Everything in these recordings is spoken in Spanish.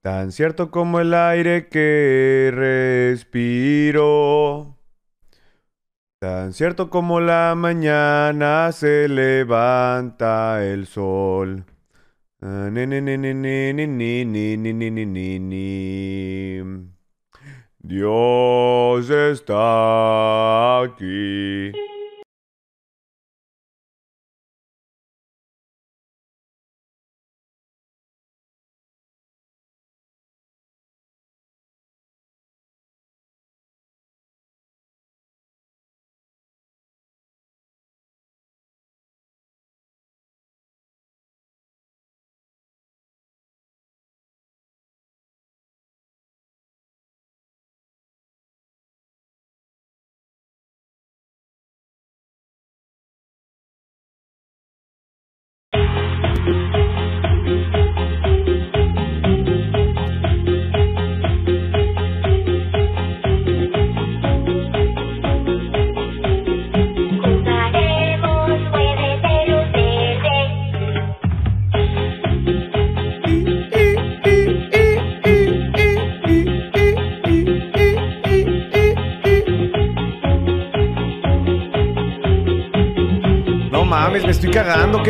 Tan cierto como el aire que respiro. Tan cierto como la mañana se levanta el sol. Dios está aquí.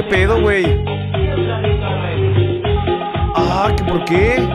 ¿qué pedo, güey? Ah, qué? por qué?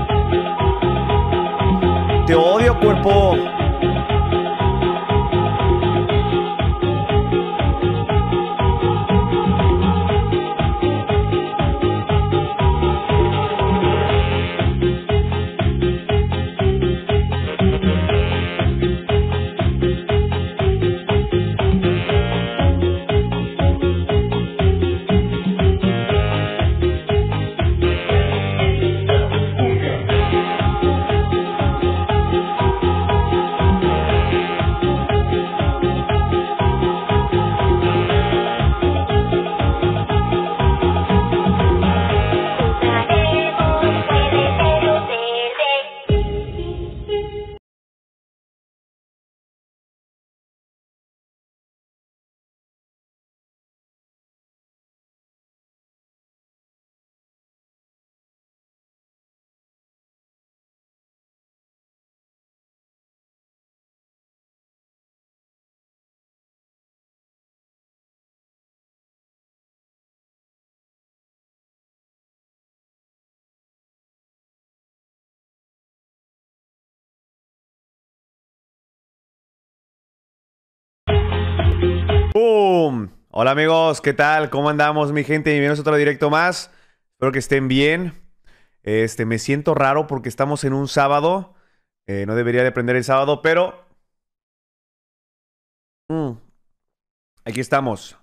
Hola amigos, ¿qué tal? ¿Cómo andamos mi gente? Bienvenidos a otro directo más. Espero que estén bien. Este, me siento raro porque estamos en un sábado. Eh, no debería de aprender el sábado, pero... Mm, aquí estamos.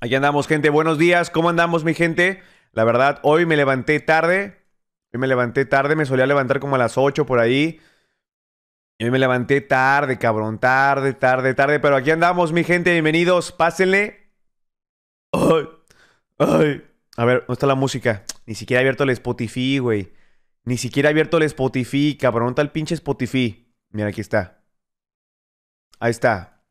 Aquí andamos, gente. Buenos días. ¿Cómo andamos mi gente? La verdad, hoy me levanté tarde. Hoy me levanté tarde. Me solía levantar como a las 8 por ahí. Yo me levanté tarde, cabrón, tarde, tarde, tarde, pero aquí andamos, mi gente, bienvenidos, pásenle. Ay, ay. A ver, ¿dónde está la música? Ni siquiera he abierto el Spotify, güey. Ni siquiera he abierto el Spotify, cabrón, ¿dónde está el pinche Spotify? Mira, aquí está. Ahí está.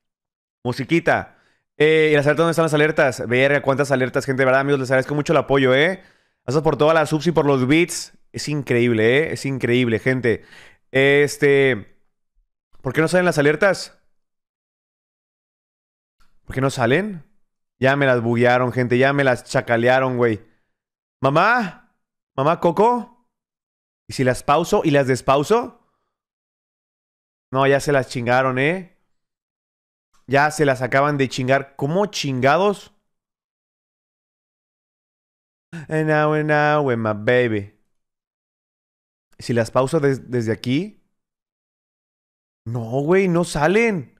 Musiquita. Eh, ¿Y las alertas dónde están las alertas? Verga, cuántas alertas, gente, ¿verdad, amigos? Les agradezco mucho el apoyo, ¿eh? Gracias por todas las subs y por los beats. Es increíble, ¿eh? Es increíble, gente. Este... ¿Por qué no salen las alertas? ¿Por qué no salen? Ya me las buguearon, gente. Ya me las chacalearon, güey. Mamá, mamá Coco. ¿Y si las pauso y las despauso? No, ya se las chingaron, ¿eh? Ya se las acaban de chingar. ¿Cómo chingados? And now, and now, my baby. Si las pauso desde aquí, no, güey, no salen.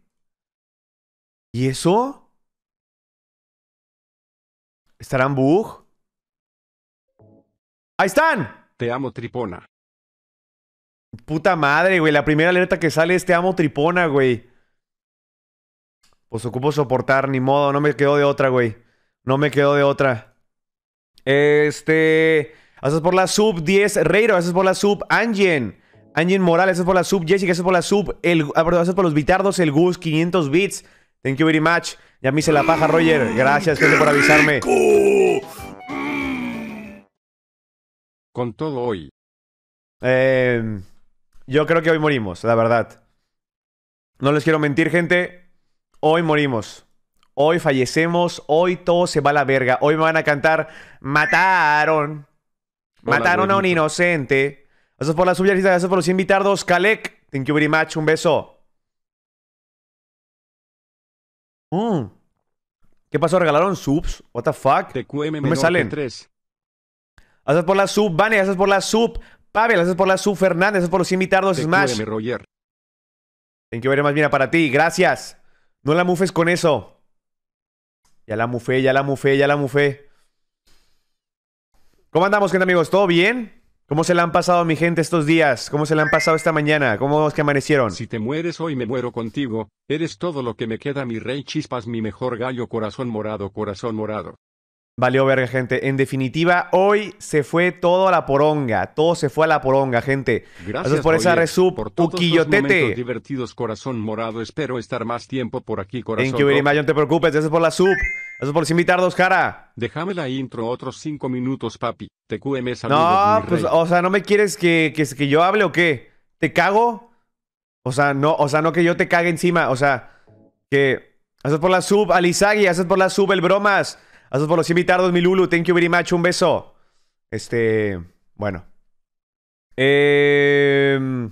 ¿Y eso? ¿Estarán bug? ¡Ahí están! Te amo, Tripona. Puta madre, güey. La primera alerta que sale es te amo, Tripona, güey. Pues ocupo soportar, ni modo. No me quedo de otra, güey. No me quedo de otra. Este... haces por la sub 10, Reiro. haces por la sub, Angen. Angel Morales, eso por la sub. Jessica, eso por la sub. El, ah, perdón, por los bitardos. El Gus, 500 bits. Thank you very much. Ya me hice la paja, Roger. Gracias, gente, por avisarme. Mm. Con todo hoy. Em, yo creo que hoy morimos, la verdad. No les quiero mentir, gente. Hoy morimos. Hoy fallecemos. Hoy todo se va a la verga. Hoy me van a cantar. Mataron. Mataron a un inocente. Gracias por la sub, gracias por los invitados. Kalek, thank you very much, un beso. Mm. ¿Qué pasó? ¿Regalaron subs? What the fuck? me salen. Gracias por la sub, Vane, gracias por la sub. Pavel, gracias por la sub, Fernández, gracias por los invitados, Smash. Roger. Thank you very much, mira, para ti, gracias. No la mufes con eso. Ya la mufé, ya la mufé, ya la mufé. ¿Cómo andamos, gente, amigos? ¿Todo bien? ¿Cómo se la han pasado mi gente estos días? ¿Cómo se la han pasado esta mañana? ¿Cómo es que amanecieron? Si te mueres hoy me muero contigo, eres todo lo que me queda mi rey chispas mi mejor gallo corazón morado corazón morado. Valió verga, gente. En definitiva, hoy se fue todo a la poronga. Todo se fue a la poronga, gente. Gracias, por esa resub, por todos divertidos, corazón morado. Espero estar más tiempo por aquí, corazón. no te preocupes. Gracias por la sub. Gracias por dos cara. Déjame la intro otros cinco minutos, papi. Te saludos, No, pues, o sea, ¿no me quieres que, que, que yo hable o qué? ¿Te cago? O sea, no, o sea, no que yo te cague encima. O sea, que... Gracias por la sub, alizagui, Gracias por la sub, el bromas. Gracias por los invitados, mi Lulu. Thank you very much. Un beso. Este, bueno. Em,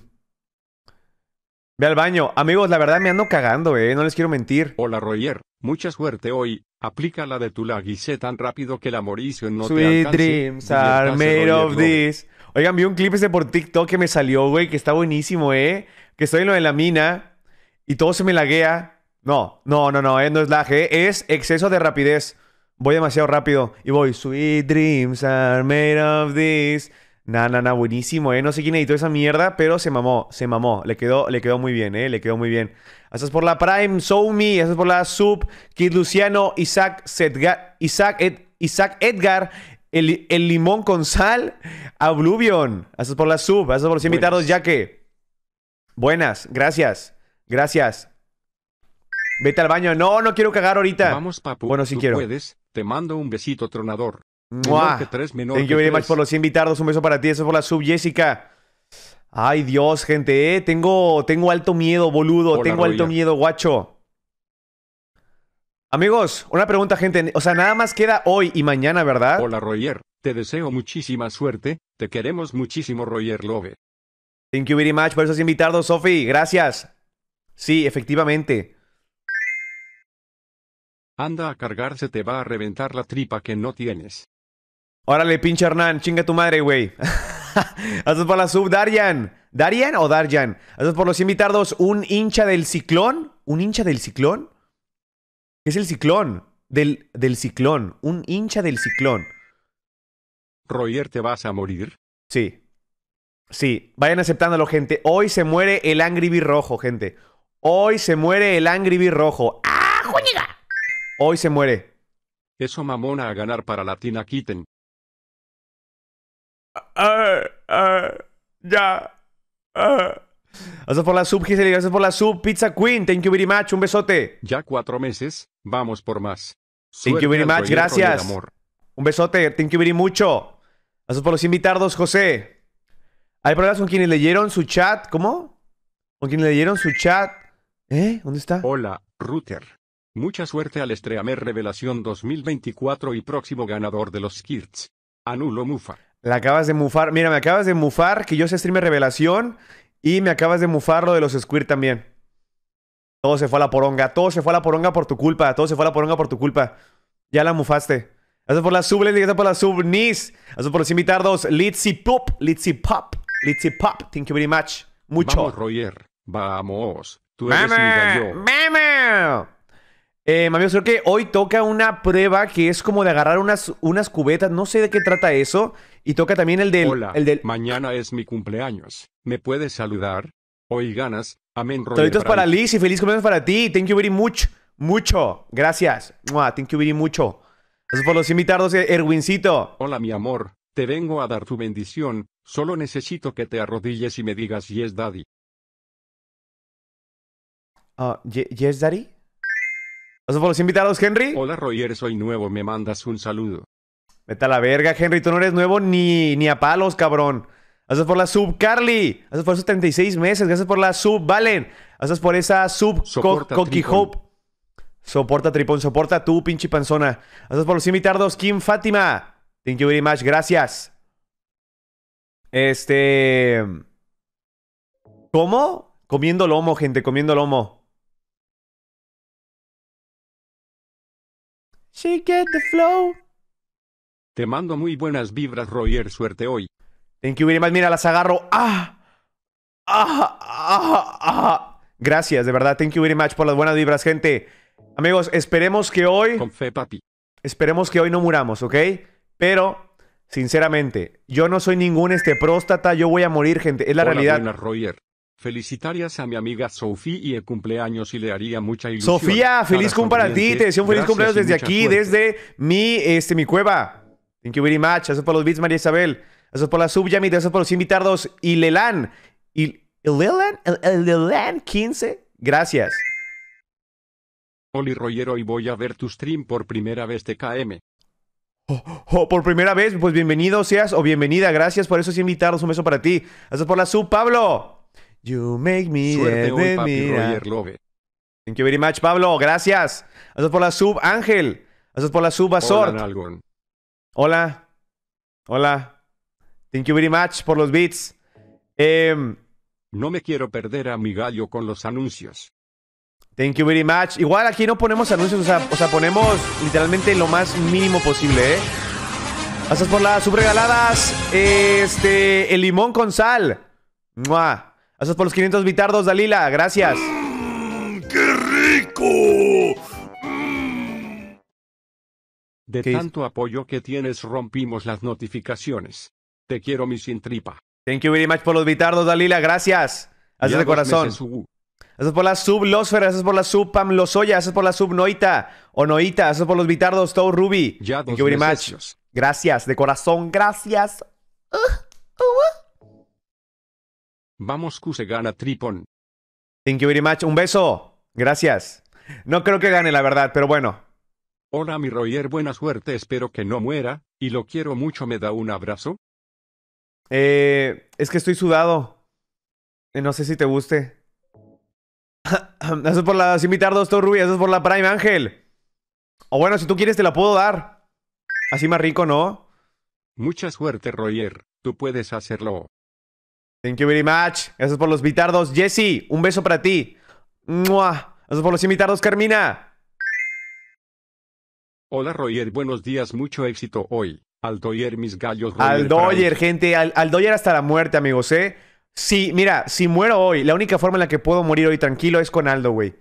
ve al baño. Amigos, la verdad me ando cagando, eh. No les quiero mentir. Hola, Roger. Mucha suerte hoy. Aplica la de tu sé tan rápido que la morición no Sweet te dreams are made of this. Oigan, vi un clip ese por TikTok que me salió, güey, que está buenísimo, eh. Que estoy en lo de la mina y todo se me laguea. No, no, no, no, eh, no es eh. es exceso de rapidez voy demasiado rápido y voy, sweet dreams are made of this. Na, na, na, buenísimo, ¿eh? No sé quién editó esa mierda, pero se mamó, se mamó. Le quedó, le quedó muy bien, ¿eh? Le quedó muy bien. haces por la Prime, Show me. haces por la Sub, Kid Luciano, Isaac, Isaac, Isaac Edgar, el, el, Limón con Sal, Abluvion. haces por la Sub, haces por los invitados, ya que... Buenas, gracias, gracias. Vete al baño. No, no quiero cagar ahorita. Vamos, papu. Bueno, si quiero. Te mando un besito tronador. que tres, menor Thank que you very much por los invitados. Un beso para ti. Eso es por la sub, Jessica. Ay, Dios, gente. Eh. Tengo, tengo alto miedo, boludo. tengo alto miedo, guacho. Amigos, una pregunta, gente. O sea, nada más queda hoy y mañana, ¿verdad? Hola, Royer Te deseo muchísima suerte. Te queremos muchísimo, Roger Love. Thank you very much por esos invitados, Sofi. Gracias. Sí, efectivamente. Anda a cargarse, te va a reventar la tripa que no tienes. Órale, pinche Hernán, chinga tu madre, güey. Haz por la sub, Darian. ¿Darian o Darian haz por los invitados, un hincha del ciclón. ¿Un hincha del ciclón? ¿Qué es el ciclón? Del, del ciclón. Un hincha del ciclón. Royer, ¿te vas a morir? Sí. Sí, vayan aceptándolo, gente. Hoy se muere el Angry Bee rojo, gente. Hoy se muere el Angry Bee rojo. ¡Ah, juñiga! Hoy se muere. Eso mamona a ganar para Latina Kitten. Ah, ah, ya. Ah. Gracias por la sub, Gisele. Gracias por la sub, Pizza Queen. Thank you very much. Un besote. Ya cuatro meses. Vamos por más. Thank you very much. Gracias. Un besote. Thank you very mucho. Gracias por los invitados, José. Hay problemas con quienes leyeron su chat. ¿Cómo? Con quienes leyeron su chat. ¿Eh? ¿Dónde está? Hola, router. Mucha suerte al Estreamer Revelación 2024 y próximo ganador de los Skirts. Anulo Mufa. La acabas de mufar. Mira, me acabas de mufar que yo sé streamer Revelación y me acabas de mufar lo de los Squirt también. Todo se fue a la poronga. Todo se fue a la poronga por tu culpa. Todo se fue a la poronga por tu culpa. Ya la mufaste. Gracias por la sub, Gracias por la sub, Nis. Gracias por los invitados. Litzy Pop. Litzy Pop. Pop. Thank you very much. Mucho. Vamos, Roger. Vamos. Tú eres gallo. Eh, mami, creo que hoy toca una prueba que es como de agarrar unas, unas cubetas, no sé de qué trata eso, y toca también el del, Hola, el del... mañana es mi cumpleaños, ¿me puedes saludar? Hoy ganas, amén. Saluditos para Liz y feliz cumpleaños para ti, thank you very much, mucho, gracias, thank you very mucho. Gracias por los invitados, e-, Erwincito. Hola mi amor, te vengo a dar tu bendición, solo necesito que te arrodilles y me digas yes daddy. Ah, yes daddy? Gracias por los invitados, Henry. Hola, Roger, soy nuevo. Me mandas un saludo. Meta a la verga, Henry. Tú no eres nuevo ni, ni a palos, cabrón. Gracias por la sub, Carly. Gracias por esos 36 meses. Gracias por la sub, Valen. Gracias por esa sub, Cookie Hope. Soporta, Tripón. Soporta tú, pinche panzona. Gracias por los invitados, Kim Fátima. Thank you very much. Gracias. Este... ¿Cómo? Comiendo lomo, gente. Comiendo lomo. She get the flow. Te mando muy buenas vibras, Roger. Suerte hoy. Thank you very much. Mira, las agarro. Ah ah, ¡Ah! ¡Ah! Gracias, de verdad. Thank you very much por las buenas vibras, gente. Amigos, esperemos que hoy. Con fe, papi. Esperemos que hoy no muramos, ¿ok? Pero, sinceramente, yo no soy ningún este próstata. Yo voy a morir, gente. Es la realidad. Felicitarías a mi amiga Sofía y el cumpleaños y le haría mucha ilusión. Sofía, feliz cumpleaños para ti. Te deseo un feliz cumpleaños desde aquí, desde mi, este, mi cueva. Thank you very much. Gracias por los beats, María Isabel. Gracias por la sub, Yami. Gracias por los invitados. Y Lelan. Y Lelan, Lelan 15. Gracias. Oli Royero y voy a ver tu stream por primera vez de KM. Oh, oh, por primera vez, pues bienvenido seas o bienvenida. Gracias por esos invitados. Un beso para ti. Gracias por la sub, Pablo. You make me Suerte Thank you very much, Pablo. Gracias. Gracias por la sub, Ángel. Gracias por la sub, Azor. Hola, Hola. Thank you very much por los beats. Em, no me quiero perder a mi gallo con los anuncios. Thank you very much. Igual aquí no ponemos anuncios, o sea, ponemos literalmente lo más mínimo posible, ¿eh? Gracias por las subregaladas. Este, el limón con sal. ¡Mua! Gracias por los 500 bitardos, Dalila. Gracias. Mm, ¡Qué rico! Mm. De tanto apoyo que tienes rompimos las notificaciones. Te quiero mi sin Thank you very much por los bitardos, Dalila. Gracias. Gracias de corazón. Gracias por la sub Losfer, gracias por la sub Pam Lozoya, gracias por la sub Noita o Noita, por los bitardos, Tow Ruby. Ya Thank you very much. Gracias, de corazón, gracias. Uh, uh, uh. Vamos Q se gana Tripon. Thank you very much. Un beso. Gracias. No creo que gane, la verdad, pero bueno. Hola mi Royer, buena suerte, espero que no muera, y lo quiero mucho, ¿me da un abrazo? Eh, es que estoy sudado. Eh, no sé si te guste. Eso es por la dos, 2 Ruby, eso es por la Prime Ángel. O bueno, si tú quieres te la puedo dar. Así más rico, ¿no? Mucha suerte, Royer. Tú puedes hacerlo. Thank you very much. Gracias por los bitardos. Jesse, un beso para ti. ¡Mua! Gracias por los invitados, Carmina. Hola, Royer. Buenos días. Mucho éxito hoy. Aldoyer, mis gallos. Aldoyer, gente. Aldoyer hasta la muerte, amigos, ¿eh? Sí, mira, si muero hoy, la única forma en la que puedo morir hoy tranquilo es con Aldo, güey.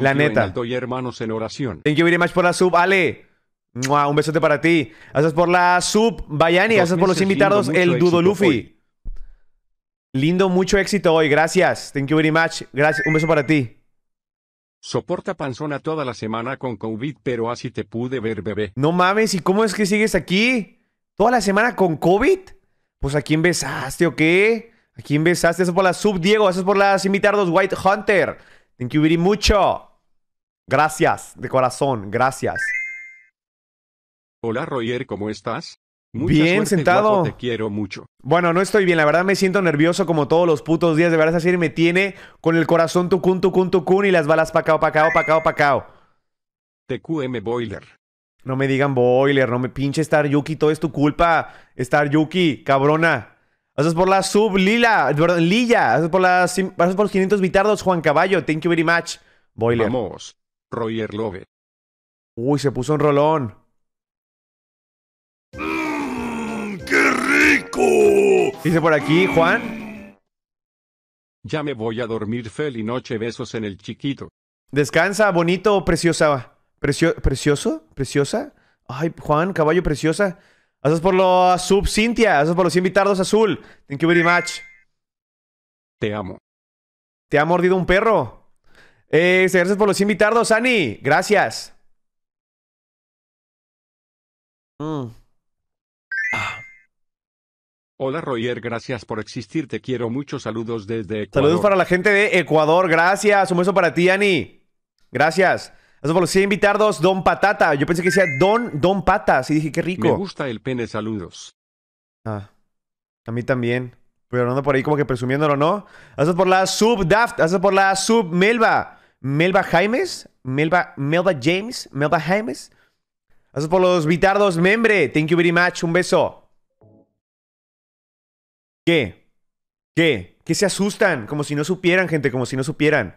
La neta. hermanos en oración. Thank you very much por la sub, Ale. ¡Mua! un besote para ti. Gracias por la sub, Bayani. Gracias por los invitados, el Dudo Lindo, mucho éxito hoy. Gracias. Thank you very much. Un beso para ti. Soporta panzona toda la semana con COVID, pero así te pude ver, bebé. No mames, ¿y cómo es que sigues aquí? ¿Toda la semana con COVID? Pues ¿a quién besaste o qué? ¿A quién besaste? Eso por la sub, Diego. Eso es por las invitados White Hunter. Thank you very much. Gracias, de corazón, gracias. Hola, Roger, ¿cómo estás? bien sentado. te quiero mucho. Bueno, no estoy bien. La verdad me siento nervioso como todos los putos días. De verdad, esa serie me tiene con el corazón tucun tucun tucun y las balas pacao, pacao, pacao, pacao. TQM Boiler. No me digan Boiler, no me pinche Star Yuki. Todo es tu culpa, Star Yuki, cabrona. Haces por la sub, Lila. Perdón, Lilla. Haces por, las, por los 500 bitardos, Juan Caballo. Thank you very much. Boiler. Vamos, Roger Love. Uy, se puso un rolón. Dice por aquí, Juan. Ya me voy a dormir, y Noche, besos en el chiquito. Descansa, bonito, preciosa. ¿Precioso? ¿Preciosa? Ay, Juan, caballo preciosa. Gracias por los sub, Cintia. Gracias por los invitados, Azul. Thank you very much. Te amo. Te ha mordido un perro. gracias eh, por los invitados, Ani. Gracias. Ah. Hola Roger, gracias por existir, te quiero Muchos saludos desde Ecuador. Saludos para la gente de Ecuador, gracias, un beso para ti, Ani. Gracias. Eso por los invitados, Don Patata. Yo pensé que decía Don, Don Patas y dije, qué rico. Me gusta el pene, saludos. Ah, a mí también. Pero ando por ahí como que presumiéndolo, ¿no? Gracias por la sub Daft, gracias por la sub Melba. Melba Jaimes, Melba, Melba James, Melba Jaimes. Gracias por los invitados, membre. Thank you very much, un beso. ¿Qué? ¿Qué? ¿Qué se asustan? Como si no supieran, gente, como si no supieran.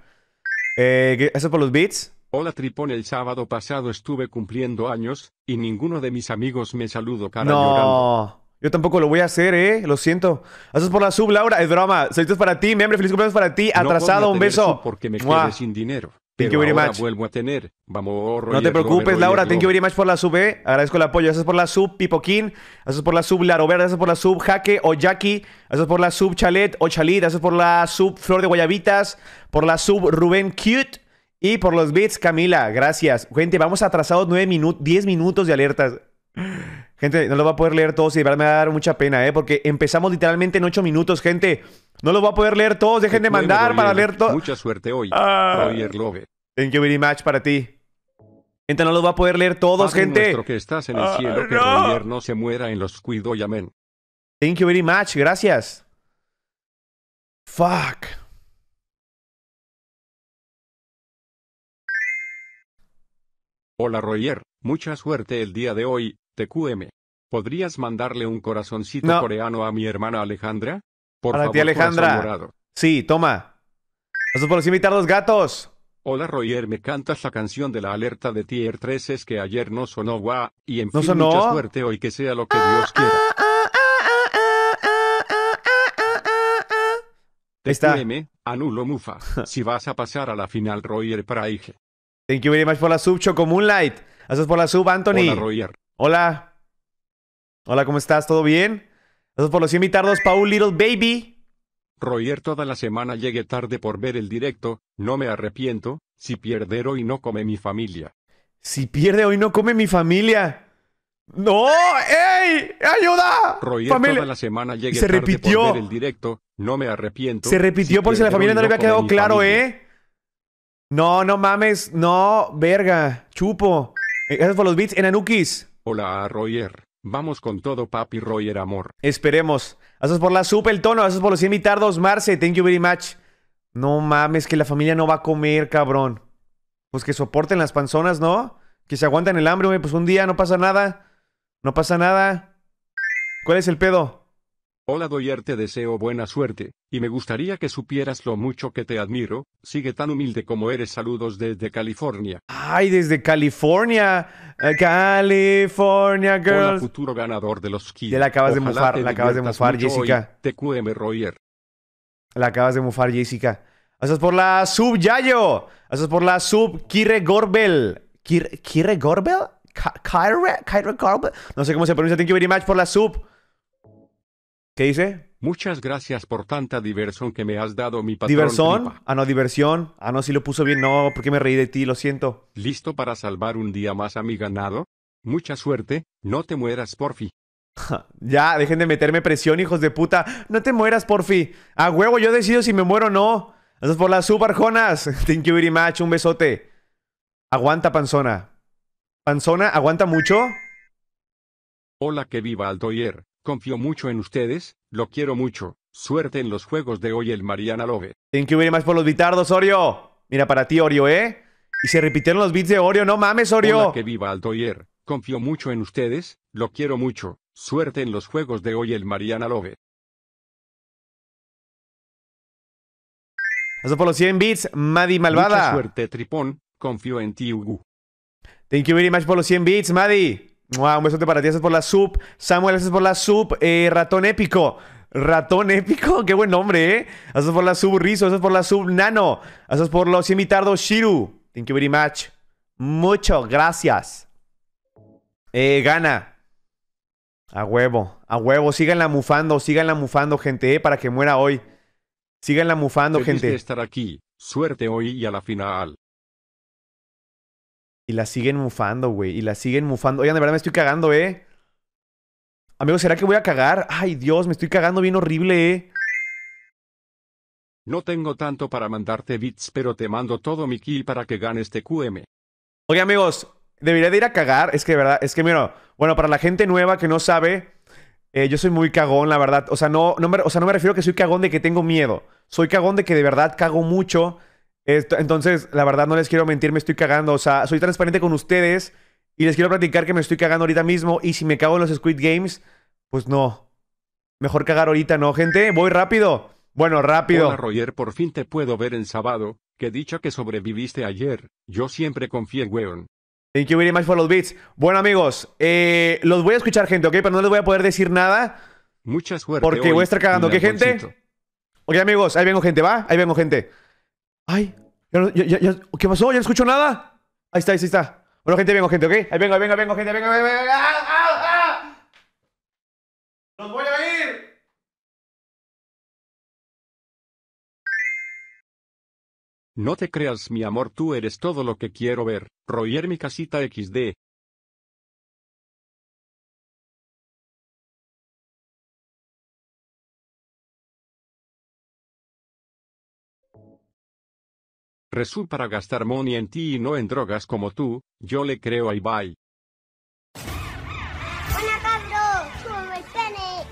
Eh, ¿Eso por los beats? Hola Tripón, el sábado pasado estuve cumpliendo años y ninguno de mis amigos me saludó cara no. Yo tampoco lo voy a hacer, eh. Lo siento. Haces por la sub, Laura. Es drama. Saludos para ti, miembro. Feliz cumpleaños para ti. Atrasado, un beso. porque me quedé sin dinero. Thank you very Vuelvo a tener. Vamos, no te preocupes, Laura. thank you very much por la sub. Eh. Agradezco el apoyo. Gracias por la sub, Pipoquín. Gracias por la sub, Larover. Gracias por la sub, Jaque o Jackie. Gracias por la sub, Chalet o Chalit. Gracias por la sub, Flor de Guayabitas. Por la sub, Rubén Cute. Y por los bits, Camila. Gracias. Gente, vamos atrasados 9 minutos, 10 minutos de alertas. Gente, no los va a poder leer todos y de me va a dar mucha pena, ¿eh? Porque empezamos literalmente en ocho minutos, gente. No los va a poder leer todos, dejen de mandar para leer todos. Mucha suerte hoy. Ah. Roger Thank you very much para ti. Gente, no los va a poder leer todos, Padre gente. que estás en el ah, cielo, que se muera en los cuido y amén. Thank you very much, gracias. Fuck. Hola Roger, mucha suerte el día de hoy, TQM. ¿Podrías mandarle un corazoncito coreano a mi hermana Alejandra? Por a ti, Alejandra. Sí, toma. Eso por invitar los gatos. Hola Roger, me cantas la canción de la alerta de Tier 3 es que ayer no sonó gua y en ¿No fin sonó? mucha suerte hoy que sea lo que Dios quiera. Está. anulo Mufa, si vas a pasar a la final Roger para Thank you very much por la sub, Choco Moonlight. Gracias por la sub, Anthony. Hola Roger, Hola. Hola, ¿cómo estás? ¿Todo bien? Gracias por los invitados, Paul Little Baby. Royer toda la semana llegué tarde por ver el directo, no me arrepiento, si pierde hoy no come mi familia. Si pierde hoy no come mi familia. ¡No! ¡Ey! ¡Ayuda! Royer toda la semana llegué Se tarde repitió. por ver el directo, no me arrepiento. Se repitió por si la familia no le había quedado claro, ¿eh? No, no mames, no, verga, chupo. Gracias eh, por los beats, Anukis Hola Roger. Vamos con todo, papi Roger Amor. Esperemos. Gracias por la súper el tono. Gracias por los invitados, Marce. Thank you very much. No mames, que la familia no va a comer, cabrón. Pues que soporten las panzonas, ¿no? Que se aguanten el hambre, Pues un día no pasa nada. No pasa nada. ¿Cuál es el pedo? Hola Doyer te deseo buena suerte, y me gustaría que supieras lo mucho que te admiro, sigue tan humilde como eres, saludos desde California. Ay, desde California, eh, California girl. Hola futuro ganador de los Kids. Ya la acabas de mufar, la acabas de mufar Jessica. Hoy, TQM Royer. La acabas de mufar Jessica. Gracias por la sub Yayo, gracias por la sub Kire Gorbel. ¿Kire, Gorbel? Kyre, Gorbel? No sé cómo se pronuncia, thank you very much por la sub. ¿Qué dice? Muchas gracias por tanta diversión que me has dado, mi patrón. ¿Diversión? Ah, no, diversión. Ah, no, si lo puso bien. No, porque me reí de ti, lo siento. ¿Listo para salvar un día más a mi ganado? Mucha suerte, no te mueras, porfi. ya, dejen de meterme presión, hijos de puta. No te mueras, porfi. A huevo, yo decido si me muero o no. es por las subarjonas. Thank you very much, un besote. Aguanta, panzona. Panzona, aguanta mucho. Hola, que viva Altoyer. Confío mucho en ustedes, lo quiero mucho. Suerte en los juegos de hoy el Mariana Love. Thank you very much por los bitardos, Orio. Mira, para ti, Orio, ¿eh? Y se repitieron los bits de Orio, no mames, Orio. que viva Altoyer. Confío mucho en ustedes, lo quiero mucho. Suerte en los juegos de hoy el Mariana Love. Eso por los 100 bits, Maddy Malvada. Mucha suerte, Tripón. Confío en ti, Hugo Thank you very much por los 100 bits, Maddy. Wow, un besote para ti, gracias por la sub. Samuel, es por la sub. Eh, ratón épico. Ratón épico, qué buen nombre, ¿eh? Gracias por la sub, Rizo. es por la sub, Nano. Gracias por los invitados, Shiru. Thank you very much. Mucho, gracias. Eh, gana. A huevo, a huevo. Sigan Síganla mufando, la mufando, gente, eh, para que muera hoy. Síganla mufando, gente. De estar aquí. Suerte hoy y a la final. Y la siguen mufando, güey. Y la siguen mufando. Oigan, de verdad me estoy cagando, ¿eh? Amigos, ¿será que voy a cagar? Ay, Dios, me estoy cagando bien horrible, ¿eh? No tengo tanto para mandarte bits, pero te mando todo mi kill para que ganes este QM. Oye, amigos, debería de ir a cagar. Es que, de verdad, es que, mira, bueno, para la gente nueva que no sabe, eh, yo soy muy cagón, la verdad. O sea no, me, o sea, no me refiero que soy cagón de que tengo miedo. Soy cagón de que de verdad cago mucho entonces, la verdad no les quiero mentir, me estoy cagando. O sea, soy transparente con ustedes y les quiero platicar que me estoy cagando ahorita mismo. Y si me cago en los Squid Games, pues no. Mejor cagar ahorita, ¿no, gente? Voy rápido. Bueno, rápido. Hola, Roger, por fin te puedo ver en sábado. Que dicho que sobreviviste ayer. Yo siempre weón. Thank you very much for los beats. Bueno, amigos, eh, los voy a escuchar, gente, ¿ok? Pero no les voy a poder decir nada. Mucha suerte. Porque voy a estar cagando, ¿ok, gente? Ok, amigos, ahí vengo, gente, ¿va? Ahí vengo, gente. Ay, ¿qué pasó? ¿Ya no escucho nada? Ahí está, ahí está. Bueno, gente, vengo, gente, ¿ok? Ahí vengo, ahí vengo, vengo, gente, vengo, vengo, vengo. ¡Ah, voy a ir! No te creas, mi amor, tú eres todo lo que quiero ver. Royer mi casita XD. Resú para gastar money en ti y no en drogas como tú, yo le creo a Ibai. Hola Pablo, ¿cómo eh?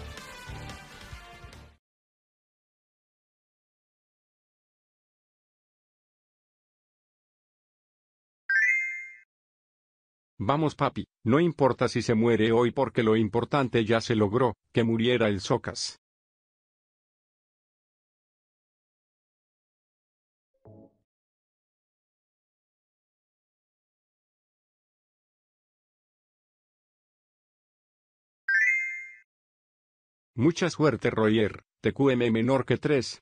Vamos papi, no importa si se muere hoy porque lo importante ya se logró, que muriera el Socas. Mucha suerte Roger, TQM menor que 3.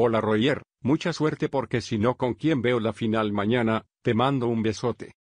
Hola Roger, mucha suerte porque si no con quien veo la final mañana, te mando un besote.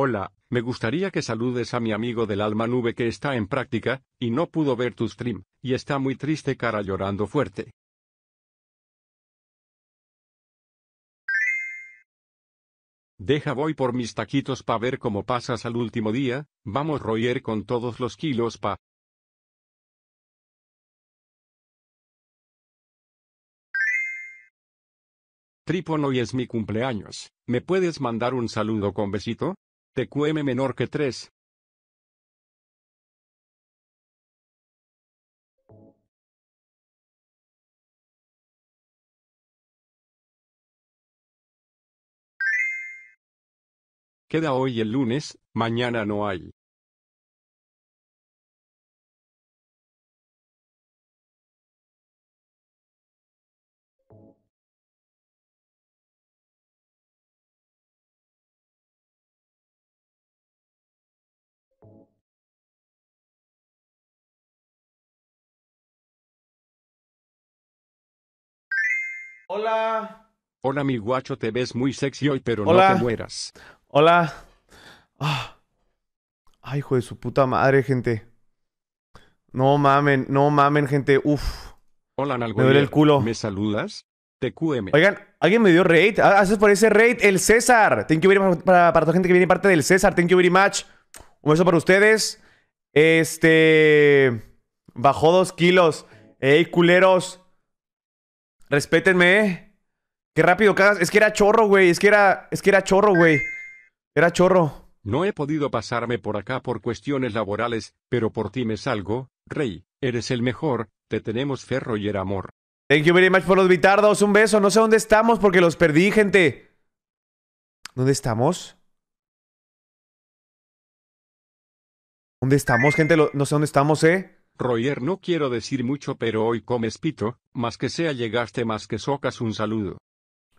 Hola, me gustaría que saludes a mi amigo del alma nube que está en práctica, y no pudo ver tu stream, y está muy triste cara llorando fuerte. Deja voy por mis taquitos pa ver cómo pasas al último día, vamos Royer con todos los kilos pa. Trípono hoy es mi cumpleaños, ¿me puedes mandar un saludo con besito? TQM menor que 3. Queda hoy el lunes, mañana no hay. Hola. Hola, mi guacho, te ves muy sexy hoy, pero no te mueras. Hola. Ah. Ay, hijo de su puta madre, gente. No mamen, no mamen, gente. Uf. Hola, algo. Me duele el culo. ¿Me saludas? TQM. Oigan, alguien me dio raid. Haces ah, ah, por ese raid el César. Thank you very much para, toda la gente que viene parte del César. Thank you very much. Un beso para ustedes. Este. Bajó dos kilos. Ey, culeros. Respétenme, eh. Qué rápido cagas. Es que era chorro, güey. Es que era. Es que era chorro, güey. Era chorro. No he podido pasarme por acá por cuestiones laborales, pero por ti me salgo, Rey. Eres el mejor. Te tenemos ferro y el amor. Thank you very much por los bitardos. Un beso. No sé dónde estamos porque los perdí, gente. ¿Dónde estamos? ¿Dónde estamos, gente? No sé dónde estamos, eh. Royer no quiero decir mucho pero hoy comes pito, más que sea llegaste más que socas un saludo.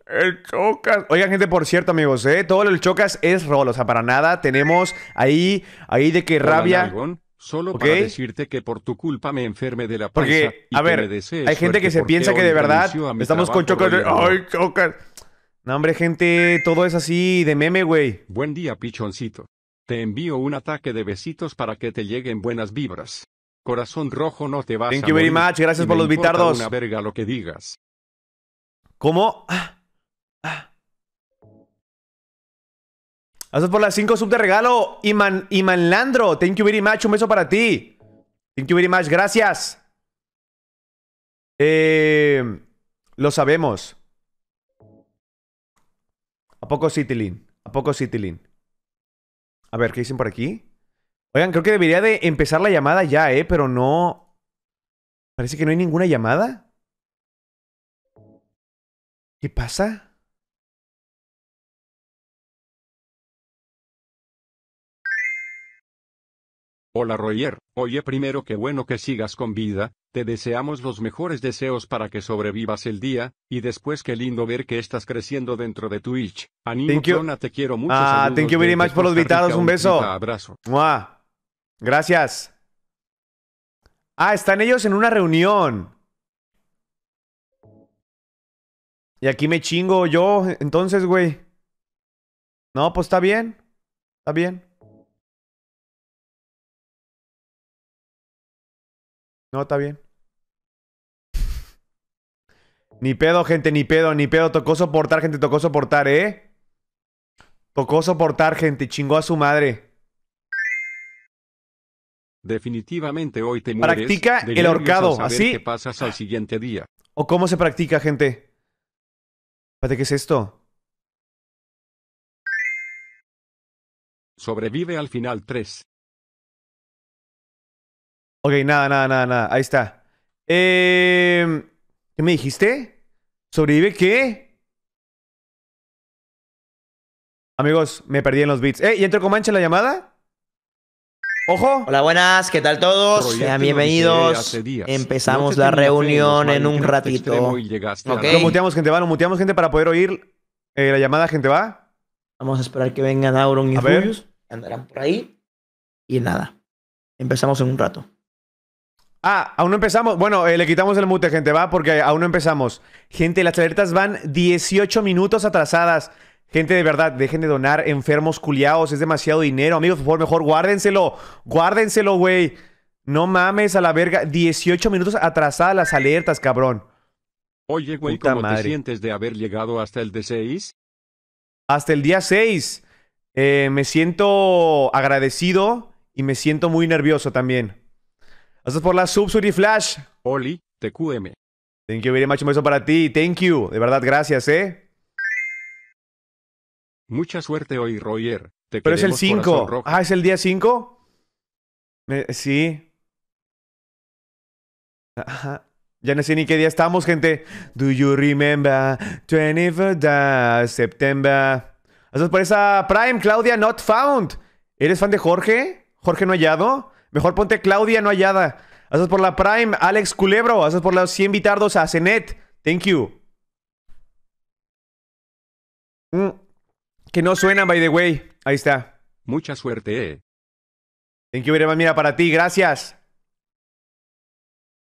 El Chocas. Oigan, gente, por cierto, amigos, ¿eh? todo el Chocas es rol. O sea, para nada tenemos ahí, ahí de que rabia. solo para decirte que por tu culpa me enferme de la Porque, a ver, hay gente que se piensa que de verdad estamos con Chocas. ¡Ay, Chocas! No, hombre, gente, todo es así de meme, güey. Buen día, pichoncito. Te envío un ataque de besitos para que te lleguen buenas vibras. Corazón rojo no te vas Thank you very much, gracias por los bitardos. Una verga lo que digas. ¿Cómo? Ah, por las 5 sub de regalo, Iman, Iman Landro. Thank you very much, un beso para ti. Thank you very much, gracias. Eh, lo sabemos. ¿A poco Citilin? ¿A poco Citilin? A ver, ¿qué dicen por aquí? Oigan, creo que debería de empezar la llamada ya, ¿eh? Pero no... Parece que no hay ninguna llamada. ¿Qué pasa? Hola Royer, oye primero qué bueno que sigas con vida, te deseamos los mejores deseos para que sobrevivas el día, y después qué lindo ver que estás creciendo dentro de Twitch. Animo, thank te quiero mucho. Ah, thank you very much por los invitados, un beso. Abrazo. Mua. Gracias. Ah, están ellos en una reunión. Y aquí me chingo yo, entonces, güey. No, pues está bien. Está bien. No, está bien. Ni pedo, gente, ni pedo, ni pedo. Tocó soportar, gente, tocó soportar, ¿eh? Tocó soportar, gente. Chingó a su madre. Definitivamente hoy te mueres Practica el horcado, así. pasas al siguiente día? ¿O cómo se practica, gente? Espérate, ¿qué es esto? Sobrevive al final 3. Ok, nada, nada, nada, nada. Ahí está. Em, ¿Qué me dijiste? ¿Sobrevive qué? Amigos, me perdí en los beats. ¿Eh? ¿Y entró Comanche en la llamada? Ojo. Hola, buenas, ¿qué tal todos? Sean bienvenidos. Empezamos la reunión en un ratito. Lo muteamos gente va, Lo muteamos gente para poder oír eh, la llamada gente va. Vamos a esperar que vengan Auron y andarán por ahí. Y nada, empezamos en un rato. Ah, aún no empezamos. Bueno, eh, le quitamos el mute, gente, va, porque aún no empezamos. Gente, las alertas van 18 minutos atrasadas. Gente de verdad, dejen de donar enfermos culiados, es demasiado dinero. Amigos, por favor, mejor guárdenselo. Guárdenselo, güey. No mames a la verga. 18 minutos atrasadas las alertas, cabrón. Oye, güey, ¿cómo te sientes de haber llegado hasta el d 6? Hasta el día 6. Eh, me siento agradecido y me siento muy nervioso también. Gracias por la sub, Suri Flash. Oli, TQM. Thank you very much, eso para ti. Thank you. De verdad, gracias, eh. Mucha suerte hoy, Roger. Pero es el 5. Ah, es el día 5. Sí. Ya no sé ni qué día estamos, gente. Do you remember 24 de September? Gracias por esa Prime, Claudia Not Found. ¿Eres fan de Jorge? ¿Jorge no hallado? Mejor ponte Claudia no hallada. Gracias por la Prime, Alex Culebro. Gracias por los 100 bitardos a Cenet. Thank you. Mm. Que no suenan, by the way. Ahí está. Mucha suerte, eh. Thank you very much. Mira, para ti, gracias.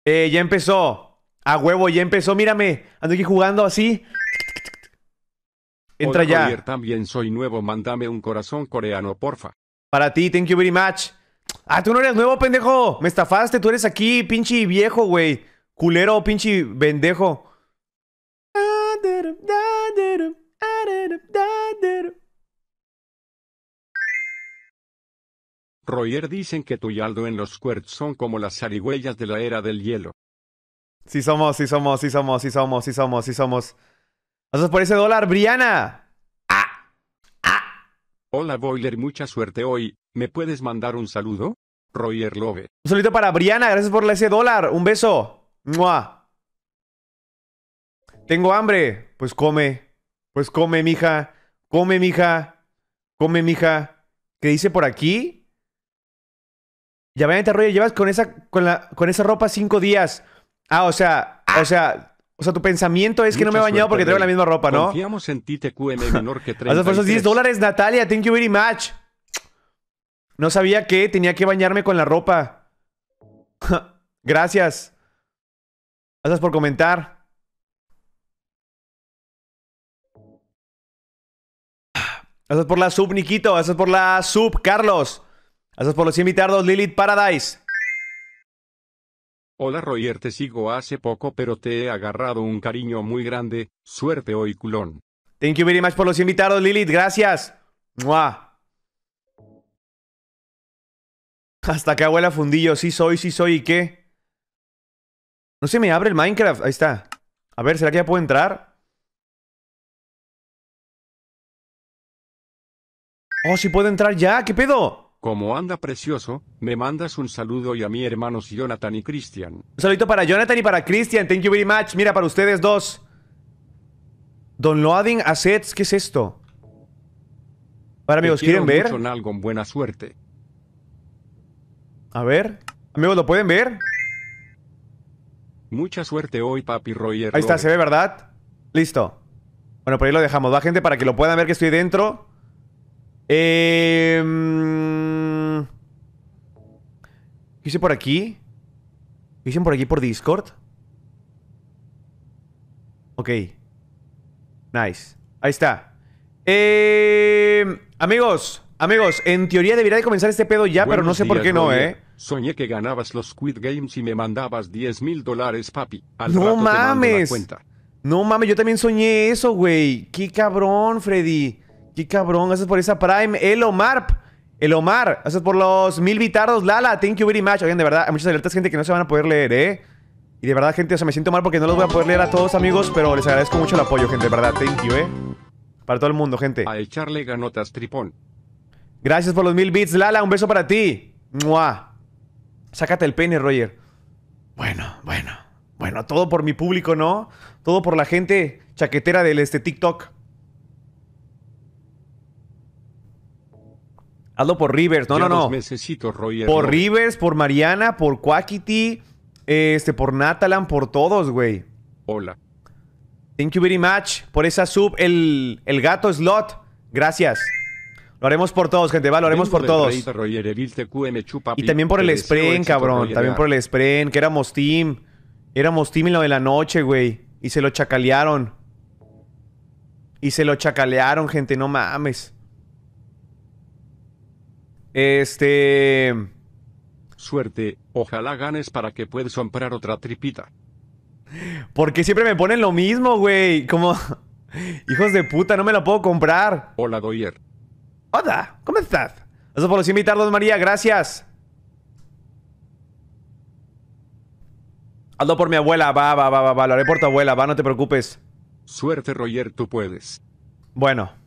Eh, ya empezó. A huevo, ya empezó. Mírame. Ando aquí jugando así. Entra ya. también soy nuevo. Mándame un corazón coreano, porfa. Para ti, thank you very much. Ah, tú no eres nuevo, pendejo. Me estafaste. Tú eres aquí, pinche viejo, güey. Culero, pinche vendejo. Royer dicen que tu yaldo en los Squirts son como las zarigüeyas de la era del hielo. Si somos, si somos, si somos, si somos, si somos, sí somos. por ese dólar, Briana. ¡Ah! ¡Ah! Hola Boiler, mucha suerte hoy. ¿Me puedes mandar un saludo? Royer Love. Un saludo para Brianna, gracias por ese dólar. Un beso. Tengo hambre. Pues come. Pues come, mija. Come, mija. Come, mija. ¿Qué dice por aquí? Ya vayan te rollo, llevas con esa, con la, con esa ropa cinco días. Ah, o sea, o sea, o sea, tu pensamiento es que no me he bañado porque traigo la misma ropa, ¿no? Confiamos en ti, TQM menor que 30. 10 dólares, Natalia. Thank you very much. No sabía que tenía que bañarme con la ropa. Gracias. Gracias por comentar. Gracias por la sub, Nikito! Gracias por la sub, Carlos. Gracias por los invitados, Lilith Paradise. Hola Royer, te sigo hace poco, pero te he agarrado un cariño muy grande. Suerte hoy, culón. Thank you very much por los invitados, Lilith. Gracias. Hasta que abuela fundillo. Sí soy, sí soy. ¿Y qué? No se me abre el Minecraft. Ahí está. A ver, ¿será que ya puedo entrar? Oh, si ¿sí puedo entrar ya, ¿qué pedo? Como anda precioso, me mandas un saludo y a mi hermanos Jonathan y Christian. Un saludito para Jonathan y para Christian, thank you very much. Mira, para ustedes dos. Don Loading assets, ¿qué es esto? Para amigos, ¿quieren ver? buena suerte. A ver, amigos, ¿lo pueden ver? Mucha suerte hoy, papi Roger. Ahí está, se ve, ¿verdad? Listo. Bueno, por ahí lo dejamos. Va, gente, para que lo puedan ver que estoy dentro. Eh, hice por aquí? ¿Qué dicen por aquí por Discord? Ok. Nice. Ahí está. Eh, amigos, amigos, en teoría debería de comenzar este pedo ya, pero no sé por qué no, ¿eh? Soñé que ganabas los Squid Games y me mandabas 10 mil dólares, papi. no mames. cuenta. No mames, yo también soñé eso, güey. Qué cabrón, Freddy. Qué cabrón, gracias por esa Prime. El Omar. El Omar, gracias por los mil bitardos. Lala, thank you very much. Oigan, de verdad, hay muchas alertas, gente, que no se van a poder leer, ¿eh? Y de verdad, gente, o sea, me siento mal porque no los voy a poder leer a todos, amigos, pero les agradezco mucho el apoyo, gente, de verdad. Thank you, ¿eh? Para todo el mundo, gente. A echarle ganotas, tripón. Gracias por los mil bits, Lala. Un beso para ti. Mua. Sácate el pene, Roger. Bueno, bueno. Bueno, todo por mi público, ¿no? Todo por la gente chaquetera del este TikTok. Hazlo por Rivers. No, no, no. Necesito, Por Rivers, por Mariana, por Quackity, este, por Natalan, por todos, güey. Hola. Thank you very much por esa sub. El, el gato slot. Gracias. Lo haremos por todos, gente. Va, lo haremos por todos. Y también por el sprint cabrón. También por el sprint que éramos team. Éramos team en lo de la noche, güey. Y se lo chacalearon. Y se lo chacalearon, gente. No mames. Este. Suerte, ojalá ganes para que puedas comprar otra tripita. Porque siempre me ponen lo mismo, güey? Como. Hijos de puta, no me la puedo comprar. Hola, Doyer. Hola, ¿cómo estás? Gracias por los invitados, María, gracias. Hazlo por mi abuela, va, va, va, va, va, lo haré por tu abuela, va, no te preocupes. Suerte, Roger, tú puedes. Bueno.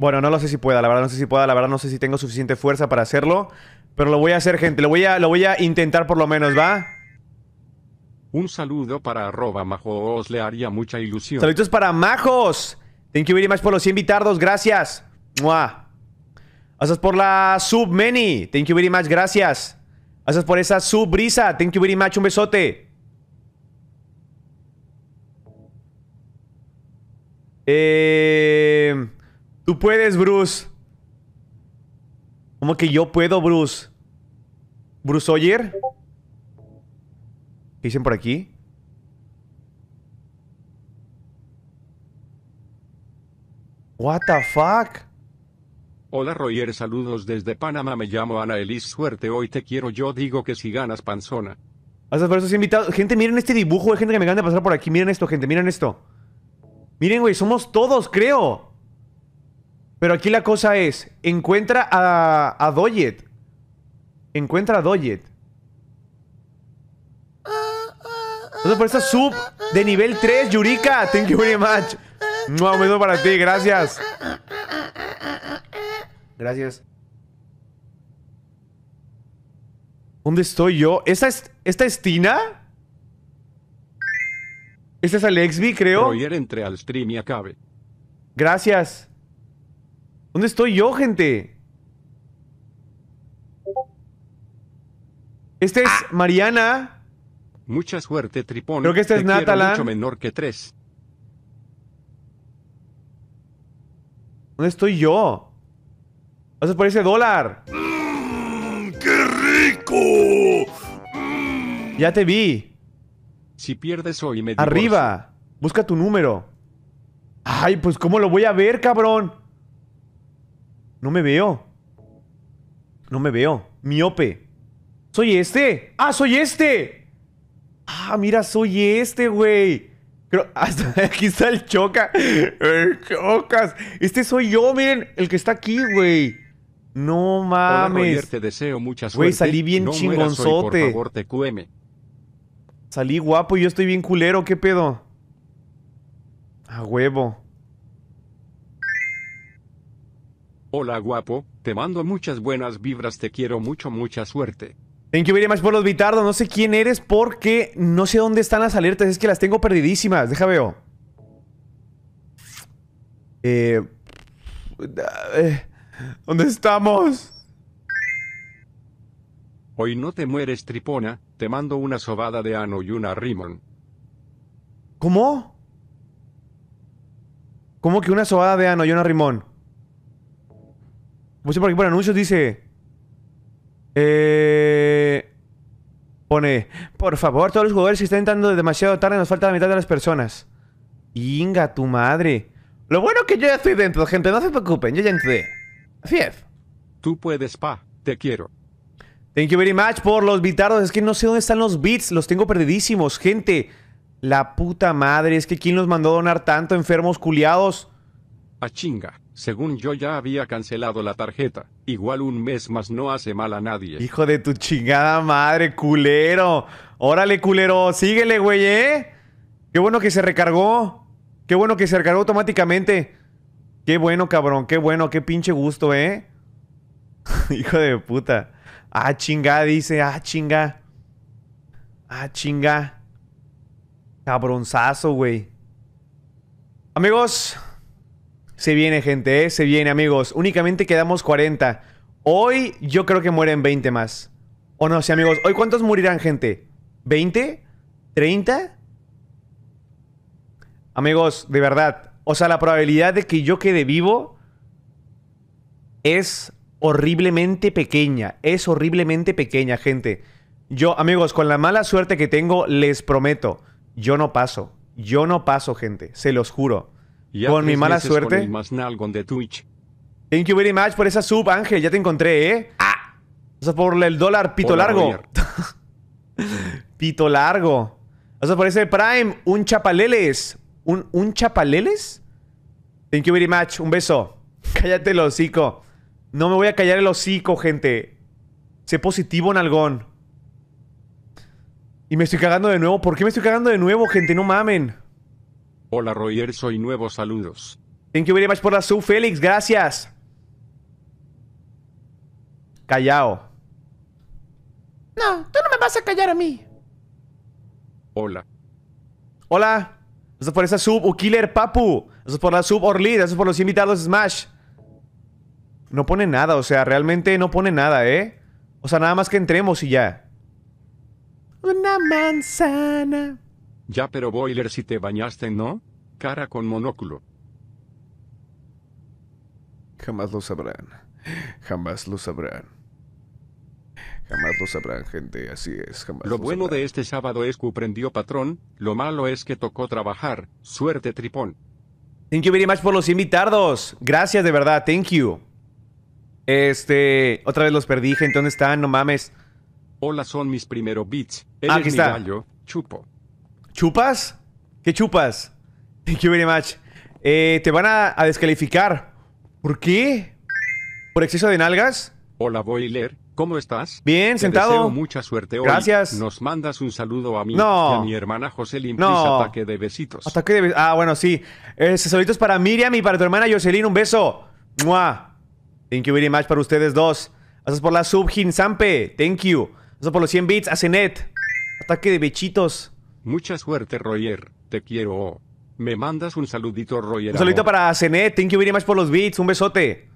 Bueno, no lo sé si pueda, la verdad no sé si pueda, la verdad no sé si tengo suficiente fuerza para hacerlo. Pero lo voy a hacer, gente, lo voy a, lo voy a intentar por lo menos, ¿va? Un saludo para arroba majos, le haría mucha ilusión. Saludos para majos. Thank you very much por los 100 bitardos, gracias. Mua. Gracias por la sub many. Thank you very much, gracias. Gracias por esa sub brisa. Thank you very much, un besote. Eh Tú puedes, Bruce. ¿Cómo que yo puedo, Bruce? ¿Bruce Oyer? ¿Qué dicen por aquí? What the fuck? Hola Roger, saludos desde Panamá, me llamo Ana Elis, suerte, hoy te quiero, yo digo que si ganas panzona. Gracias por esos invitados. Gente, miren este dibujo, hay gente que me de pasar por aquí, miren esto, gente, miren esto. Miren, güey, somos todos, creo. Pero aquí la cosa es, encuentra a, a Doyet. Encuentra a Doyet. por esta sub de nivel 3, Yurika. Thank you very much. No, un para ti, gracias. Gracias. ¿Dónde estoy yo? ¿Esta es, esta es Tina? ¿Esta es Alexby, creo? entre al stream y acabe. Gracias. ¿Dónde estoy yo, gente? Este es ah. Mariana. Mucha suerte, Tripón. Creo que este es Natala. mucho menor que tres. ¿Dónde estoy yo? Vas a por ese dólar. Mm, ¡Qué rico! Mm. Ya te vi. Si pierdes hoy me Arriba. Busca tu número. Ay, pues ¿cómo lo voy a ver, cabrón? No me veo. No me veo. Miope. ¿Soy este? ¡Ah, soy este! Ah, mira, soy este, güey. Creo, hasta aquí está el choca. El chocas. Este soy yo, miren. El que está aquí, güey. No mames. Güey, salí bien chingonzote. Salí guapo yo estoy bien culero. ¿Qué pedo? A huevo. Hola guapo, te mando muchas buenas vibras, te quiero mucho, mucha suerte. Thank you very más por los bitardos. No sé quién eres porque no sé dónde están las alertas. Es que las tengo perdidísimas. Déjame veo. Eh, eh, ¿Dónde estamos? Hoy no te mueres, tripona. Te mando una sobada de ano y una rimón. ¿Cómo? ¿Cómo que una sobada de ano y una rimón? Puse por aquí por anuncios, dice. Eh, pone, por favor, todos los jugadores que están entrando demasiado tarde, nos falta la mitad de las personas. Inga, tu madre. Lo bueno que yo ya estoy dentro, gente, no se preocupen, yo ya entré. Fief. Tú puedes, pa, te quiero. Thank you very much por los bitardos. Es que no sé dónde están los bits, los tengo perdidísimos, gente. La puta madre, es que ¿quién los mandó a donar tanto, enfermos culiados? A chinga. Según yo ya había cancelado la tarjeta. Igual un mes más no hace mal a nadie. Hijo de tu chingada madre, culero. Órale, culero. Síguele, güey, ¿eh? Qué bueno que se recargó. Qué bueno que se recargó automáticamente. Qué bueno, cabrón. Qué bueno. Qué pinche gusto, ¿eh? Hijo de puta. Ah, chinga, dice. Ah, chinga. Ah, chinga. Cabronzazo, güey. Amigos, se viene, gente, eh, se viene, amigos. Únicamente quedamos 40. Hoy yo creo que mueren 20 más. O no, sé, amigos. ¿Hoy cuántos morirán, gente? ¿20? ¿30? Amigos, de verdad. O sea, la probabilidad de que yo quede vivo es horriblemente pequeña. Es horriblemente pequeña, gente. Yo, amigos, con la mala suerte que tengo, les prometo, yo no paso. Yo no paso, gente. Se los juro con mi mala suerte. Thank you very much por esa sub, Ángel. Ya te encontré, ¿eh? ¡Ah! O por el dólar pito largo. pito largo. O por ese Prime, un chapaleles. ¿Un, ¿Un chapaleles? Thank you very much. Un beso. Cállate el hocico. No me voy a callar el hocico, gente. Sé positivo, Nalgón. Y me estoy cagando de nuevo. ¿Por qué me estoy cagando de nuevo, gente? No mamen. Hola Roger, soy nuevo, saludos. Thank you very much por la sub, Félix, gracias. Callao. No, tú no me vas a callar a mí. Hola. Hola. Gracias por esa sub, Ukiller Papu. Gracias por la sub, Orly. Gracias por los invitados Smash. No pone nada, o sea, realmente no pone nada, ¿eh? O sea, nada más que entremos y ya. Una manzana. Ya pero boiler si te bañaste, ¿no? Cara con monóculo. Jamás lo sabrán. Jamás lo sabrán. Jamás lo sabrán, gente. Así es, Lo, bueno de este sábado es que prendió patrón. Lo malo es que tocó trabajar. Suerte, tripón. Thank you very much por los invitados. Gracias, de verdad. Thank you. Este, otra vez los perdí, gente. ¿Dónde están? No mames. Hola, son mis primeros beats. Ah, Aquí está. chupo. ¿Chupas? ¿Qué chupas? Thank you very much. Eh, te van a, descalificar. ¿Por qué? ¿Por exceso de nalgas? Hola, Boiler. ¿Cómo estás? Bien, te sentado. Deseo mucha suerte hoy. Gracias. Nos mandas un saludo a mí a mi hermana Jocelyn. No. Ataque de besitos. Ataque de besitos. Ah, bueno, sí. Eh, saluditos para Miriam y para tu hermana Jocelyn. Un beso. ¡Mua! Thank you very much para ustedes dos. Gracias por la sub, sampe Thank you. Gracias por los 100 bits. net Ataque de bechitos. Mucha suerte, Roger. Te quiero. Me mandas un saludito, Roger. Un saludito para Cenet. Thank you very much por los beats. Un besote.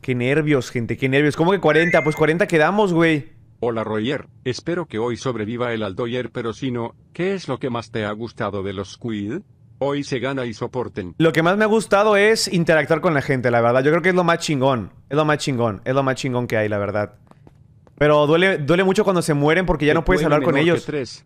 qué nervios, gente. Qué nervios. ¿Cómo que 40? Pues 40 quedamos, güey. Hola, Roger. Espero que hoy sobreviva el Aldoyer, pero si no, ¿qué es lo que más te ha gustado de los Squid? Hoy se gana y soporten. Lo que más me ha gustado es interactuar con la gente, la verdad. Yo creo que es lo más chingón. Es lo más chingón. Es lo más chingón que hay, la verdad. Pero duele, duele mucho cuando se mueren porque ya no puedes hablar con ellos. Tres.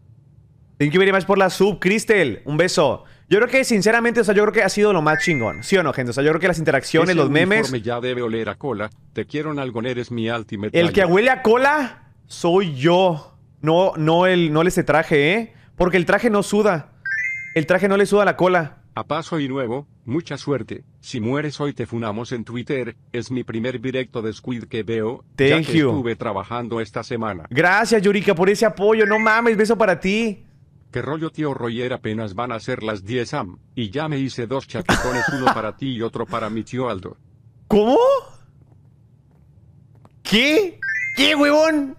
Thank you very much por la sub, Crystal. Un beso. Yo creo que, sinceramente, o sea, yo creo que ha sido lo más chingón. ¿Sí o no, gente? O sea, yo creo que las interacciones, los memes. ya debe oler a cola. Te quiero, mi El que huele a cola soy yo. No, no, el, no ese traje, ¿eh? Porque el traje no suda. El traje no le suda la cola. A paso y nuevo, Mucha suerte, si mueres hoy te funamos en Twitter, es mi primer directo de Squid que veo, Thank estuve trabajando esta semana. Gracias Yurika por ese apoyo, no mames, beso para ti. Qué rollo tío Royer? apenas van a ser las 10 am, y ya me hice dos chapicones, uno para ti y otro para mi tío Aldo. ¿Cómo? ¿Qué? ¿Qué, huevón?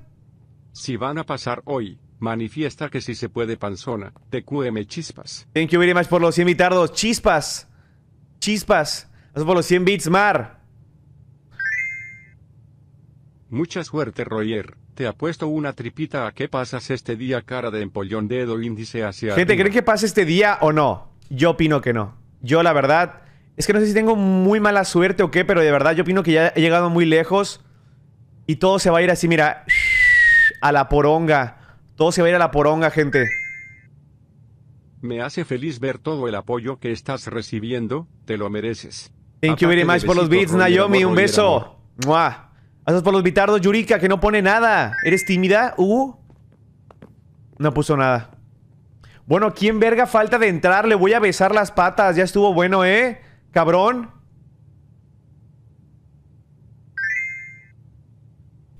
Si van a pasar hoy, manifiesta que si se puede panzona, te chispas. Thank you very much por los invitados, chispas. Chispas. Vamos por los 100 bits, Mar. Mucha suerte, Roger. Te apuesto una tripita a qué pasas este día cara de empollón dedo índice hacia Gente, ¿creen que pase este día o no? Yo opino que no. Yo, la verdad, es que no sé si tengo muy mala suerte o qué, pero de verdad yo opino que ya he llegado muy lejos y todo se va a ir así, mira, a la poronga. Todo se va a ir a la poronga, gente. Me hace feliz ver todo el apoyo que estás recibiendo, te lo mereces. Thank you very much por los beats, Naomi. Un beso. Mua. Gracias por los bitardos, Yurika, que no pone nada. ¿Eres tímida? Uh. No puso nada. Bueno, ¿quién verga falta de entrar? Le voy a besar las patas. Ya estuvo bueno, ¿eh? Cabrón.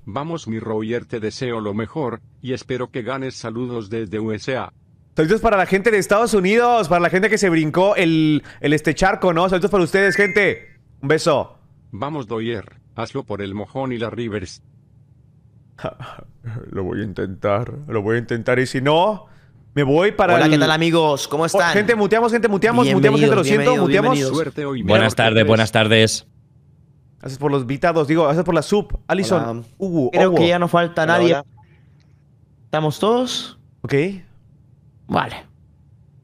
Vamos, mi Royer, te deseo lo mejor y espero que ganes saludos desde USA. Saludos para la gente de Estados Unidos, para la gente que se brincó el, el este charco, ¿no? Saludos para ustedes, gente. Un beso. Vamos, Doyer. Hazlo por el mojón y las Rivers. lo voy a intentar, lo voy a intentar. Y si no, me voy para. Hola, ¿qué tal, amigos? ¿Cómo oh, están? gente, muteamos, gente, muteamos, muteamos, gente, lo siento, muteamos. buenas tardes, buenas tardes. Gracias por los invitados, digo, gracias por la sub. Alison. Creo que ya no falta nadie. ¿Estamos todos? Ok. Vale.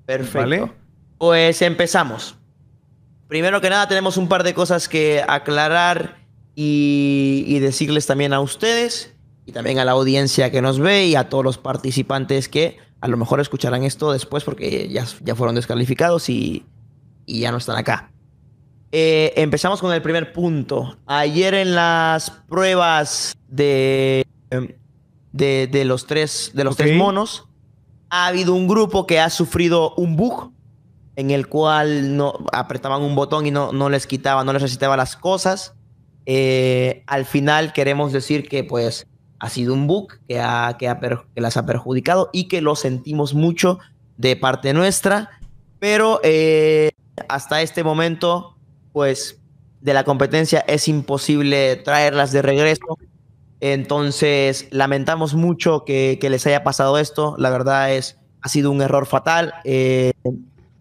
Perfecto. Pues empezamos. Primero que nada, tenemos un par de cosas que aclarar y, decirles también a ustedes y también a la audiencia que nos ve y a todos los participantes que a lo mejor escucharán esto después porque ya, ya fueron descalificados y, ya no están acá. Eh, empezamos con el primer punto. Ayer en las pruebas de, de, los de los tres monos, ha habido un grupo que ha sufrido un bug en el cual no apretaban un botón y no, no les quitaba, no les recitaba las cosas. Eh, al final queremos decir que pues ha sido un bug que, ha, que, ha que, las ha perjudicado y que lo sentimos mucho de parte nuestra, pero eh, hasta este momento pues de la competencia es imposible traerlas de regreso entonces, lamentamos mucho que, les haya pasado esto. La verdad es, ha sido un error fatal. Eh,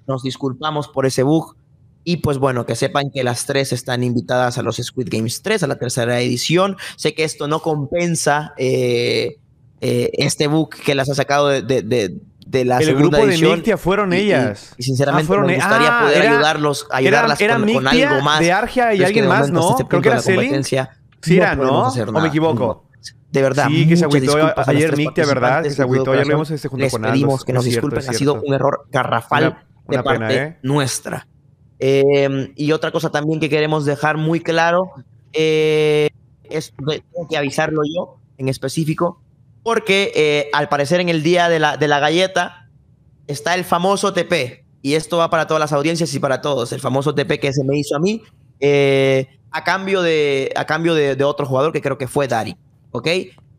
nos disculpamos por ese bug. Y pues bueno, que sepan que las tres están invitadas a los Squid Games 3, a la tercera edición. Sé que esto no compensa eh, eh, este bug que las ha sacado de, de, de de la el grupo de fueron ellas. Y, sinceramente me ah, gustaría ah, poder ayudarlos, ayudarlas con, algo más. De Argia y alguien más, ¿no? Este Creo que era la competencia. Sí no ¿O me equivoco? De verdad. Sí, que se agüitó ayer Nick, verdad, se agüitó. Ayer este Les pedimos que nos disculpen, ha sido un error garrafal de parte ¿eh? nuestra. Em, y otra cosa también que queremos dejar muy claro, eh, es que avisarlo yo en específico, porque eh, al parecer en el día de la, de la galleta está el famoso TP, y esto va para todas las audiencias y para todos, el famoso TP que se me hizo a mí a cambio de, a cambio de, otro jugador que creo que fue Dari. ¿Ok?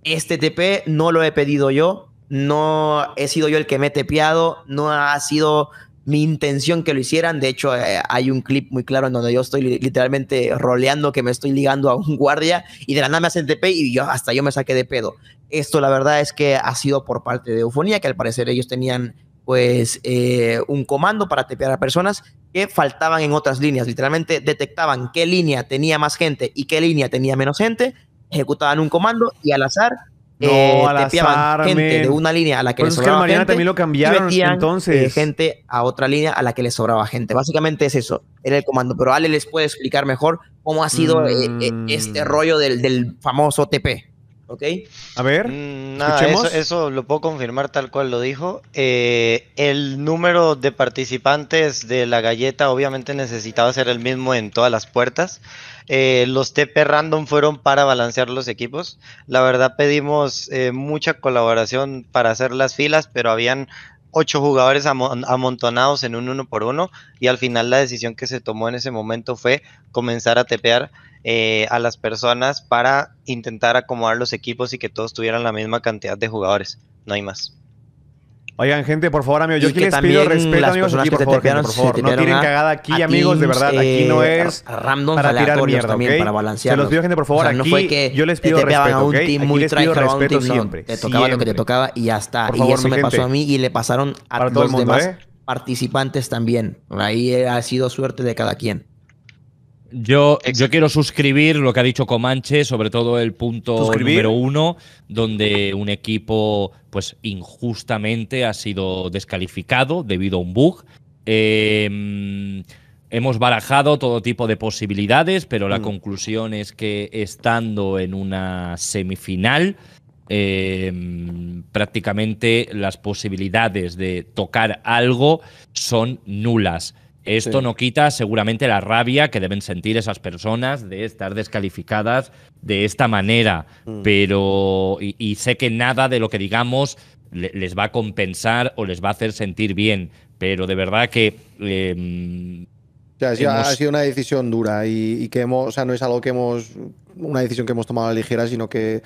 Este TP no lo he pedido yo, no he sido yo el que me he tepeado, no ha sido mi intención que lo hicieran. De hecho, eh, hay un clip muy claro en donde yo estoy literalmente roleando que me estoy ligando a un guardia y de la nada me hacen TP y yo hasta yo me saqué de pedo. Esto la verdad es que ha sido por parte de Eufonía, que al parecer ellos tenían pues eh, un comando para tepear a personas que faltaban en otras líneas. Literalmente detectaban qué línea tenía más gente y qué línea tenía menos gente, ejecutaban un comando y al azar no, eh, gente de una línea a la que le sobraba es que gente, también lo cambiaron, eh, entonces. gente a otra línea a la que le sobraba gente. Básicamente es eso, era el comando. Pero Ale les puede explicar mejor cómo ha sido eh, este mm. rollo del famoso TP. ¿ok? A ver, mm, Nada, eso, lo puedo confirmar tal cual lo dijo. Eh, el número de participantes de la galleta obviamente necesitaba ser el mismo en todas las puertas. Eh, los TP random fueron para balancear los equipos. La verdad pedimos eh, mucha colaboración para hacer las filas, pero habían ocho jugadores amontonados en un uno por uno y al final la decisión que se tomó en ese momento fue comenzar a tepear eh, a las personas para intentar acomodar los equipos y que todos tuvieran la misma cantidad de jugadores. No hay más. Oigan, gente, por favor, amigos, yo les pido respeto, amigos, aquí, por, favor, por favor, no tienen cagada aquí, amigos, de verdad, eh, aquí no es para tirar mierda, también, Para balancear. Se los pido, gente, por favor, no yo les pido respeto, un team les pido respeto siempre. Te tocaba lo que te tocaba y ya está. Por y eso me pasó a mí y le pasaron a todos los demás ¿eh? participantes también. Ahí ha sido suerte de cada quien. Yo, quiero suscribir lo que ha dicho Comanche, sobre todo el punto número uno, donde un equipo, pues injustamente, ha sido descalificado debido a un bug. Em, hemos barajado todo tipo de posibilidades, pero la mm. conclusión es que estando en una semifinal, em, prácticamente las posibilidades de tocar algo son nulas. Esto no quita seguramente la rabia que deben sentir esas personas de estar descalificadas de esta manera, mm. pero y, sé que nada de lo que digamos les va a compensar o les va a hacer sentir bien, pero de verdad que... Em, ha sido una decisión dura y, y que hemos, o sea, no es algo que hemos, una decisión que hemos tomado a la ligera, sino que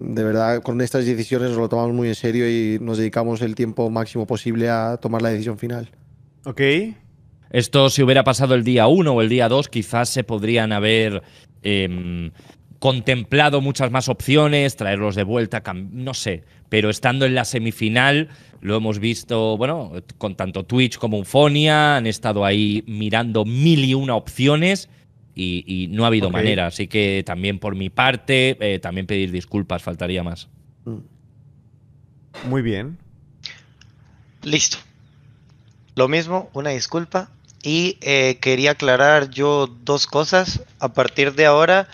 de verdad, con estas decisiones nos lo tomamos muy en serio y nos dedicamos el tiempo máximo posible a tomar la decisión final. Ok. Esto si hubiera pasado el día 1 o el día 2, quizás se podrían haber em, contemplado muchas más opciones, traerlos de vuelta, no sé. Pero estando en la semifinal, lo hemos visto, bueno, con tanto Twitch como Unfonia, han estado ahí mirando mil y una opciones. Y, no ha habido manera, así que también por mi parte, eh, también pedir disculpas, faltaría más. Mm. Muy bien. Listo. Lo mismo, una disculpa y eh, quería aclarar yo dos cosas. A partir de ahora,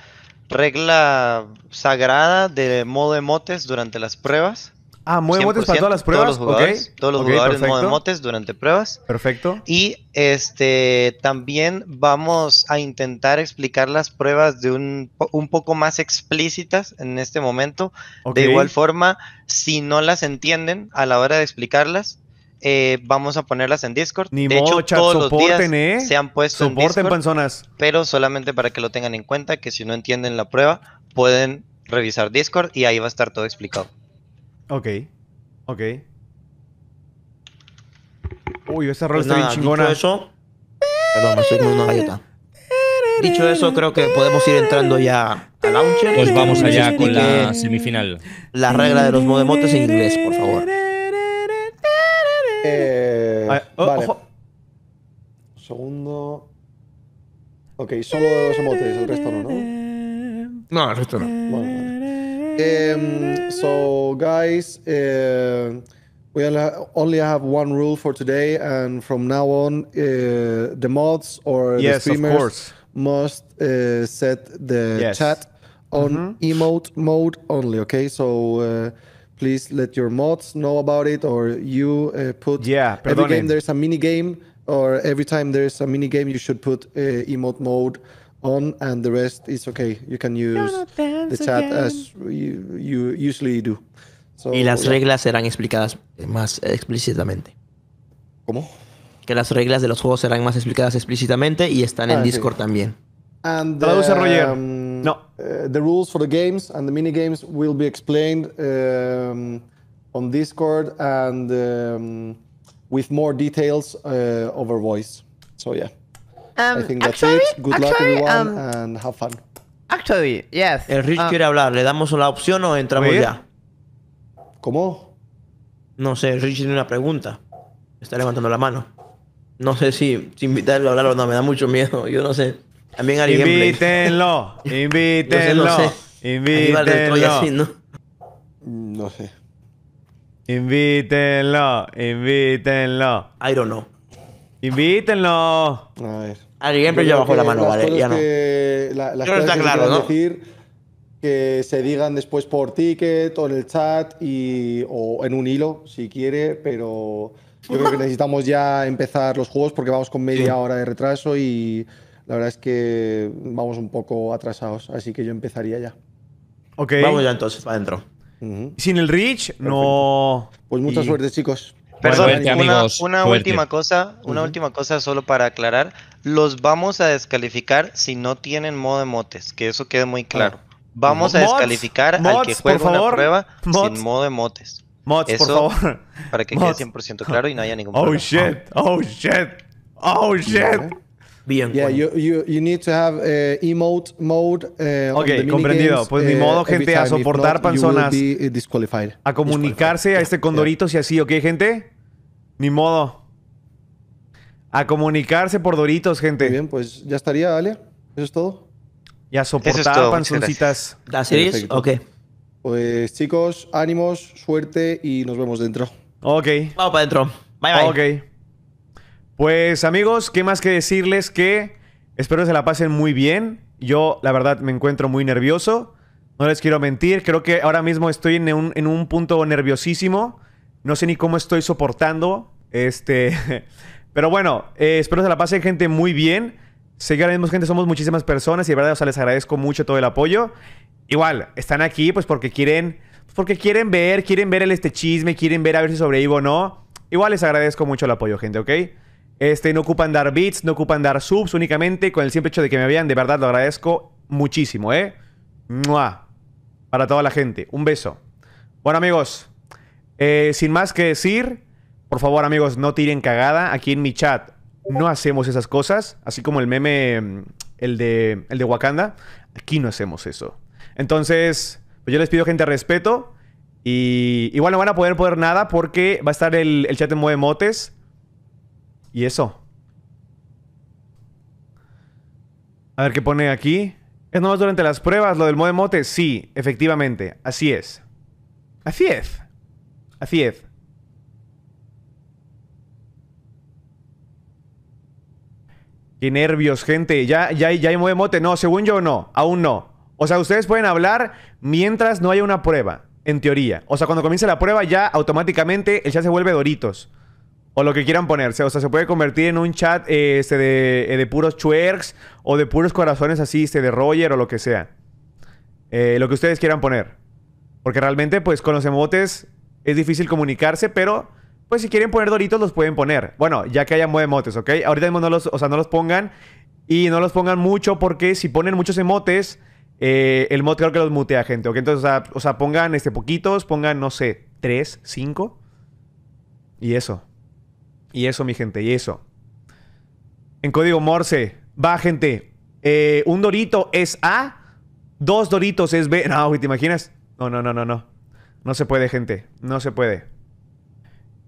regla sagrada de modo emotes durante las pruebas. Ah, modo emotes para todas las pruebas. Todos los jugadores, todos los jugadores modo emotes durante pruebas. Perfecto. Y este también vamos a intentar explicar las pruebas de un, un poco más explícitas en este momento. De igual forma, si no las entienden a la hora de explicarlas, eh, vamos a ponerlas en Discord. Ni de todos los días ¿eh? se han puesto en Discord, personas. Pero solamente para que lo tengan en cuenta, que si no entienden la prueba, pueden revisar Discord y ahí va a estar todo explicado. Ok, ok. Uy, esa rol pues está bien chingona. Dicho eso, perdón, estoy con una galleta. Dicho eso, creo que podemos ir entrando ya a Launcher. Pues vamos allá con la semifinal. La regla de los modemotes en inglés, por favor. Eh, oh, vale. Ojo. Segundo. Ok, solo los emotes, el resto no, ¿no? No, el resto no. Bueno, vale. um, so, guys, uh, we only have one rule for today, and from now on, uh, the mods or yes, the streamers must uh, set the yes. chat on mm -hmm. emote mode only, okay? So. please let your mods know about it or you uh, put yeah, every game there's a mini game or every time there's a mini game you should put uh, emote mode on and the rest is okay you can use the chat again. as you, you, usually do y las reglas serán explicadas más explícitamente ¿Cómo? que las reglas de los juegos serán más explicadas explícitamente y están en ah, Discord también. And, Traduce, um, Roger no. Uh, the rules for the games and the mini games will be explained um, on Discord and um, with more details uh, over voice. So yeah, um, I think that's actually, it. Good actually, luck everyone um, and have fun. Actually, yes. El Rich uh, quiere hablar. ¿Le damos la opción o entramos ya? ¿Cómo? No sé, Rich tiene una pregunta. Está levantando la mano. No sé si invitarlo a hablar o no, me da mucho miedo. Yo no sé. También Invítenlo, invítenlo. no sé, Invítenlo. ¿no? sé. Invítenlo, invítenlo. I don't know. Invítenlo. A ver. Alguien ya la mano, vale, ya no. la, gente Decir, que se digan después por ticket o en el chat y, o en un hilo, si quiere, pero yo creo que necesitamos ya empezar los juegos porque vamos con media hora de retraso y la verdad es que vamos un poco atrasados, así que yo empezaría ya. Ok. Vamos ya entonces, para adentro. Sin el Rich, no. Pues mucha suerte, chicos. Perdón, una, última cosa, una última cosa solo para aclarar. Los vamos a descalificar si no tienen modo motes. que eso quede muy claro. Ah. Vamos a descalificar al que juega la prueba sin modo emotes. Mods, por favor. Para que quede 100% claro y no haya ningún Oh shit, oh shit, oh shit bien. Yeah, you, you, you, need to have uh, emote mode. Uh, ok, comprendido. Pues ni eh, modo, gente, a soportar panzonas. Disqualified. A comunicarse a este condorito y así, ¿ok, gente? Ni modo. A comunicarse por Doritos, gente. Muy bien, pues ya estaría, ¿vale? Eso es todo. Y a soportar panzoncitas. Así es, ok. Pues chicos, ánimos, suerte y nos vemos dentro. Ok. Vamos para adentro. Bye bye. Ok. Pues amigos, ¿qué más que decirles que espero que se la pasen muy bien? Yo la verdad me encuentro muy nervioso, no les quiero mentir, creo que ahora mismo estoy en un, punto nerviosísimo, no sé ni cómo estoy soportando, este, pero bueno, eh, espero que se la pasen gente muy bien. Sé que ahora mismo gente somos muchísimas personas y de verdad, o sea, les agradezco mucho todo el apoyo. Igual, están aquí pues porque quieren, porque quieren ver, quieren ver el este chisme, quieren ver a ver si sobrevivo o no. Igual les agradezco mucho el apoyo, gente, ¿ok? Este, no ocupan dar bits, no ocupan dar subs, únicamente con el simple hecho de que me habían, de verdad lo agradezco muchísimo, ¿eh? Para toda la gente, un beso. Bueno, amigos, eh, sin más que decir, por favor, amigos, no tiren cagada aquí en mi chat. No hacemos esas cosas, así como el meme, el de, el Wakanda. Aquí no hacemos eso. Entonces, pues yo les pido gente respeto. Y igual no van a poder poder nada porque va a estar el, chat en Mueve Motes. ¿Y eso? A ver qué pone aquí. ¿Es nomás durante las pruebas lo del mote? Sí, efectivamente. Así es. Así es. Así es. Qué nervios, gente. ¿Ya, ya, ya hay mote. No, según yo no. Aún no. O sea, ustedes pueden hablar mientras no haya una prueba. En teoría. O sea, cuando comience la prueba ya automáticamente el chat se vuelve Doritos. O lo que quieran ponerse. O sea, se puede convertir en un chat eh, este, de, eh, de, puros twerks o de puros corazones así, este de Roger o lo que sea. Eh, lo que ustedes quieran poner. Porque realmente, pues con los emotes es difícil comunicarse, pero pues si quieren poner doritos, los pueden poner. Bueno, ya que haya emotes, ¿ok? Ahorita no los, o no los pongan. Y no los pongan mucho porque si ponen muchos emotes, el mod creo que los mutea, gente. ¿Ok? Entonces, o sea, o sea, pongan este, poquitos, pongan, no sé, tres, cinco. Y eso. Y eso, mi gente, y eso. En código Morse, va, gente. Eh, un dorito es A, dos doritos es B. No, ¿te imaginas? No, no, no, no, no. No se puede, gente. No se puede.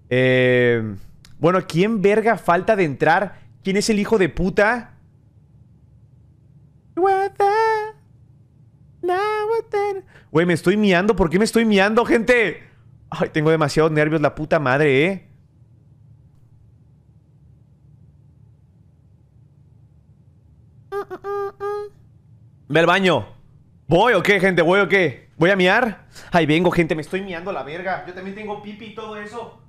Eh, bueno, ¿quién verga falta de entrar? ¿Quién es el hijo de puta? Güey, me estoy miando. ¿Por qué me estoy miando, gente? Ay, tengo demasiados nervios, la puta madre, ¿eh? Ve al baño. ¿Voy o qué, gente? ¿Voy o qué? ¿Voy a miar? Ahí vengo, gente. Me estoy miando la verga. Yo también tengo pipi y todo eso.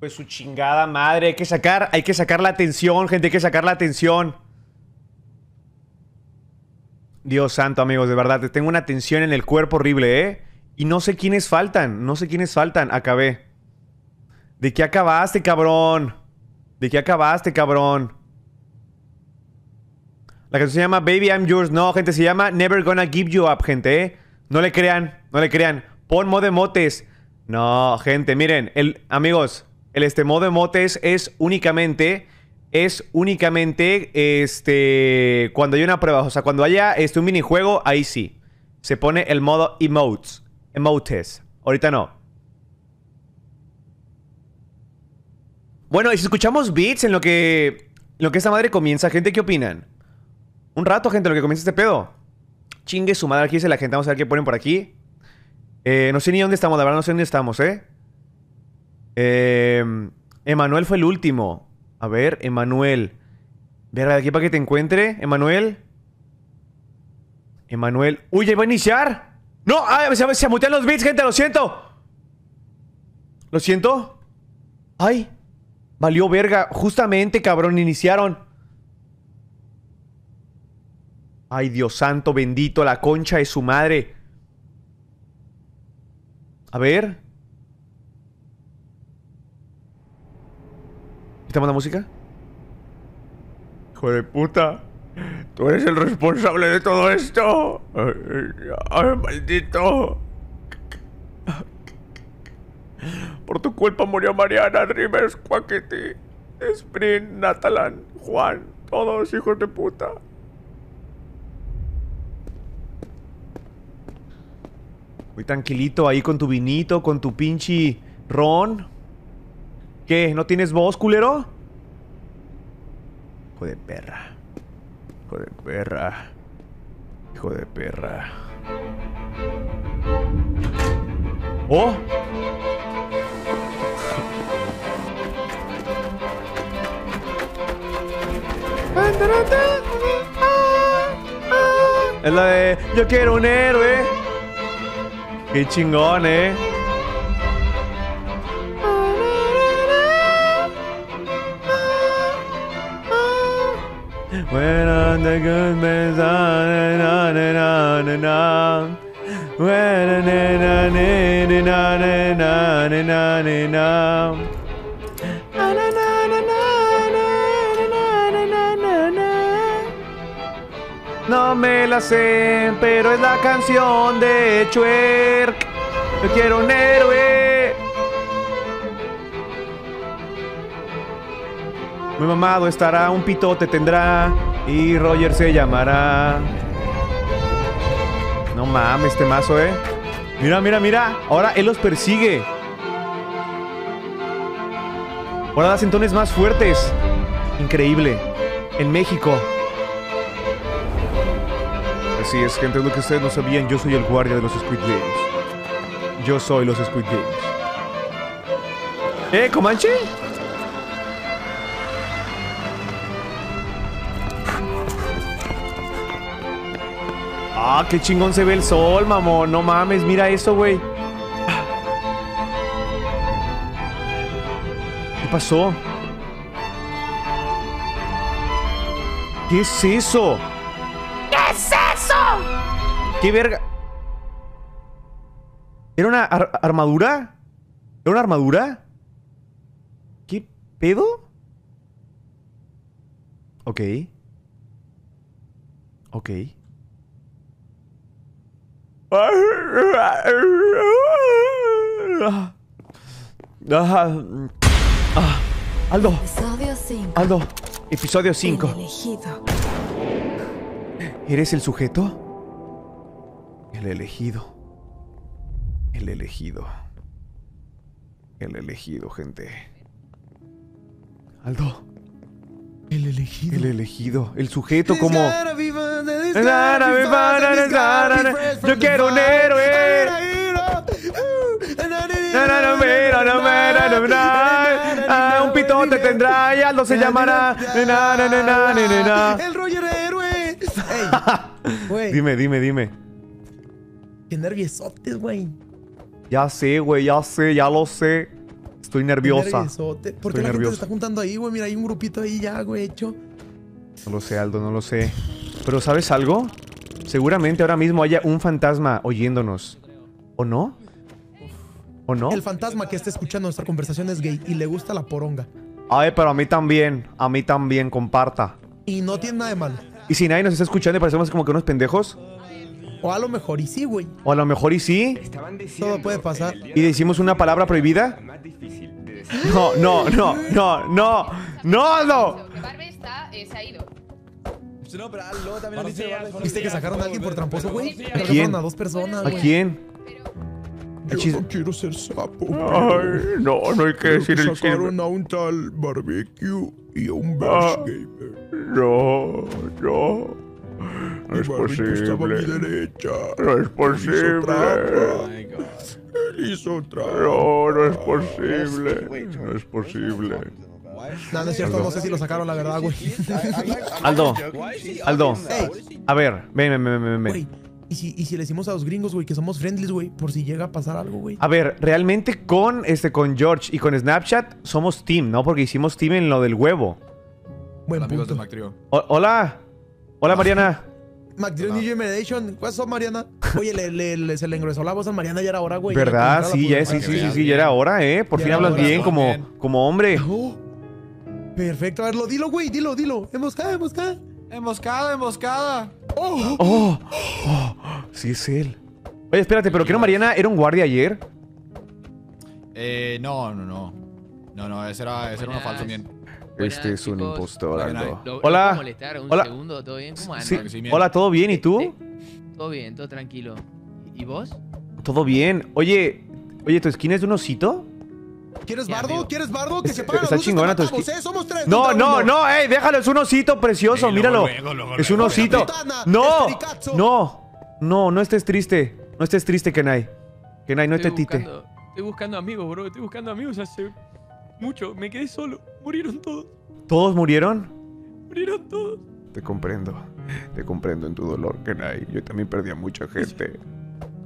Pues su chingada madre, hay que sacar, hay que sacar la atención, gente, hay que sacar la atención. Dios santo, amigos, de verdad, te tengo una tensión en el cuerpo horrible, ¿eh? Y no sé quiénes faltan, no sé quiénes faltan, acabé. ¿De qué acabaste, cabrón? ¿De qué acabaste, cabrón? La canción se llama Baby I'm Yours. No, gente, se llama Never Gonna Give You Up, gente, ¿eh? No le crean, no le crean. Pon modo motes. No, gente, miren, amigos, el este modo motes es únicamente es únicamente este cuando hay una prueba, o sea, cuando haya este un minijuego, ahí sí. Se pone el modo emotes, emotes. Ahorita no. Bueno, y si escuchamos beats en lo que en lo que esta madre comienza, gente, ¿qué opinan? Un rato, gente, lo que comienza este pedo. Chingue su madre, aquí dice la gente. Vamos a ver qué ponen por aquí. Eh, no sé ni dónde estamos, la verdad no sé dónde estamos, ¿eh? eh Emanuel fue el último. A ver, Emanuel. Verga, de aquí para que te encuentre, Emanuel. Emanuel. ¡Uy, ya va a iniciar! ¡No! ¡Ay, ah, se, se mutean los bits, gente! ¡Lo siento! ¿Lo siento? ¡Ay! Valió verga. Justamente, cabrón, iniciaron. Ay, Dios santo, bendito, la concha de su madre. A ver. ¿Estamos la música? Hijo de puta. Tú eres el responsable de todo esto. Ay, maldito. Por tu culpa murió Mariana, Rivers, Quackity, Sprint, Natalan, Juan, todos hijos de puta. Muy tranquilito ahí con tu vinito, con tu pinche ron. ¿Qué? ¿No tienes voz, culero? Hijo de perra. Hijo de perra. Hijo de perra. ¡Oh! Es la de Yo quiero un héroe. Qué chingón, ¿eh? When on the good man's on and on and on and on. When and on and on and on and on and on and on. No me la sé, pero es la canción de Chuerk. Yo quiero un héroe. Muy mamado estará, un pitote tendrá y Roger se llamará. No mames, este mazo, eh. Mira, mira, mira. Ahora él los persigue. Ahora las sentones más fuertes. Increíble. En México. Si es, que lo que ustedes no sabían, yo soy el guardia de los Squid Games. Yo soy los Squid Games. ¿Eh, Comanche? Ah, qué chingón se ve el sol, mamón. No mames, mira eso, güey. ¿Qué pasó? ¿Qué es eso? ¿Qué verga? ¿Era una armadura? ¿Era una armadura? ¿Qué pedo? Ok. Ok. Ah, Aldo. Episodio 5. Aldo. Episodio 5. Eres el sujeto. El elegido. El elegido. El elegido, gente. Aldo. El elegido. El elegido. El sujeto como... Yo quiero un héroe. un pitón te tendrá y Aldo se llamará. El Roger héroe. Dime, dime, dime. Qué nerviosotes, güey. Ya sé, güey, ya sé, ya lo sé. Estoy nerviosa. ¿Por qué la gente se está juntando ahí, güey? Mira, hay un grupito ahí ya, güey, hecho. No lo sé, Aldo, no lo sé. Pero ¿sabes algo? Seguramente ahora mismo haya un fantasma oyéndonos. ¿O no? ¿O no? El fantasma que está escuchando nuestra conversación es gay y le gusta la poronga. Ay, pero a mí también. A mí también, comparta. Y no tiene nada de malo. ¿Y si nadie nos está escuchando y parecemos como que unos pendejos? O a lo mejor y sí, güey. O a lo mejor y sí. Todo puede pasar. ¿Y decimos una palabra prohibida? No, no, no, no, no, no, no. Barbe está, eh, se ha ido. Pues no, pero ah, luego también lo ¿Viste que sacaron a alguien por tramposo, güey? a dos personas, ¿A quién? Yo no quiero ser sapo. Ay, no, no hay que decir el Sacaron a un tal barbecue y a un ah, Bash Gamer. No, no. No es posible. derecha. No es posible. Él hizo trampa. No, no es posible. No es posible. No, no es cierto, no sé si lo sacaron, la verdad, güey. Aldo, Aldo, a ver, ven, ven, ven, ven. ven. ¿Y si, y si, le decimos a los gringos, güey, que somos friendlies, güey, por si llega a pasar algo, güey. A ver, realmente con, este, con George y con Snapchat somos team, ¿no? Porque hicimos team en lo del huevo. Buen Hola. Hola, Mariana. McDonald's New ¿Cuál son, Mariana? Oye, le, se le engresó la voz a Mariana, ya era hora, güey. ¿Verdad? Sí, ya, sí, sí, sí, ya era hora, ¿eh? Por fin hablas bien, como, como hombre. perfecto. A verlo, dilo, güey, dilo, dilo. Emboscada, emboscada. Emboscada, emboscada. Oh. Oh, oh. oh. Sí, es él. Oye, espérate, ¿pero que no Mariana era un guardia ayer? Eh, no, no, no. No, no, ese era, un era falso bien este es un impostor, Ando. hola. hola. ¿Todo bien? Hola, ¿todo bien? ¿Y tú? Este, todo bien, todo tranquilo. ¿Y vos? Todo bien. Oye, oye, ¿tu esquina es de un osito? ¿Quieres bardo? ¿Quieres bardo? Que se tu esquina. ¿eh? Somos tres. No, no, no, ey, eh, déjalo. Es un osito precioso, eh, míralo. es un osito. no, no, no, no estés triste. No estés triste, Kenai. Kenai, no estés tite. Estoy buscando amigos, bro. Estoy buscando amigos hace mucho, me quedé solo. Murieron todos. ¿Todos murieron? Murieron todos. Te comprendo. Te comprendo en tu dolor, Kenai. Yo también perdí a mucha gente.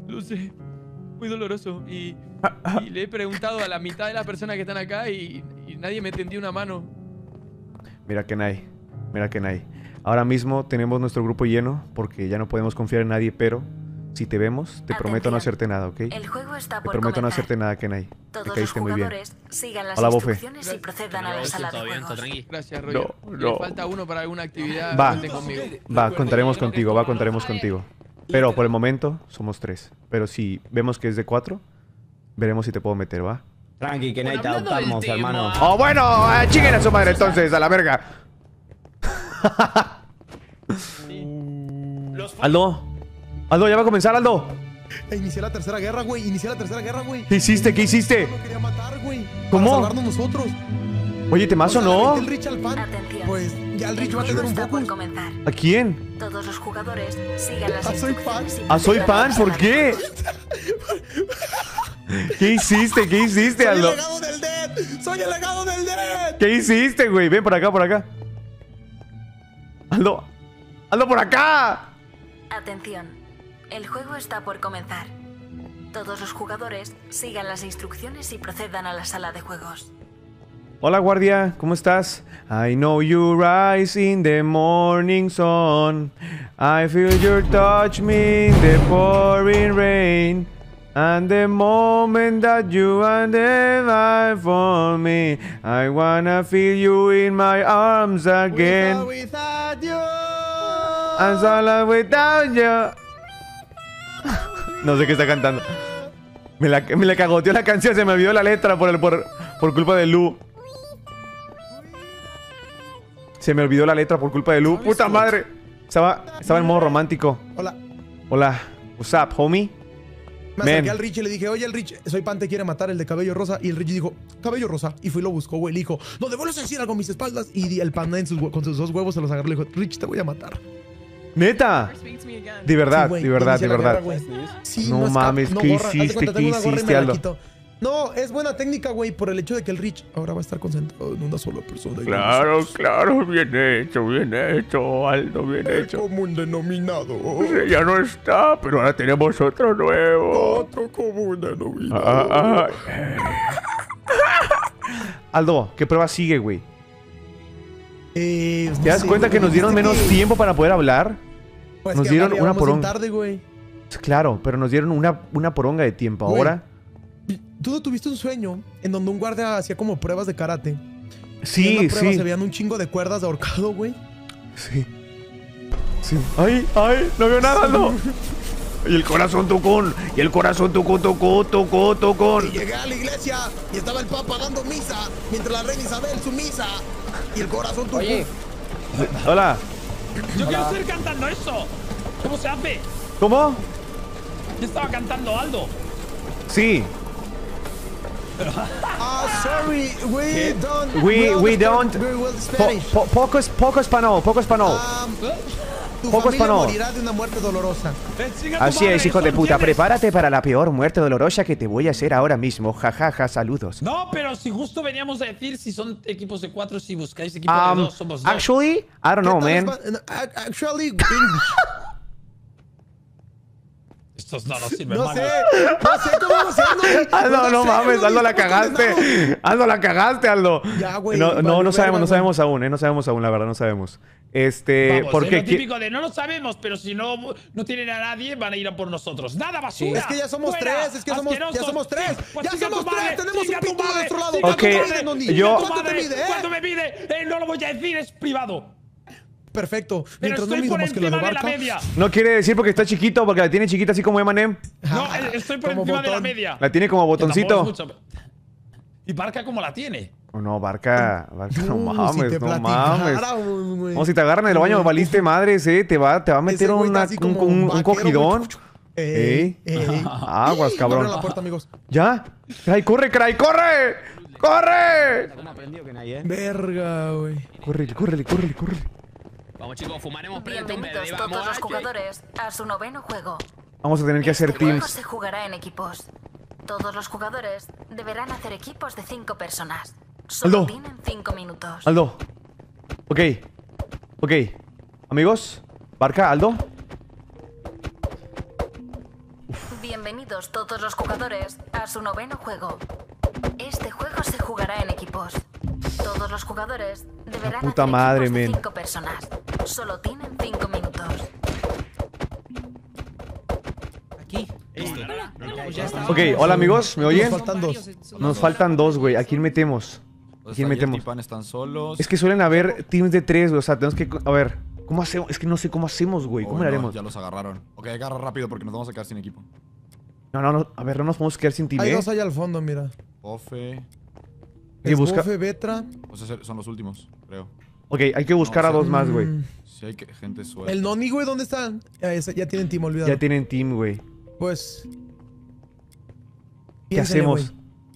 Lo sé. Muy doloroso. Ah, ah. Y, le he preguntado a la mitad de las personas que están acá y, y nadie me tendió una mano. Mira, Kenai. Mira, Kenai. Ahora mismo tenemos nuestro grupo lleno porque ya no podemos confiar en nadie, pero si te vemos, te prometo no hacerte nada, ¿ok? te prometo no hacerte nada, Kenai. Todos te caíste muy bien. Hola, Bofe. Y procedan No, no. Va, va, contaremos contigo, va, contaremos contigo. Pero por el momento somos tres. Pero si vemos que es de cuatro, veremos si te puedo meter, ¿va? Tranqui, Kenai, te adoptamos, hermano. ¡Oh, bueno! Eh, a su madre entonces, a la verga! ¿Aló? Aldo, ya va a comenzar, Aldo. Eh, inicié la tercera guerra, güey. Inicié la tercera guerra, güey. ¿Qué hiciste? ¿Qué hiciste? No matar, güey. ¿Cómo? Para salvarnos nosotros. Oye, o ¿no? Atención. Pues ya el Rich va a tener un poco. ¿A quién? Todos los jugadores sigan las ¿A ah, soy fan ¿A ah, soy fan, ¿Por qué? ¿Qué hiciste? ¿Qué hiciste, Soy Aldo? el legado del Dead. Soy el legado del Dead. ¿Qué hiciste, güey? Ven por acá, por acá. Aldo. Aldo por acá. Atención. El juego está por comenzar. Todos los jugadores sigan las instrucciones y procedan a la sala de juegos. Hola guardia, ¿cómo estás? I know you rise in the morning sun. I feel your touch me in the pouring rain. And the moment that you and I for me, I wanna feel you in my arms again. Without, without you. I'm so without you. No sé qué está cantando. Me la, me la cagoteó la canción, se me olvidó la letra por, el, por, culpa de Lu. Se me olvidó la letra por culpa de Lu. ¡Puta madre! Estaba, estaba en modo romántico. Hola. Hola. What's up, homie? Me Man. al Rich y le dije, oye, el Rich, soy pan, te quiere matar, el de cabello rosa. Y el Rich dijo, cabello rosa. Y fui lo buscó, güey. el hijo. no, devuelves a decir algo a mis espaldas. Y el panda con sus dos huevos se los agarró y le dijo, Rich, te voy a matar. ¿Neta? De verdad, de verdad, de verdad. no mames, ¿qué hiciste? ¿Qué hiciste, Aldo? No, es buena técnica, güey, por el hecho de que el Rich ahora va a estar concentrado en una sola persona. Claro, claro, bien hecho, bien hecho, Aldo, bien hecho. común denominado. ya no está, pero ahora tenemos otro nuevo. Otro común denominado. Ah, ah, ah. Aldo, ¿qué prueba sigue, güey? Eh, ¿Te das cuenta que nos dieron menos tiempo para poder hablar? Pues nos dieron una poronga. Claro, pero nos dieron una, una poronga de tiempo. Ahora. Tú tuviste un sueño en donde un guardia hacía como pruebas de karate. Sí, en sí. Se veían un chingo de cuerdas de ahorcado, güey. Sí. ay! ¡No veo nada, no! Y el corazón tocón, y el corazón tocó, tocó, tocó, tocó. Y llegué a la iglesia y estaba el Papa dando misa, mientras la reina Isabel su misa. Y el corazón tocó. Hola. Yo quiero seguir cantando eso. ¿Cómo se hace? ¿Cómo? Yo estaba cantando Aldo. Sí. Ah, sorry, we don't. We, we, don't. poco, es, poco español, poco español. Um, ¿Eh? Poco Así es, hijo de puta. Prepárate para la peor muerte dolorosa que te voy a hacer ahora mismo. Jajaja, saludos. No, pero si justo veníamos a decir si son equipos de cuatro, si buscáis equipos de um, dos, somos dos. Actually, I don't know, man. Actually, Estos no nos sirven, No sé, no sé cómo vamos Aldo, Aldo, no, mames, Aldo la cagaste. Aldo la cagaste, Aldo. Ya, güey. No, no, no sabemos, no sabemos aún, eh. No sabemos aún, la verdad, no sabemos. Este, Vamos, porque eh, es lo típico de no lo sabemos, pero si no no tienen a nadie van a ir a por nosotros. Nada basura. Es que ya somos tres, es que somos, ya somos tres. Pues ya somos tres, tenemos un pito de nuestro lado. Okay. yo, ¿Cuánto, ¿eh? me pide? Eh, no lo voy a decir, es privado perfecto. Mientras no encima que lo de No quiere decir porque está chiquito, porque la tiene chiquita así como Emanem. No, estoy por encima de la media. La tiene como botoncito. ¿Y Barca como la tiene? Oh, no, Barca, Barca, no, mames, no mames. si te agarran en el baño, valiste madres, eh. Te va, te va a meter un, un, cogidón. Aguas, cabrón. ¿Ya? ¡Cray, corre, Cray, corre! ¡Corre! Verga, güey. Corre, córrele, córrele, córrele. Vamos chicos, fumaremos Bienvenidos todos los jugadores a su noveno juego. Vamos a tener que este hacer teams. Juego se jugará en equipos. Todos los jugadores deberán hacer equipos de 5 personas. Solo tienen 5 minutos. Aldo. Ok. Ok. Amigos, barca, Aldo. Bienvenidos todos los jugadores a su noveno juego. Este juego se jugará en equipos. Todos los jugadores deberán puta madre, men personas. Solo tienen cinco minutos. Aquí. Este. hola. Ok, hola amigos, ¿me oyen? Nos faltan dos. Nos faltan dos, güey. ¿A quién metemos? ¿A pues quién metemos? Es que suelen haber teams de tres, güey. O sea, tenemos que... A ver, ¿cómo hacemos? Es que no sé cómo hacemos, güey. ¿Cómo oh, lo haremos? ya los agarraron. Ok, agarra rápido porque nos vamos a quedar sin equipo. No, no, no. A ver, no nos podemos quedar sin team, Hay ¿eh? dos allá al fondo, mira. Pofe. Hay que son los últimos, creo. Ok, hay que buscar a dos más, güey. Mm. El Noni, güey, ¿dónde están? Ya, tienen team, olvidado. Ya tienen team, güey. Pues. ¿Qué hacemos?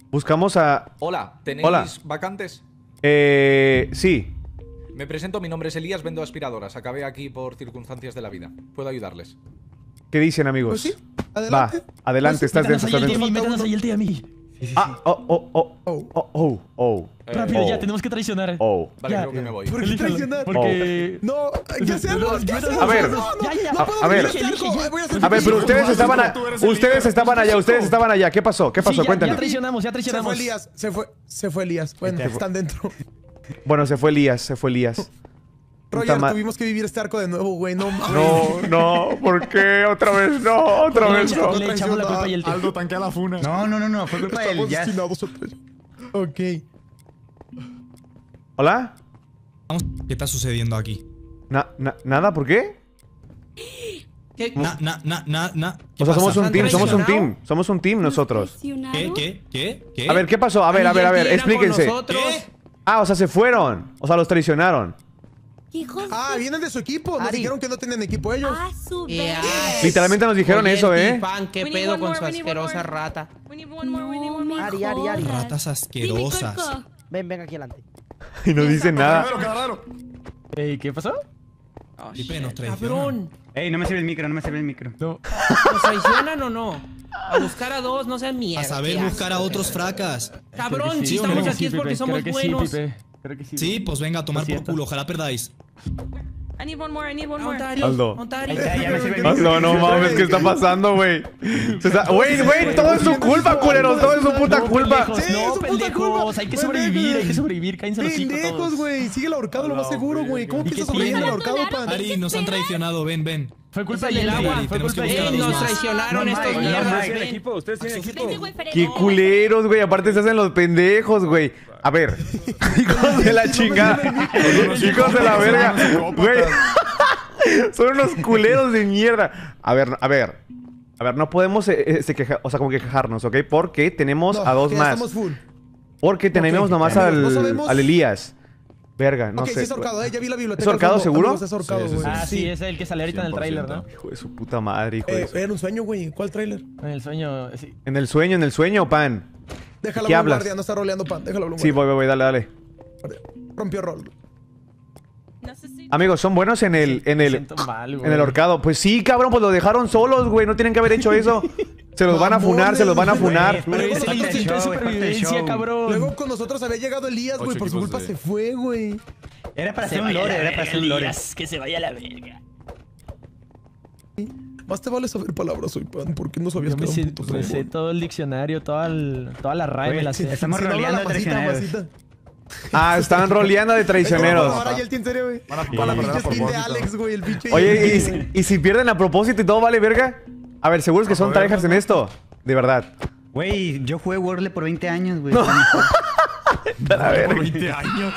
Buscamos a. Hola, ¿tenéis vacantes? Eh. Sí. Me presento, mi nombre es Elías, vendo aspiradoras. Acabé aquí por circunstancias de la vida. Puedo ayudarles. ¿Qué dicen, amigos? Pues sí, adelante. Va, adelante, pues estás dentro. Ahí el a ah, oh, oh, oh, oh. oh. oh ya, tenemos que traicionar. Oh. Vale, ya. que me voy. ¿Por qué traicionar? Porque... No, ya sé algo, ya sé A ver, ya, a ver. A ver, pero ustedes estaban, ustedes estaban allá, ustedes estaban allá. ¿Qué pasó? ¿Qué pasó? cuéntame Ya traicionamos, ya traicionamos. Se fue Elías, se fue, se fue Elías. Bueno, están dentro. Bueno, se fue Elías, se fue Elías. Roger, tuvimos que vivir este arco de nuevo, güey. No No, no, ¿por qué? Otra vez no, otra vez no. Le echamos la y el tanquea la funa. No, no, no, no, fue culpa de él. Ok. ¿Hola? ¿Qué está sucediendo aquí? ¿Nada? ¿Por qué? ¿Qué? O sea, somos un team, somos un team, somos un team nosotros. ¿Qué? ¿Qué? ¿Qué? A ver, ¿qué pasó? A ver, a ver, a ver, explíquense. Ah, o sea, se fueron. O sea, los traicionaron. ah, vienen de su equipo. Nos dijeron que no tienen equipo ellos. Literalmente nos dijeron eso, ¿eh? qué pedo con su asquerosa rata. Ari, Ari, Ari. Ratas asquerosas. Ven, ven aquí adelante. y no dice nada. Ey, ¿qué pasó? Oh, ¡Cabrón! Ey, no me sirve el micro, no me sirve el micro. No. ¿Nos traicionan o no? A buscar a dos, no sean mierda. A saber buscar a otros fracas. ¡Cabrón! Sí, si estamos aquí es porque somos buenos. Sí, sí, pues venga, a tomar por culo, ojalá perdáis. I need one more, I need one ah, more. Aldo. Aldo, no mames, ¿qué está pasando, güey? Güey, güey, todo es su culpa, culeros. Todo es su puta culpa. No, pendejos, Hay que sobrevivir, hay que sobrevivir. Cállense los Pendejos, güey. Sigue el ahorcado, lo más seguro, güey. ¿Cómo piensas sobrevivir el ahorcado, pan? Ari, nos han traicionado. Ven, ven. Fue culpa del agua. Fue culpa Nos traicionaron estos mierdas. Ustedes tienen equipo. Qué culeros, güey. Aparte se hacen los pendejos, güey. A ver, hijos de la chingada. hijos de la verga. Güey. Son unos culeros de mierda. A ver, a ver. A ver, no podemos eh, eh, o sea, como que quejarnos, ¿ok? Porque tenemos a dos más. Porque tenemos nomás al, Elías. Verga, no sé. Sí es orcado, eh. Ya vi la biblioteca. ¿Es seguro? sí, ah, sí, es el que sale ahorita en el tráiler, ¿no? Hijo de su puta madre, hijo eh, En un sueño, güey. ¿Cuál tráiler? En el sueño, sí. En el sueño, en el sueño, pan. Déjalo ¿Qué hablas? no está roleando pan. Déjalo Sí, voy, voy, voy, dale, dale. Rompió rol. Amigos, son buenos en el en el en el horcado. Pues sí, cabrón, pues lo dejaron solos, güey, no tienen que haber hecho eso. Se los van a funar, se los van a funar. Pero cabrón. Luego con nosotros había llegado Elías, güey, por su culpa se fue, güey. Era para hacer un lore, era para hacer un lore. Que se vaya a la verga. Más te vale saber palabras hoy, pan, porque no sabías que era un puto Me sé todo el diccionario, toda, el, toda la raya de la sé. Estamos roleando de traicioneros. Ah, estaban roleando de traicioneros. Ahora ya el serio, güey. Para la pinche de Alex, güey, Oye, ¿y si pierden a propósito y todo vale verga? A ver, ¿seguro que son tryhards en esto. De verdad. Güey, yo jugué Worldle por 20 años, güey. No. Está la verga. 20 años.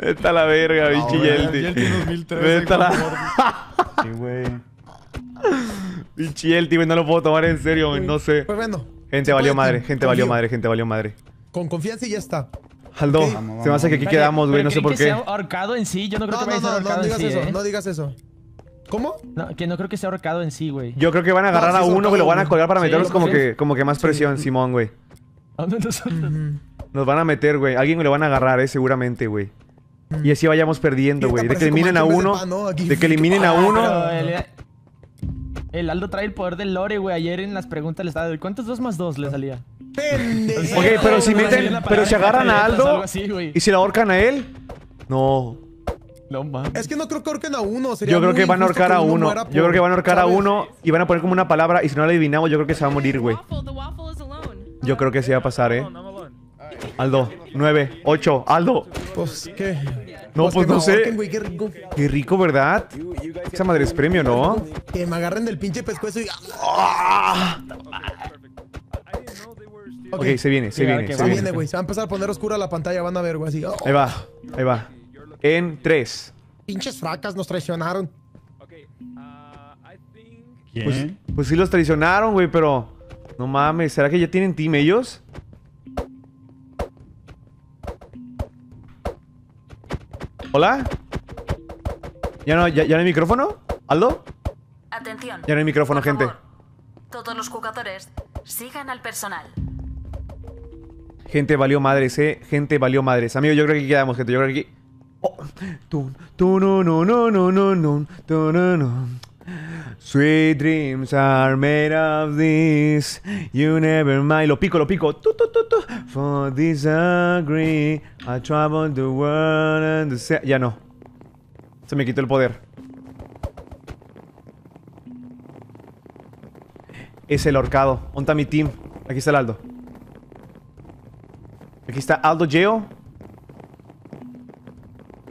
Está la verga, bicho Yelty. Yelty 2013. Está la... Sí, güey. Pinche el tío, no lo puedo tomar en serio, no sé. Pues gente valió madre, gente valió madre, gente valió madre. Con confianza y ya está. Aldo, se me hace que aquí quedamos, güey, no sé por qué. en sí, yo no creo no, que no, no, digas eso, ¿eh? no digas eso. ¿Cómo? que no creo que sea ahorcado en sí, güey. Yo creo que van a agarrar a uno, que lo van a colgar para meternos meterlos como que, como que más presión, Simón, güey. Ah, Nos van a meter, güey. Alguien lo van a agarrar, eh, seguramente, güey. Y así vayamos perdiendo, güey. De que eliminen a ah, uno. De que eliminen a uno. El Aldo trae el poder del lore, güey. Ayer en las preguntas le estaba de ¿cuántos dos más dos le salía? Ok, pero si meten, pero si agarran a Aldo y si la ahorcan a él, no. Es que no creo que ahorquen a uno. yo creo que van a ahorcar a uno. yo creo que van a ahorcar a uno y van a poner como una palabra y si no la adivinamos, yo creo que se va a morir, güey. Yo creo que se va a pasar, eh. Aldo, 9, 8, Aldo. Pues, ¿qué? No, pues, pues no sé. qué rico. ¿verdad? Esa madre es premio, ¿no? Que me agarren del pinche pescuezo y... Ah. Ok, se viene, se viene, se, viene. güey. Se va a empezar a poner oscura la pantalla, van a ver, güey, así. Oh. Ahí va, ahí va. En 3. Pinches fracas, nos traicionaron. Uh, pues, ¿Quién? Pues, pues sí los traicionaron, güey, pero... No mames, ¿será que ya tienen team ellos? ¿Hola? ¿Ya no, ya, no hay micrófono? ¿Aldo? Atención. Ya no hay micrófono, gente. todos los jugadores sigan al personal. Gente valió madres, eh. Gente valió madres. Amigo, yo creo que aquí quedamos, gente. Yo creo que aquí. Oh. Tú, tú, no, no, no, no, no, no, tú, no, no. Sweet dreams are made of this. You never mind. Lo pico, lo pico. For disagree, I travel the world and the Ya no. Se me quitó el poder. Es el horcado. Onta mi team. Aquí está el Aldo. Aquí está Aldo Geo.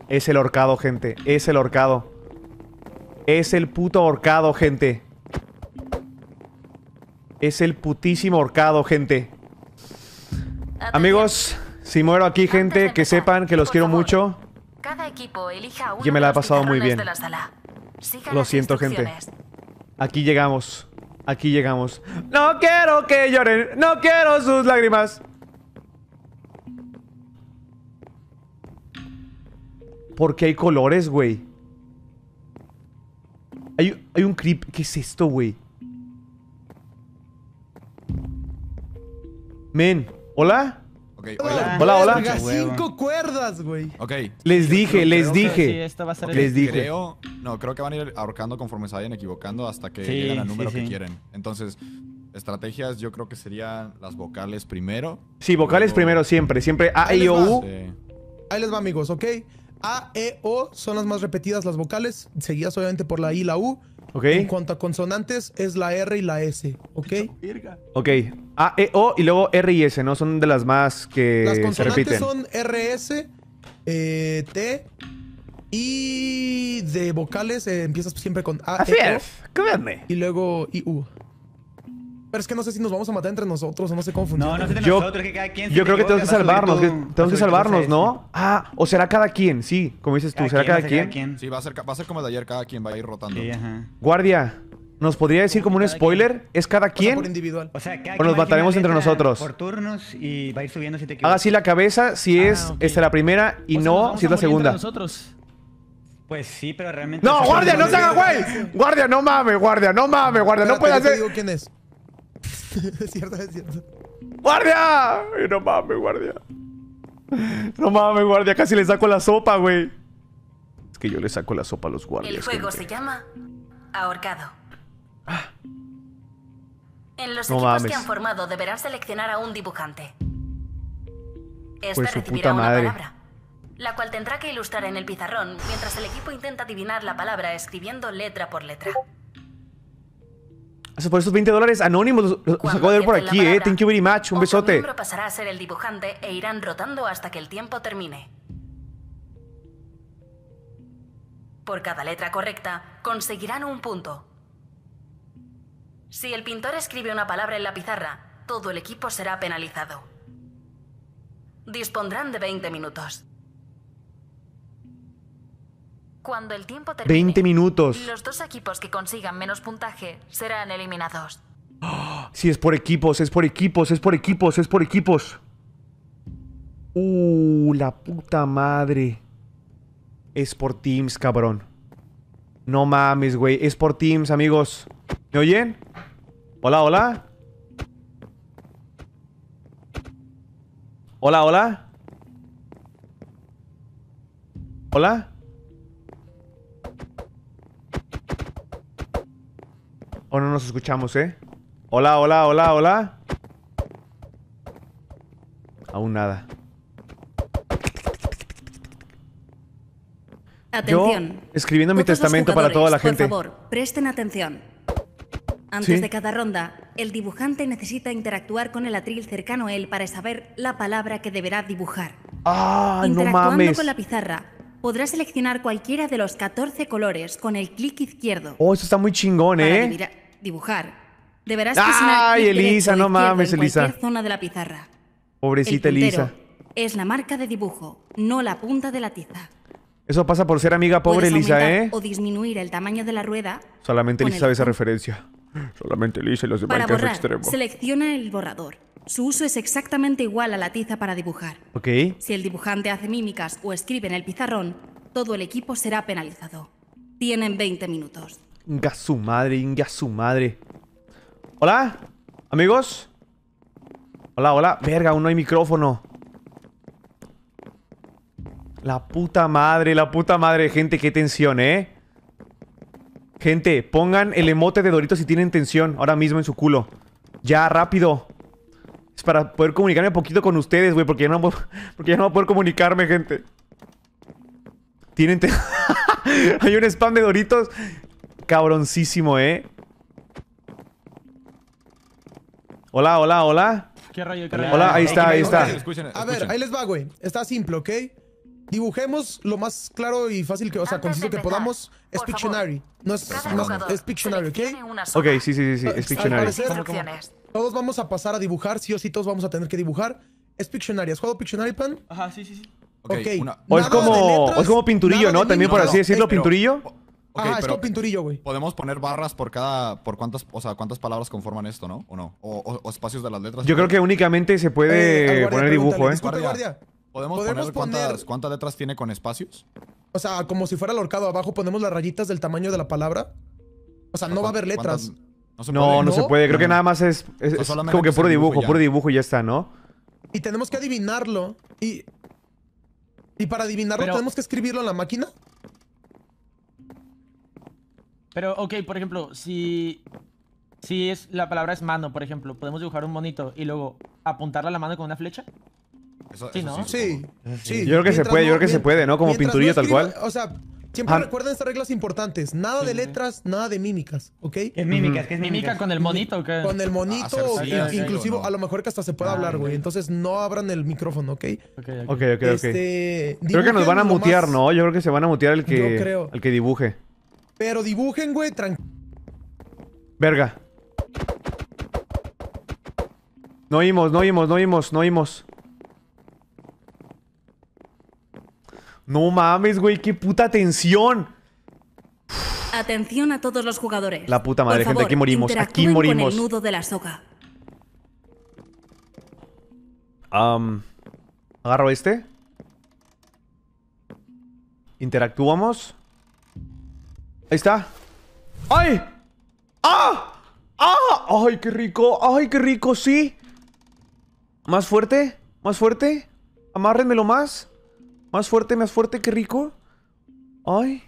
Es el horcado, gente. Es el horcado. Es el puto ahorcado, gente. Es el putísimo ahorcado, gente. Amigos, si muero aquí, gente, que sepan que los quiero mucho. Cada me la ha pasado muy bien. Lo siento, gente. Aquí llegamos. Aquí llegamos. No quiero que lloren. No quiero sus lágrimas. Porque hay colores, güey? Hay, un creep. ¿Qué es esto, güey? Men, ¿hola? hola. Hola, hola. Cinco cuerdas, güey. Ok. Les dije, les dije. Sí, va a ser les dije. no, creo que van a ir ahorcando conforme se vayan equivocando hasta que lleguen al número que quieren. Entonces, estrategias yo creo que serían las vocales primero. Sí, vocales primero siempre. Siempre A, I, O, U. Ahí les va, amigos, ¿ok? A, E, O son las más repetidas las vocales, seguidas obviamente por la I y la U. En cuanto a consonantes, es la R y la S, ¿ok? Ok. A, E, O y luego R y S, ¿no? Son de las más que las consonantes son R, S, eh, T y de vocales eh, empiezas siempre con A, E, O, y luego I, U. Pero es que no sé si nos vamos a matar entre nosotros o no sé cómo funciona. No, no sé entre yo, que cada quien Yo creo que tenemos que salvarnos, tenemos que salvarnos, ¿no? Ah, o será cada quien, sí, como dices tú, será cada, quien? Sí, va a ser como de ayer, cada quien va a ir rotando. Guardia, ¿Nos podría decir como un spoiler? ¿Es cada quien? O, individual. o, sea, nos mataremos entre nosotros. Por turnos y va a ir subiendo si Haga así la cabeza si ah, es esta la primera y no si es la segunda. nosotros. Pues sí, pero realmente. ¡No, guardia! ¡No se haga, güey! ¡Guardia, no mames, guardia! ¡No mames, guardia! ¡No puede hacer! quién es. es cierto, es cierto. ¡Guardia! no mames, guardia. No mames, guardia. Casi le saco la sopa, güey. Es que yo le saco la sopa a los guardias. El juego se llama Ahorcado. Ah. En los equipos que han formado deberán seleccionar a un dibujante. Es pues recibirá madre. palabra, la cual tendrá que ilustrar en el pizarrón mientras el equipo intenta adivinar la palabra escribiendo letra por letra por esos 20 dólares anónimos. Los, los de ver por aquí, ¿eh? Thank you very much. Un besote El miembro pasará a ser el dibujante e irán rotando hasta que el tiempo termine. Por cada letra correcta, conseguirán un punto. Si el pintor escribe una palabra en la pizarra, todo el equipo será penalizado. Dispondrán de 20 minutos. Cuando el tiempo termine, 20 minutos. Los dos equipos que consigan menos puntaje serán eliminados. si es por equipos, es por equipos, es por equipos, es por equipos. Uh, la puta madre. Es por Teams, cabrón. No mames, güey. Es por Teams, amigos. ¿Me oyen? Hola, hola. Hola, hola. Hola. O oh, no nos escuchamos, ¿eh? Hola, hola, hola, hola. Aún nada. Atención. escribiendo mi testamento para toda la gente. Por favor, presten atención. Antes de cada ronda, el dibujante necesita interactuar con el atril cercano a él para saber la palabra que deberá dibujar. Ah, no mames. con la pizarra, podrá seleccionar cualquiera de los 14 colores con el clic izquierdo. Oh, eso está muy chingón, ¿eh? dibujar. Deberás Ay, Elisa, no mames, Elisa. zona de la pizarra. Pobrecita Elisa. Es la marca de dibujo, no la punta de la tiza. Eso pasa por ser amiga pobre Elisa, ¿eh? O disminuir el tamaño de la rueda. Solamente Elisa sabe esa referencia. Solamente Elisa y los de Para selecciona el borrador. Su uso es exactamente igual a la tiza para dibujar. Ok. Si el dibujante hace mímicas o escribe en el pizarrón, todo el equipo será penalizado. Tienen 20 minutos. Inga su madre, inga su madre. ¿Hola? ¿Amigos? Hola, hola. Verga, aún no hay micrófono. La puta madre, la puta madre. Gente, qué tensión, ¿eh? Gente, pongan el emote de Doritos si tienen tensión ahora mismo en su culo. Ya, rápido. Es para poder comunicarme un poquito con ustedes, güey, porque, ya no, porque ya no a poder comunicarme, gente. Tienen tensión. Hay un spam de Doritos cabroncísimo, ¿eh? Hola, hola, hola. ¿Qué rayo, qué Hola, ahí está, ahí está. A ver, ahí les va, güey. Está simple, ¿ok? Dibujemos lo más claro y fácil que, o sea, conciso que podamos. Es Pictionary. No es, no, es Pictionary, ¿ok? Ok, sí, sí, sí, sí. Es Pictionary. todos vamos a pasar a dibujar, sí o sí, todos vamos a tener que dibujar. Es Pictionary. ¿Has jugado Pictionary, Pan? Ajá, sí, sí, sí. Ok. o, es como, o es como pinturillo, ¿no? También, por así decirlo, pinturillo. Ah, es como pinturillo, güey. Podemos poner barras por cada. por cuántas, o sea, cuántas palabras conforman esto, ¿no? ¿O no? O, espacios de las letras. Yo creo que únicamente se puede eh, poner dibujo, ¿eh? ¿Podemos, poner, Cuántas, letras tiene con espacios? O sea, como si fuera el horcado abajo, ponemos las rayitas del tamaño de la palabra. O sea, no va a haber letras. No, no, se puede. Creo que nada más es, es, como que puro dibujo, puro dibujo y ya está, ¿no? Y tenemos que adivinarlo. Y, y para adivinarlo, ¿tenemos que escribirlo en la máquina? Pero, ok, por ejemplo, si... Si es, la palabra es mano, por ejemplo, ¿podemos dibujar un monito y luego apuntarle a la mano con una flecha? Eso, sí, ¿no? Sí, sí. Yo creo que se puede, yo creo que se puede, ¿no? Como pinturillo tal cual. O sea, siempre recuerden estas reglas importantes. Nada de letras, nada de mímicas, ¿ok? ¿Qué es mímicas? ¿Qué es mímica? ¿Con el monito o Con el monito, ah, inclusive a lo mejor que hasta se pueda ah, hablar, güey. Entonces no abran el micrófono, ¿ok? Ok, ok, ok. Este, creo que nos van a mutear, ¿no? Yo creo que se van a mutear el que, el que dibuje. Pero dibujen, güey, tranquilo. Verga. No oímos, no oímos, no oímos, no oímos. No mames, güey, qué puta tensión. Atención a todos los jugadores. La puta madre, gente, aquí morimos, aquí morimos. Con el nudo de la soga. agarro este. Interactuamos. Ahí está. ¡Ay! ¡Ah! ¡Ah! ¡Ay, qué rico! ¡Ay, qué rico! ¡Sí! ¿Más fuerte? ¿Más fuerte? Amárrenmelo más. Más fuerte, más fuerte, qué rico. ¡Ay!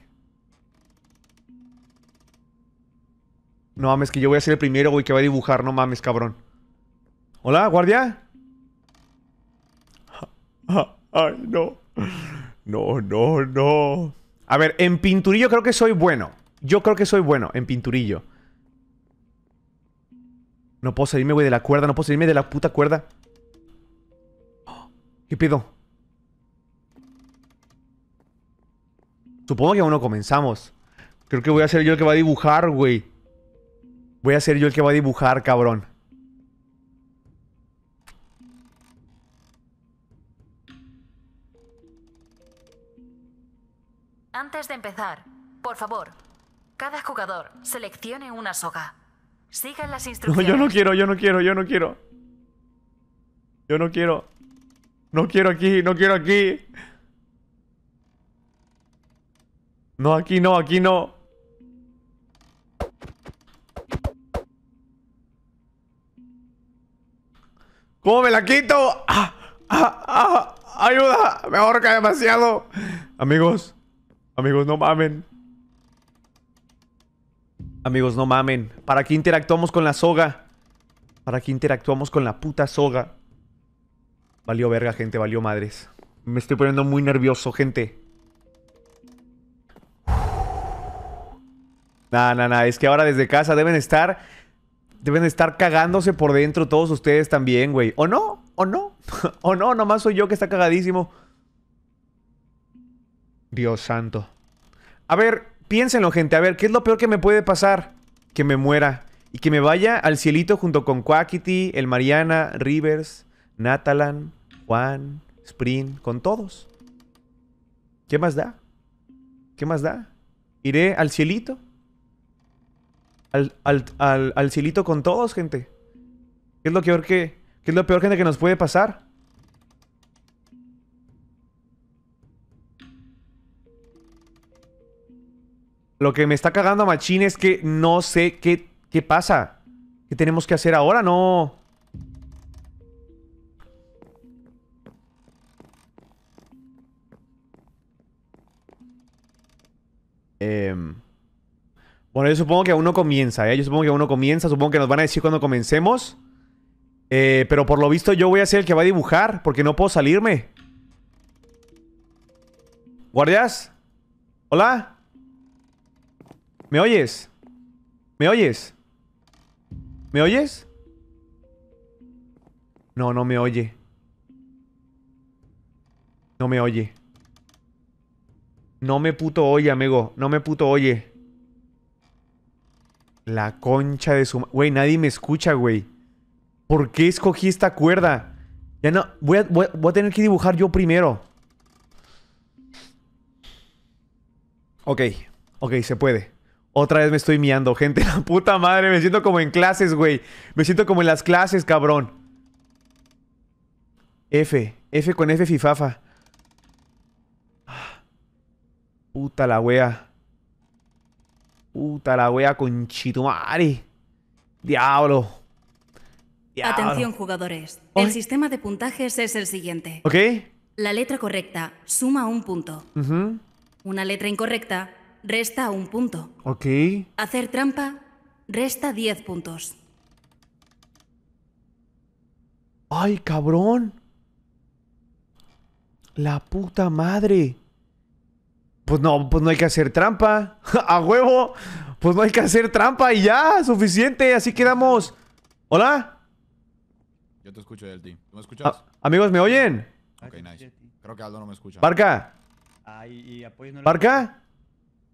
No mames, que yo voy a ser el primero, güey, que va a dibujar. No mames, cabrón. ¿Hola, guardia? Ay, no. No, no, no. A ver, en pinturillo creo que soy bueno. Yo creo que soy bueno en pinturillo. No puedo salirme, güey, de la cuerda. No puedo salirme de la puta cuerda. ¿Qué pido? Supongo que aún no comenzamos. Creo que voy a ser yo el que va a dibujar, güey. Voy a ser yo el que va a dibujar, cabrón. Antes de empezar, por favor, cada jugador seleccione una soga. Sigan las instrucciones. No, yo no quiero, yo no quiero, yo no quiero. Yo no quiero. No quiero aquí, no quiero aquí. No, aquí no, aquí no. ¿Cómo me la quito? Ah, ah, ah, ¡Ayuda! Me ahorca demasiado. Amigos, Amigos, no mamen. Amigos, no mamen. ¿Para qué interactuamos con la soga? ¿Para qué interactuamos con la puta soga? Valió verga, gente. Valió madres. Me estoy poniendo muy nervioso, gente. Nah, nah, nah. Es que ahora desde casa deben estar... Deben estar cagándose por dentro todos ustedes también, güey. ¿O no? ¿O no? ¿O no? Nomás soy yo que está cagadísimo. Dios santo. A ver, piénsenlo, gente. A ver, ¿qué es lo peor que me puede pasar? Que me muera. Y que me vaya al cielito junto con Quackity, el Mariana, Rivers, Natalan, Juan, Spring, con todos. ¿Qué más da? ¿Qué más da? Iré al cielito. Al, cielito con todos, gente. ¿Qué es lo peor que, qué es lo peor, gente, que nos puede pasar? Lo que me está cagando a Machín es que no sé qué, qué pasa. ¿Qué tenemos que hacer ahora? No... Em, bueno, yo supongo que aún no comienza, ¿eh? Yo supongo que aún no comienza. Supongo que nos van a decir cuando comencemos. Eh, pero por lo visto yo voy a ser el que va a dibujar. Porque no puedo salirme. ¿Guardias? ¿Hola? ¿Me oyes? ¿Me oyes? ¿Me oyes? No, no me oye. No me oye. No me puto oye, amigo. No me puto oye. La concha de su... Güey, nadie me escucha, güey. ¿Por qué escogí esta cuerda? Ya no... Voy a, voy a tener que dibujar yo primero. Ok. Ok, se puede. Otra vez me estoy miando, gente. La puta madre, me siento como en clases, güey. Me siento como en las clases, cabrón. F. F con F fifafa. Puta la wea. Puta la wea con Chitumari. Diablo. Atención, jugadores. El sistema de puntajes es el siguiente. ¿Ok? La letra correcta suma un punto. Una letra incorrecta resta un punto. Ok. Hacer trampa resta 10 puntos. ¡Ay, cabrón! La puta madre. Pues no, pues no hay que hacer trampa. A huevo. Pues no hay que hacer trampa y ya, suficiente. Así quedamos. ¿Hola? Yo te escucho, Delty. ¿Tú me ah, escuchas? amigos, ¿me oyen? Ok, nice. Creo que Aldo no me escucha. ¿Barca? Ah, y, ¿Barca?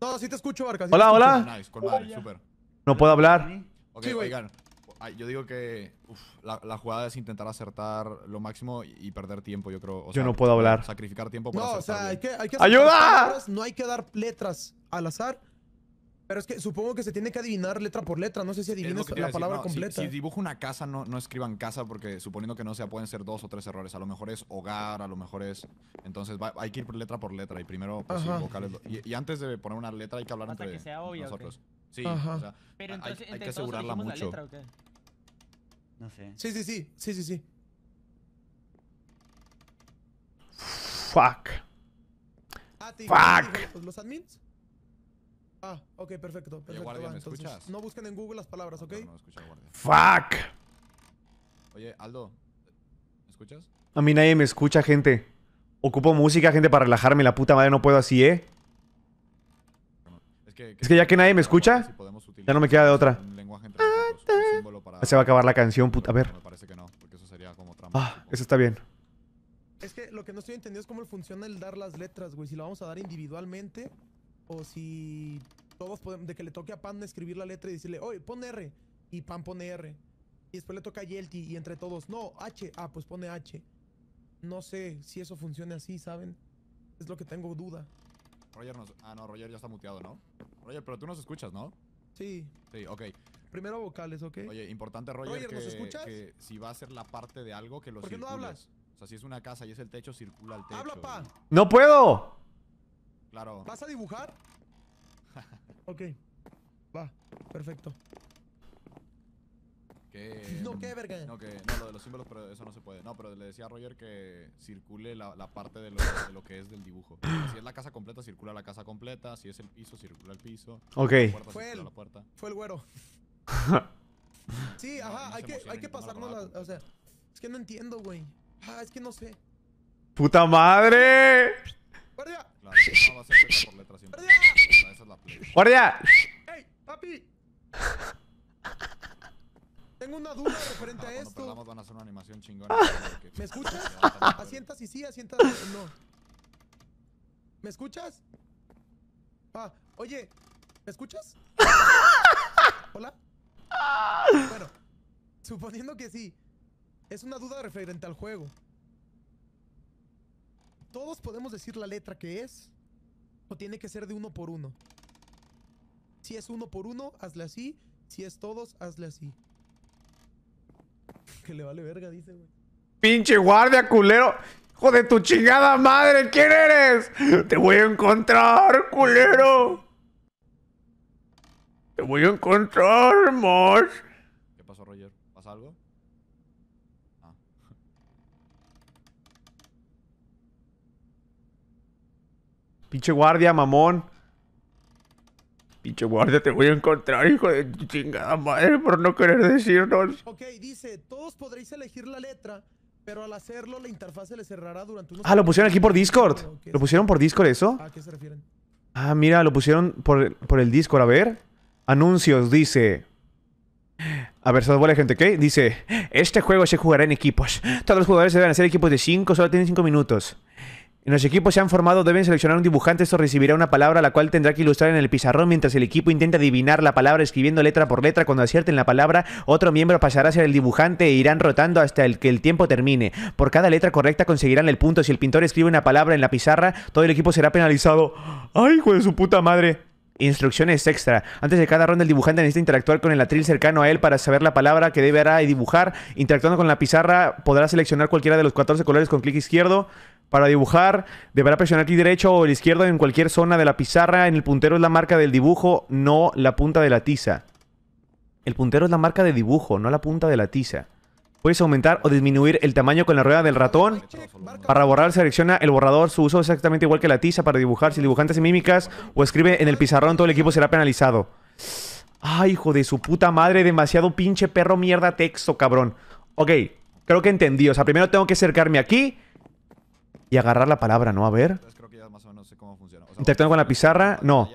No, sí te escucho, Barca. hola, hola. Nice, con madre, super. No puedo hablar. Ok, sí, oigan. Yo digo que la, jugada es intentar acertar lo máximo y perder tiempo, yo creo. yo no puedo hablar. Sacrificar tiempo para No, hay que, ¡Ayuda! no hay que dar letras al azar. Pero es que supongo que se tiene que adivinar letra por letra. No sé si adivinas la palabra completa. Si, dibujo una casa, no, no escriban casa porque suponiendo que no sea, pueden ser dos o tres errores. A lo mejor es hogar, a lo mejor es... Entonces hay que ir letra por letra y primero pues, vocales. Y, antes de poner una letra hay que hablar entre nosotros. Sí, o sea, hay, que asegurarla mucho. No sé. Sí, sí, sí. Sí, sí, sí. Fuck. Ah, Fuck. Pues, los admins. Ah, ok, perfecto. No busquen en Google las palabras, ¿ok? ¡Fuck! Oye, Aldo, ¿me escuchas? A mí nadie me escucha, gente. Ocupo música, gente, para relajarme. La puta madre no puedo así, ¿eh? Es que, ya que nadie me escucha, ya no me queda de otra. Ah, se va a acabar la canción, puta. A ver. parece que no, porque eso sería como Ah, eso está bien. Es que lo que no estoy entendiendo es cómo funciona el dar las letras, güey. Si lo vamos a dar individualmente o si todos podemos, de que le toque a Pan escribir la letra y decirle, oye, pon R. Y Pan pone R. Y después le toca a Yelty y entre todos, no, H. Ah, pues pone H. No sé si eso funcione así, ¿saben? Es lo que tengo duda. Roger nos... Ah, no, Roger ya está muteado, ¿no? Roger, pero tú nos escuchas, ¿no? Sí. Sí, ok. Primero vocales, ¿ok? Oye, importante, Roger, que, que si va a ser la parte de algo que los ¿Por qué no hablas? O sea, si es una casa y es el techo, circula el techo. ¡Habla, Pan! ¡No puedo! Claro. ¿Vas a dibujar? ok. Va. Perfecto. Que, no, qué verga. No, no, lo de los símbolos, pero eso no se puede. No, pero le decía a Roger que circule la, la parte de lo, de lo, que es del dibujo. Si es la casa completa, circula la casa completa. Si es el piso, circula el piso. Ok. fue, el, fue el güero. sí, ajá, hay, que, hay que pasarnos la, O sea, es que no entiendo, güey. Ah, es que no sé. ¡Puta madre! ¡Guardia! ¡Guardia! ¡Guardia! ¡Ey, papi! Tengo una duda referente a esto. Perdamos, van a hacer una animación chingona. ¿Me escuchas? asientas y sí, asientas no. ¿Me escuchas? Ah, oye, ¿me escuchas? ¿Hola? Ah. Bueno, suponiendo que sí, es una duda referente al juego. ¿Todos podemos decir la letra que es? ¿O tiene que ser de uno por uno? Si es uno por uno, hazle así. Si es todos, hazle así. Que le vale verga, dice, güey. Pinche guardia, culero. Hijo de tu chingada madre, ¿quién eres? Te voy a encontrar, culero. Te voy a encontrar, Mosh. Pinche guardia, mamón. Pinche guardia, te voy a encontrar, hijo de chingada madre, por no querer decirnos. dice, todos podréis elegir la letra, pero al hacerlo la cerrará durante Ah, lo pusieron aquí por Discord. ¿Lo pusieron por Discord eso? ¿A qué se refieren? Ah, mira, lo pusieron por, por el Discord, a ver. Anuncios, dice... A ver, se nos la gente, ¿ok? Dice, este juego se jugará en equipos. Todos los jugadores deben hacer equipos de 5, solo tienen 5 minutos los equipos se han formado deben seleccionar un dibujante, esto recibirá una palabra la cual tendrá que ilustrar en el pizarrón mientras el equipo intenta adivinar la palabra escribiendo letra por letra. Cuando acierten la palabra, otro miembro pasará hacia el dibujante e irán rotando hasta el que el tiempo termine. Por cada letra correcta conseguirán el punto. Si el pintor escribe una palabra en la pizarra, todo el equipo será penalizado. ¡Ay, hijo de su puta madre! Instrucciones extra. Antes de cada ronda, el dibujante necesita interactuar con el atril cercano a él para saber la palabra que deberá dibujar. Interactuando con la pizarra, podrá seleccionar cualquiera de los 14 colores con clic izquierdo. Para dibujar, deberá presionar aquí derecho o el izquierdo en cualquier zona de la pizarra. En el puntero es la marca del dibujo, no la punta de la tiza. El puntero es la marca de dibujo, no la punta de la tiza. Puedes aumentar o disminuir el tamaño con la rueda del ratón. Para borrar, selecciona el borrador. Su uso es exactamente igual que la tiza para dibujar. Si dibujantes dibujante mímicas o escribe en el pizarrón, todo el equipo será penalizado. Ay, hijo de su puta madre. Demasiado pinche perro mierda texto, cabrón. Ok, creo que entendí. O sea, primero tengo que acercarme aquí y agarrar la palabra, ¿no? A ver. Interactuando con la pizarra, no.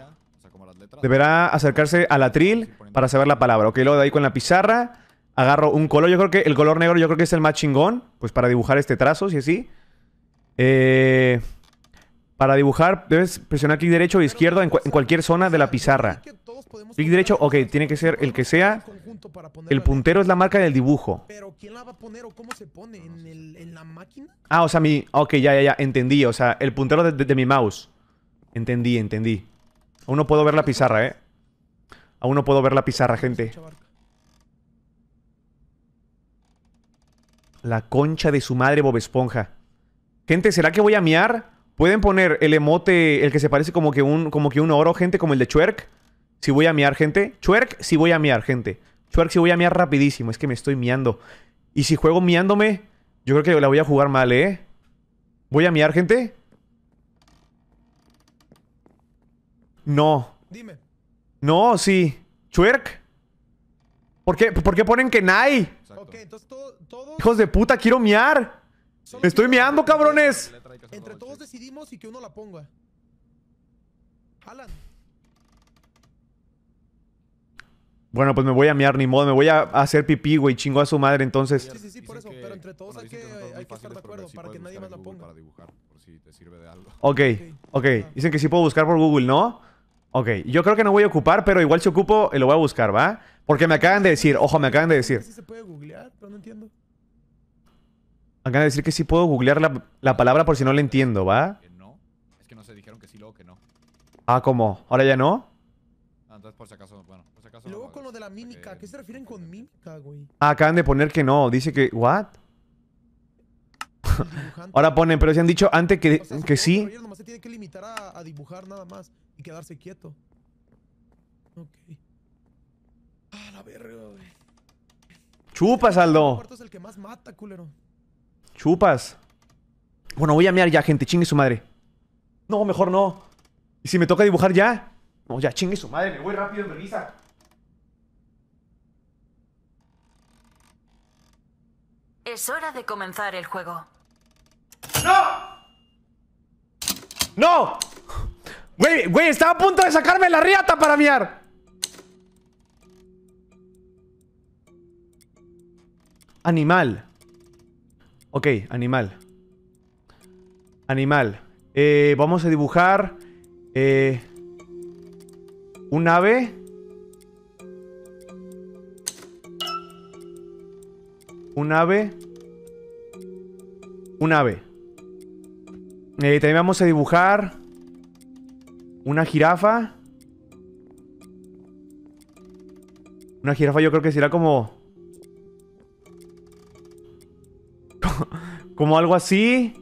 Deberá acercarse al atril para saber la palabra. Ok, luego de ahí con la pizarra agarro un color. Yo creo que el color negro yo creo que es el más chingón, pues para dibujar este trazo, si así. Eh... Para dibujar, debes presionar clic derecho o izquierdo en, cualquier zona de la pizarra. Clic derecho, ok, tiene que ser el que sea. El puntero es la marca del dibujo. a Ah, o sea, mi... Ok, ya, ya, ya, entendí. O sea, el puntero de, mi mouse. Entendí, entendí. Aún no puedo ver la pizarra, ¿eh? Aún no puedo ver la pizarra, gente. La concha de su madre, Bob Esponja. Gente, ¿será que voy a miar? Pueden poner el emote, el que se parece como que un, como que un oro, gente, como el de Chwerk. Si voy a miar, gente. Chwerk, si voy a miar, gente. Chuerk, si voy a miar rapidísimo. Es que me estoy miando. Y si juego miándome, yo creo que la voy a jugar mal, ¿eh? ¿Voy a miar, gente? No. No, sí. ¿Chuerk? ¿Por qué, ¿Por qué ponen que Nay? Hijos de puta, quiero miar. Me estoy miando, cabrones. Entre todos decidimos y que uno la ponga. Alan. Bueno, pues me voy a miar, ni modo. Me voy a hacer pipí, güey. Chingo a su madre, entonces. Sí, sí, sí, por eso. Pero entre todos hay que, hay que estar de acuerdo para que nadie más la ponga. Para dibujar, por si te sirve de algo. Ok, ok. Ah. Dicen que sí puedo buscar por Google, ¿no? Ok, yo creo que no voy a ocupar, pero igual si ocupo, eh, lo voy a buscar, ¿va? Porque me acaban de decir, ojo, me acaban de decir. Sí se puede googlear, pero no entiendo. Acaban de decir que sí puedo googlear la, la palabra por si no la entiendo, ¿va? no. Es que no se dijeron que sí, luego que no. Ah, ¿cómo? ¿Ahora ya no? Ah, entonces por si acaso, bueno, por si acaso. Y luego no, con lo de la mímica, ¿a qué se refieren con mímica, güey? Ah, acaban de poner que no. Dice que. ¿What? Ahora ponen, pero se han dicho antes que, o sea, que sí. Nomás se tiene que limitar a, a, dibujar nada más y quedarse quieto. Ok. Ah, la verga, güey. Chupa, Saldo. El cuarto es el que más mata, culero. Chupas. Bueno, voy a mear ya, gente. Chingue su madre. No, mejor no. ¿Y si me toca dibujar ya? No, ya, chingue su madre. Me voy rápido, me revisa. Es hora de comenzar el juego. ¡No! ¡No! Güey, güey, estaba a punto de sacarme la riata para miar. Animal. Ok, animal. Animal. Eh, vamos a dibujar... Eh, un ave... Un ave. Un ave. Eh, también vamos a dibujar una jirafa. Una jirafa yo creo que será como... Como algo así.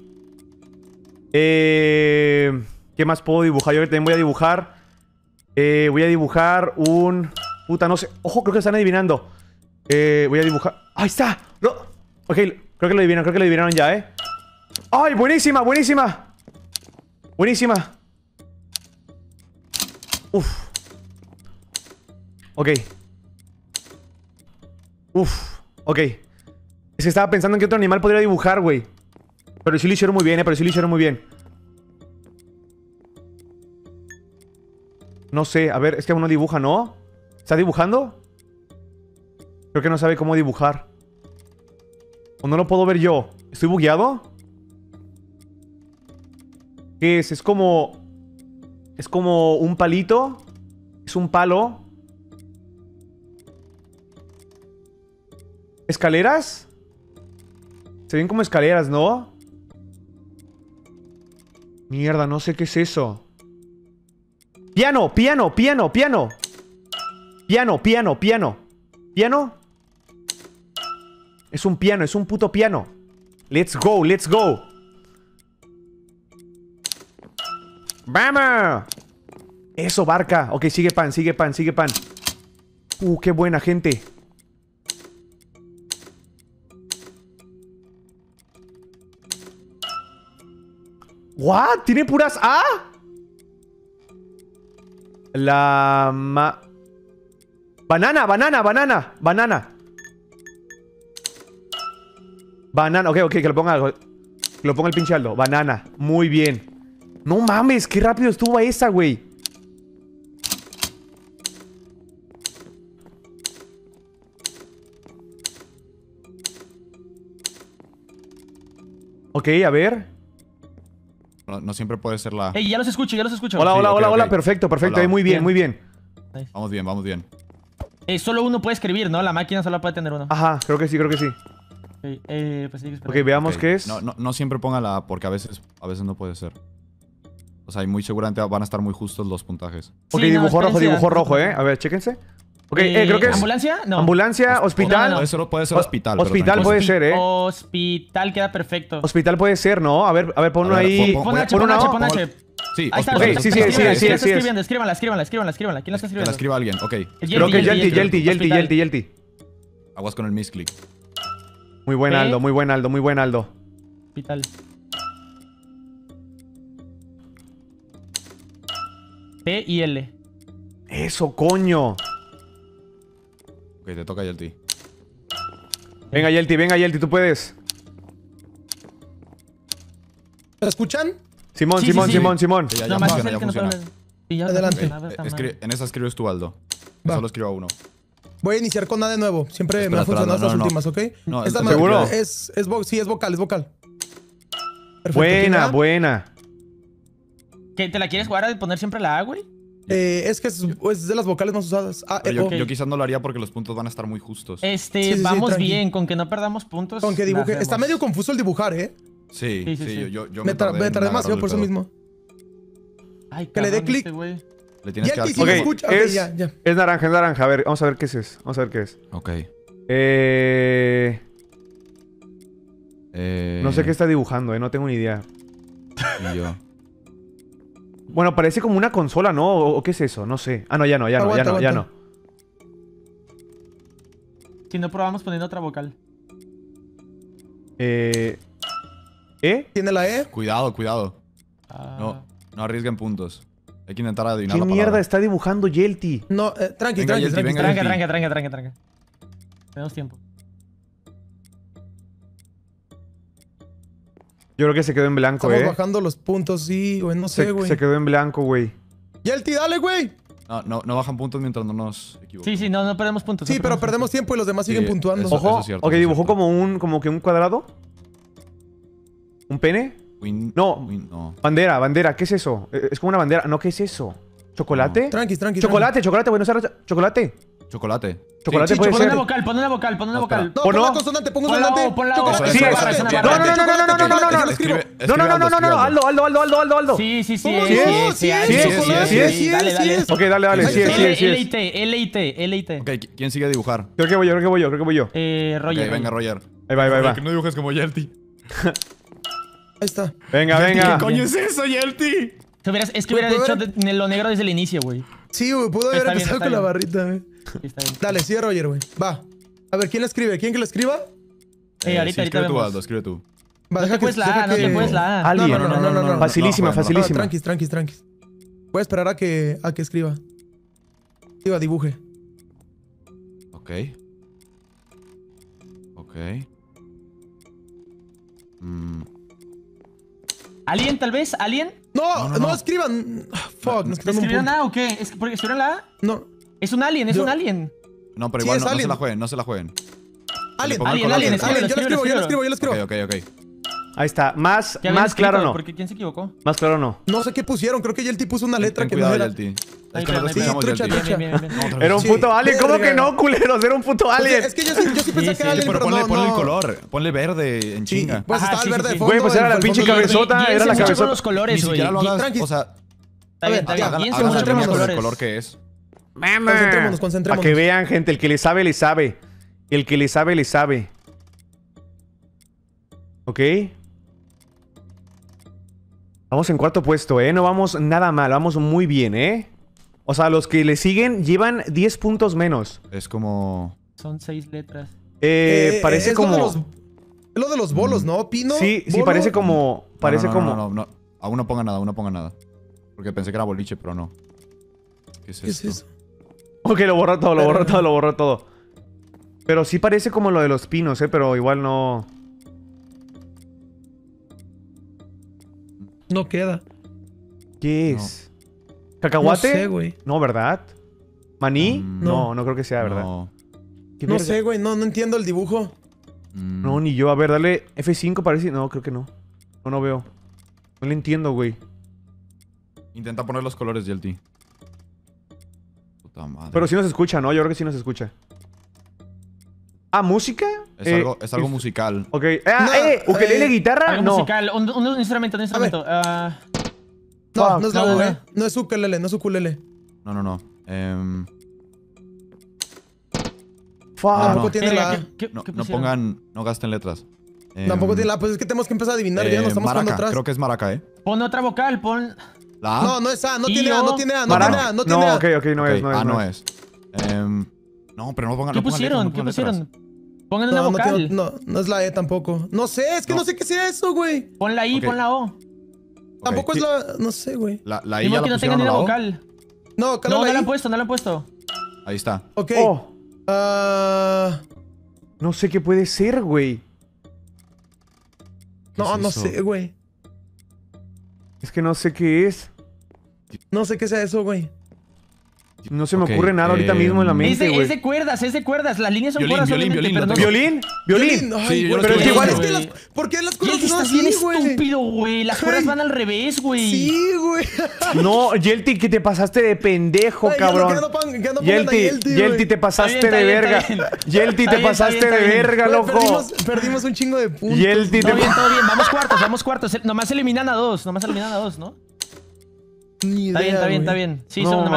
Eh, ¿Qué más puedo dibujar? Yo también voy a dibujar. Eh, voy a dibujar un... Puta, no sé. Ojo, creo que están adivinando. Eh, voy a dibujar... ¡Ahí está! No. Ok, creo que lo adivinaron, creo que lo adivinaron ya, ¿eh? ¡Ay, buenísima, buenísima! Buenísima. Uf. Ok. Uf. Ok estaba pensando en que otro animal podría dibujar, güey. Pero sí lo hicieron muy bien, eh. Pero sí lo hicieron muy bien. No sé. A ver, es que uno dibuja, ¿no? ¿Está dibujando? Creo que no sabe cómo dibujar. O no lo puedo ver yo. ¿Estoy bugueado? ¿Qué es? Es como... Es como un palito. Es un palo. ¿Escaleras? Se ven como escaleras, ¿no? Mierda, no sé qué es eso. ¡Piano! ¡Piano! ¡Piano! ¡Piano! ¡Piano! ¡Piano! ¡Piano! ¿Piano? Es un piano, es un puto piano. ¡Let's go! ¡Let's go! ¡Vamos! Eso, barca. Ok, sigue pan, sigue pan, sigue pan. Uh, qué buena, gente. ¿What? ¿Tiene puras A? La... Ma... Banana, banana, banana, banana. Banana, ok, ok, que lo ponga Que lo ponga el pinche Aldo. Banana, muy bien. No mames, qué rápido estuvo esa, güey. Ok, a ver. No, siempre puede ser la... Ey, ya los escucho, ya los escucho. Hola, hola, hola, hola, perfecto, perfecto. muy bien, muy bien. Vamos bien, vamos bien. Eh, solo uno puede escribir, ¿no? La máquina solo puede tener uno. Ajá, creo que sí, creo que sí. Ok, eh, pues veamos qué es. No, siempre ponga la A porque a veces, a veces no puede ser. O sea, y muy seguramente van a estar muy justos los puntajes. Ok, dibujo rojo, dibujo rojo, ¿eh? A ver, chéquense. Okay, eh, creo que es. ¿Ambulancia? No. ¿Ambulancia? ¿Hospital? No, no, puede ser hospital. Hospital puede ser, ¿eh? Hospital queda perfecto. Hospital puede ser, ¿no? A ver, a ver, ponlo ahí. Pon, H, pon H, Sí, Okay, sí, sí, sí, sí, sí, sí, escribiendo? Escríbanla, escríbanla, escríbanla, escríbanla. ¿Quién la está escribiendo? Que la escriba alguien, ok. creo que Yelty, Yelty, Yelty, Yelty, Yelty. Aguas con el misclick. Muy buen Aldo, muy buen Aldo, muy buen Aldo. Hospital. P y L. Eso, coño. Ok, te toca Yelty. Venga, Yelty, venga, Yelty, tú puedes. ¿Me escuchan? Simón, Simón, Simón, Simón, Simón. no, que no Adelante. en esa escribes tú, Aldo. solo escribo a uno. Voy a iniciar con A de nuevo. Siempre me han funcionado las últimas, ¿ok? No, Esta ¿Seguro? Es, es sí, es vocal, es vocal. Perfecto. Buena, buena. ¿Te la quieres jugar a poner siempre la A, güey? Eh, es que pues, es, de las vocales más usadas. Ah, yo, quizás no lo haría porque los puntos van a estar muy justos. Este, vamos bien, con que no perdamos puntos. Con Está medio confuso el dibujar, ¿eh? Sí, sí, yo, yo, me, tardé, más, tardé por eso mismo. que le dé clic. Este que es, es naranja, es naranja. A ver, vamos a ver qué es. Vamos a ver qué es. Ok. Eh, eh... No sé qué está dibujando, eh. No tengo ni idea. Y yo. Bueno, parece como una consola, ¿no? ¿O qué es eso? No sé. Ah, no, ya no, ya no, ya no, ya no. Si no probamos poniendo otra vocal. Eh. ¿Eh? ¿Tiene la E? Cuidado, cuidado. Ah. No, no arriesguen puntos. Hay que intentar adivinar ¿Qué mierda está dibujando Yelty? No, eh, tranqui, tranqui, tranqui, tranqui, tranqui, tranqui, tranqui, tranqui, Tenemos tiempo. Yo creo que se quedó en blanco, Estamos ¿eh? bajando los puntos, sí, güey. No sé, güey. Se, quedó en blanco, güey. Y ti, dale, güey! No, no, bajan puntos mientras no nos equivocamos. Sí, sí, no, no perdemos puntos. Sí, pero perdemos tiempo y los demás siguen puntuando. Ojo, ok, dibujó como un, como que un cuadrado. ¿Un pene? no. Bandera, bandera, ¿qué es eso? Es como una bandera. No, ¿qué es eso? ¿Chocolate? Tranqui, tranqui. Chocolate, tranqui. chocolate, bueno, chocolate. Chocolate. Chocolate puede ser. Pon una vocal, pon una vocal, pon una vocal. pon una consonante, pon una consonante. no no no no No, no, no, no, no, no, no, no, no, no, no, no, no, no, no no no no no no Sí, sí, sí. Sí, no sí, no no no no no no sí, no no no no no no ¿quién sigue no dibujar? Creo que voy no no no no no no no no no Eh, no venga, no Ahí no no no no no no no no como no Ahí está. Venga, venga. ¿Qué coño es eso, Yelty? Es que hubieras hecho lo negro desde el inicio, güey. Sí, pudo haber empezado con la barrita, güey. Dale, sigue Roger, güey. Va. A ver, ¿quién la escribe? ¿Quién que la escriba? ahorita, escribe tú, Aldo, escribe tú. Va, no deja te puedes que, la A, no te puedes la A. No, no, no, no. no, facilísima, facilísima. tranquis, tranquis, tranquis. Voy a esperar a que, a que escriba. dibuje. Ok. Ok. Alguien tal vez? ¿Alguien? No, no, escriban. Fuck, no escriban. ¿Escribieron A o qué? ¿Escribieron la A? No. Es un alien, es un alien. No, pero igual no, se la jueguen, no se la jueguen. Alien, Alien, Alien, Alien, yo lo escribo, yo lo escribo, yo lo escribo. Ok, ok, ok. Ahí está. Más, más claro no. Porque quién se equivocó. Más claro no. No sé qué pusieron, creo que Yelty puso una letra que no era. Yelty. Es Era un puto alien. ¿Cómo que no, culeros? Era un puto alien. Es que yo sí, yo sí pensé que sí, era Alien, pero, Pero ponle, ponle el color, ponle verde en Sí, chinga. pues estaba el verde de fondo. Güey, pues era la pinche cabezota, era la cabezota. los colores, güey. siquiera lo hagas, o sea, Está bien, está bien. hagan- mucho los colores. ¿Qué el color que es. Concentrémonos, concentrémonos. Para que vean, gente, el que le sabe, le sabe. El que le sabe, le sabe. Ok. Vamos en cuarto puesto, ¿eh? No vamos nada mal, vamos muy bien, ¿eh? O sea, los que le siguen llevan 10 puntos menos. Es como... Son 6 letras. Eh, eh, parece como... Lo de, los, lo de los bolos, mm. ¿no? Pino. Sí, sí, parece como... Parece como... No, no, no, aún no ponga nada, aún no ponga nada. Porque pensé que era boliche, pero no. ¿Qué es eso? Ok, lo borro todo, lo borro todo, lo borro todo. Pero sí parece como lo de los pinos, ¿eh? Pero igual no... No queda. ¿Qué es? ¿Cacahuate? No ¿verdad? ¿Maní? Mm, no. no. creo que sea, ¿verdad? No, sé, güey. No, no entiendo el dibujo. Mm. No, ni yo. A ver, dale F5 parece... No, creo que no. No, no veo. No le entiendo, güey. Intenta poner los colores, Yelty. Pero sí nos escucha, ¿no? Yo creo que sí nos escucha. ¿Ah, música? Es, algo, eh, musical. Ok. Eh, ah, eh, ukelele, eh, guitarra, algo no. musical. Un, un, instrumento, un instrumento. Ah. No, no, es no, no, es ukelele, no es ukulele. No, no, no. Em, ah, Tampoco tiene la... no, pongan... No gasten letras. Tampoco em, tiene la... Pues es que tenemos que empezar a adivinar. ya nos estamos Atrás. Creo que es maraca, ¿eh? Pon otra vocal, pon... No, no es A, no tiene A, no tiene A, no tiene A, no tiene A. No, ok, ok, no es, no es. Ah, no es. Em, no, pero no pongan pongan. ¿Qué pusieron? ¿Qué pusieron? Pongan la vocal. No, no es la E tampoco. No sé, es que no sé qué sea eso, güey. Pon la I, pon la O. Tampoco es la... No sé, güey. La, la I no vocal. No, no, la han puesto, no la han puesto. Ahí está. Ok. Oh. Ah. No sé qué puede ser, güey. No, no sé, güey. Es que no sé qué es. No sé qué sea eso, güey. No se me ocurre nada ahorita eh, mismo en la mente. güey. de, es de, cuerdas, es de cuerdas. Las líneas son violín, cuerdas. Violín, violín, violín, violín. Violín, pero es que igual es que las. ¿Por qué las cuerdas están estás bien estúpido, güey. Las cuerdas van al revés, güey. Sí, güey. No, Yelty, que te pasaste de pendejo, Ay, cabrón. Yelty, te pasaste de verga. Yelty, te pasaste de verga, loco. Perdimos un chingo de puntos. Yelty, te. Todo bien, todo bien. Vamos cuartos, vamos cuartos. Nomás eliminan a dos. Nomás eliminan a dos, ¿no? Ni idea, está bien, está bien, está bien. Sí, no según me